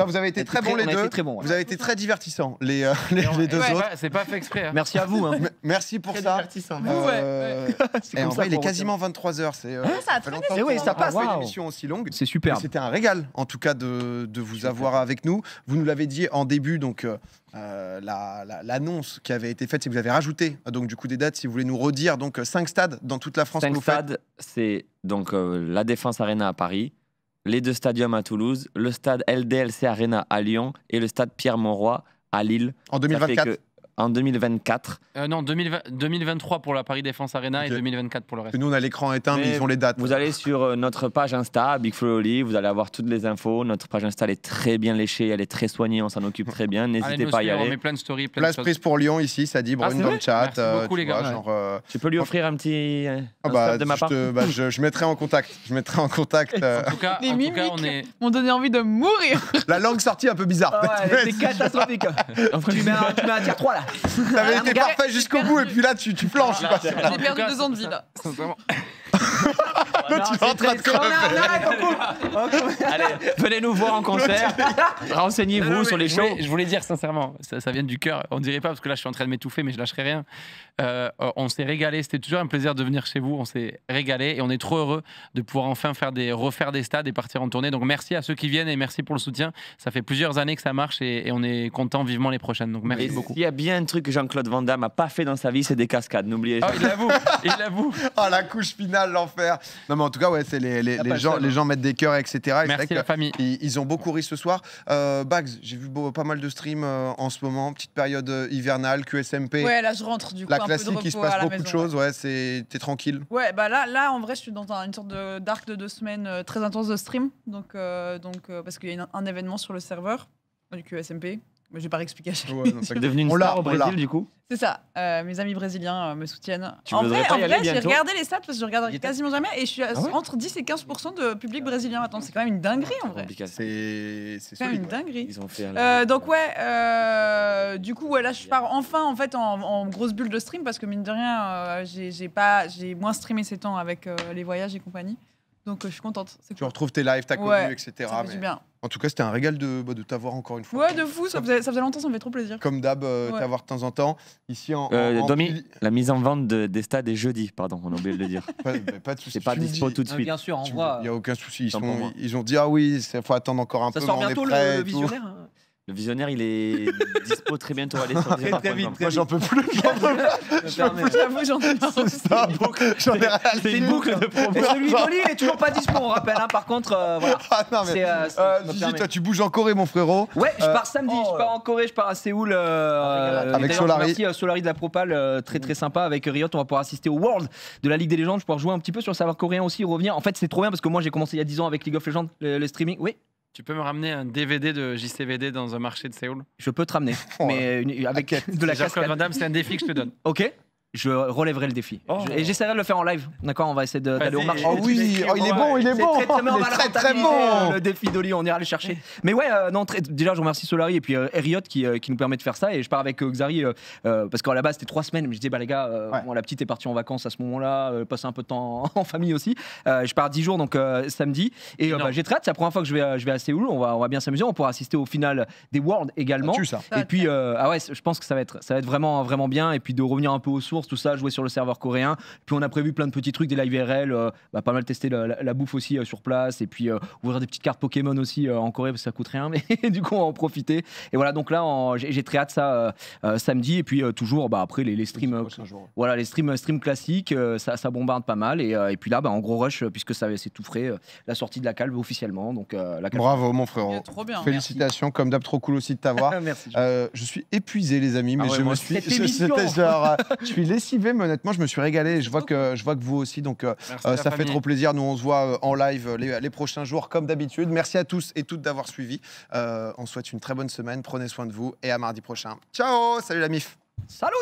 euh, vous avez été très, bons les deux. Vous avez été très divertissants les, euh, [LAUGHS] deux autres. C'est pas fait exprès. Hein. Merci à vous. Hein. Merci pour ça. divertissant. Euh, ouais, C'est en vrai, il est quasiment 23h. C'est ah, ça fait ça passe. aussi longue. C'est super. C'était un régal, en tout cas, de, vous avoir avec nous. Vous nous l'avez dit en début, donc l'annonce qui avait été faite, si vous avez rajouté donc du coup des dates, si vous voulez nous redire, donc 5 stades dans toute la France. Cinq stades, c'est donc la Défense Arena à Paris, les deux stadiums à Toulouse, le stade LDLC Arena à Lyon et le stade Pierre-Monroy à Lille. En 2024 en 2024. Euh, non, 2023 pour la Paris Défense Arena et 2024 pour le reste. Nous, on a l'écran éteint, mais, ils ont les dates. Vous allez sur euh, notre page Insta, Big vous allez avoir toutes les infos. Notre page Insta, est très bien léchée, elle est très soignée, on s'en occupe très bien. N'hésitez pas à y aller. On met plein de stories, plein Place prise pour Lyon ici, ça dit ah, Brune dans le chat. Merci euh, beaucoup, tu les gars. Tu peux lui offrir un petit. Ah bah, de ma part. Je, te, bah, mettrai en contact. Je mettrai en contact. en tout cas, les on est... m'ont donné envie de mourir. La langue sortie un peu bizarre. Ah c'est catastrophique. [LAUGHS] Tu mets un tir 3 là. Ça avait été parfait jusqu'au bout, et puis là, tu, tu planches. J'ai perdu deux ans de vie, là. tu [LAUGHS] en train de Allez, venez nous voir en concert. Renseignez-vous sur les shows. Je voulais dire sincèrement, ça, ça vient du cœur. On dirait pas parce que là, je suis en train de m'étouffer, mais je lâcherai rien. Euh, euh, on s'est régalé. C'était toujours un plaisir de venir chez vous. On s'est régalé et on est trop heureux de pouvoir enfin faire des, refaire des stades et partir en tournée. Donc merci à ceux qui viennent et merci pour le soutien. Ça fait plusieurs années que ça marche et, on est content vivement les prochaines. Donc merci beaucoup. Il y a bien un truc que Jean-Claude Van Damme n'a pas fait dans sa vie, c'est des cascades. N'oubliez pas. Ah, oh, il l'avoue. il l'avoue. [LAUGHS] oh, la couche finale, l'enfer. Non, mais en tout cas, ouais, c'est les, les, gens, les gens mettent des cœurs, etc. Merci et la famille. Ils, ont beaucoup ri ce soir. Euh, Bags, j'ai vu pas mal de streams en ce moment. Petite période hivernale, QSMP. Ouais, là, je rentre du coup classique, il se passe beaucoup de choses, ouais, t'es tranquille. Ouais, bah là, là, en vrai, je suis dans une sorte de d'arc de deux semaines euh, très intense de stream, donc, euh, donc euh, parce qu'il y a un événement sur le serveur du QSMP mais vais pas réexpliquer à c'est devenu une star au Brésil, du coup C'est ça. Euh, mes amis brésiliens euh, me soutiennent. en vrai, j'ai regardé les stats parce que je regarde quasiment jamais et je suis ah entre 10 et 15 de public brésilien. Attends, c'est quand même une dinguerie en vrai. C'est c'est quand même une dinguerie. Ils ont fait euh, donc ouais, du coup là je pars enfin en fait en, grosse bulle de stream parce que mine de rien j'ai pas j'ai moins streamé ces temps avec les voyages et compagnie. Donc je suis contente. Tu retrouves tes lives, ta ouais, connu, etc. Ça bien. En tout cas, c'était un régal de, bah, de t'avoir encore une fois. Ouais, de fou, ça faisait, longtemps, ça me fait trop plaisir. Comme d'hab, euh, t'avoir de temps en temps. Ici en. Euh, la mise en vente des stades est jeudi, pardon, on a oublié de le dire. [LAUGHS] Bah, pas, de soucis. C'est pas dispo tout de suite. bien sûr, on voit. Il n'y a aucun souci. Ils, ont dit, ah oui, il faut attendre encore un ça peu. Ça sort bientôt le, visionnaire. Hein. Le visionnaire, il est dispo très bientôt. à [LAUGHS] très, très vite, Moi, [LAUGHS] j'en peux plus. J'en peux J'avoue, j'en peux plus. C'est boucle. C'est une boucle de promo. celui d'Oli, il est toujours pas dispo, on rappelle. Hein. Par contre, euh, voilà. [LAUGHS] Ah, euh, euh, toi, tu bouges en Corée, mon frérot. Ouais, je pars samedi. je oh. pars en Corée, je pars à Séoul. Ah, avec Solari. Merci Solari de la Propal. Très, très sympa. Avec Riot, on va pouvoir assister au World de la Ligue des Légendes. Je vais pouvoir jouer un petit peu sur le savoir coréen aussi. revenir. En fait, c'est trop bien parce que moi, j'ai commencé il y a 10 ans avec League of Legends, le streaming. Oui. Tu peux me ramener un DVD de JCVD dans un marché de Séoul Je peux te ramener, oh mais avec ah, de la jean c'est un défi que je te donne. Ok, je relèverai le défi. Oh. et j'essaierai de le faire en live. D'accord On va essayer d'aller au marché. Oh oui, oh, il est bon, il est bon. Très, très, bon. Très, bon. Le défi d'Oli, on ira le chercher. Mais ouais, euh, non, déjà, je remercie Solari et puis euh, Eriot qui, euh, qui, nous permet de faire ça. Et je pars avec euh, Xari parce qu'à la base, c'était trois semaines. Mais je disais, bah les gars, la petite est partie en vacances à ce moment-là, passer un peu de temps [LAUGHS] en, famille aussi. je pars dix jours, donc samedi. Et bah, j'ai très hâte. C'est la première fois que je vais, je vais à Séoul. On va, on va bien s'amuser. On pourra assister au final des Worlds également. ça. Et puis, ah ouais, je pense que ça va être, ça va être vraiment, vraiment bien. Et puis de revenir un peu aux sources tout ça, jouer sur le serveur coréen. Puis on a prévu plein de petits trucs, des live RL, euh, bah, pas mal tester la, bouffe aussi euh, sur place, et puis euh, ouvrir des petites cartes Pokémon aussi en Corée, parce que ça coûte rien, [LAUGHS] mais du coup on va en profiter. Et voilà, donc là j'ai très hâte ça samedi, et puis toujours bah, après les, les streams, voilà les streams, stream classiques, ça, ça, bombarde pas mal, et, puis là bah, en gros rush, puisque ça c'est tout frais, la sortie de la calve officiellement. Donc la calve. Bravo mon frérot. Félicitations, comme d'hab, trop cool aussi de t'avoir. [LAUGHS] je suis épuisé les amis, mais ah je me suis, [LAUGHS] je suis lessivé, mais honnêtement, je me suis régalé. Je vois que, je vois que vous aussi, donc euh, euh, ça fait trop plaisir. Nous, on se voit euh, en live les, prochains jours, comme d'habitude. Merci à tous et toutes d'avoir suivi. on souhaite une très bonne semaine. Prenez soin de vous et à mardi prochain. Ciao, salut la MIF. Salut.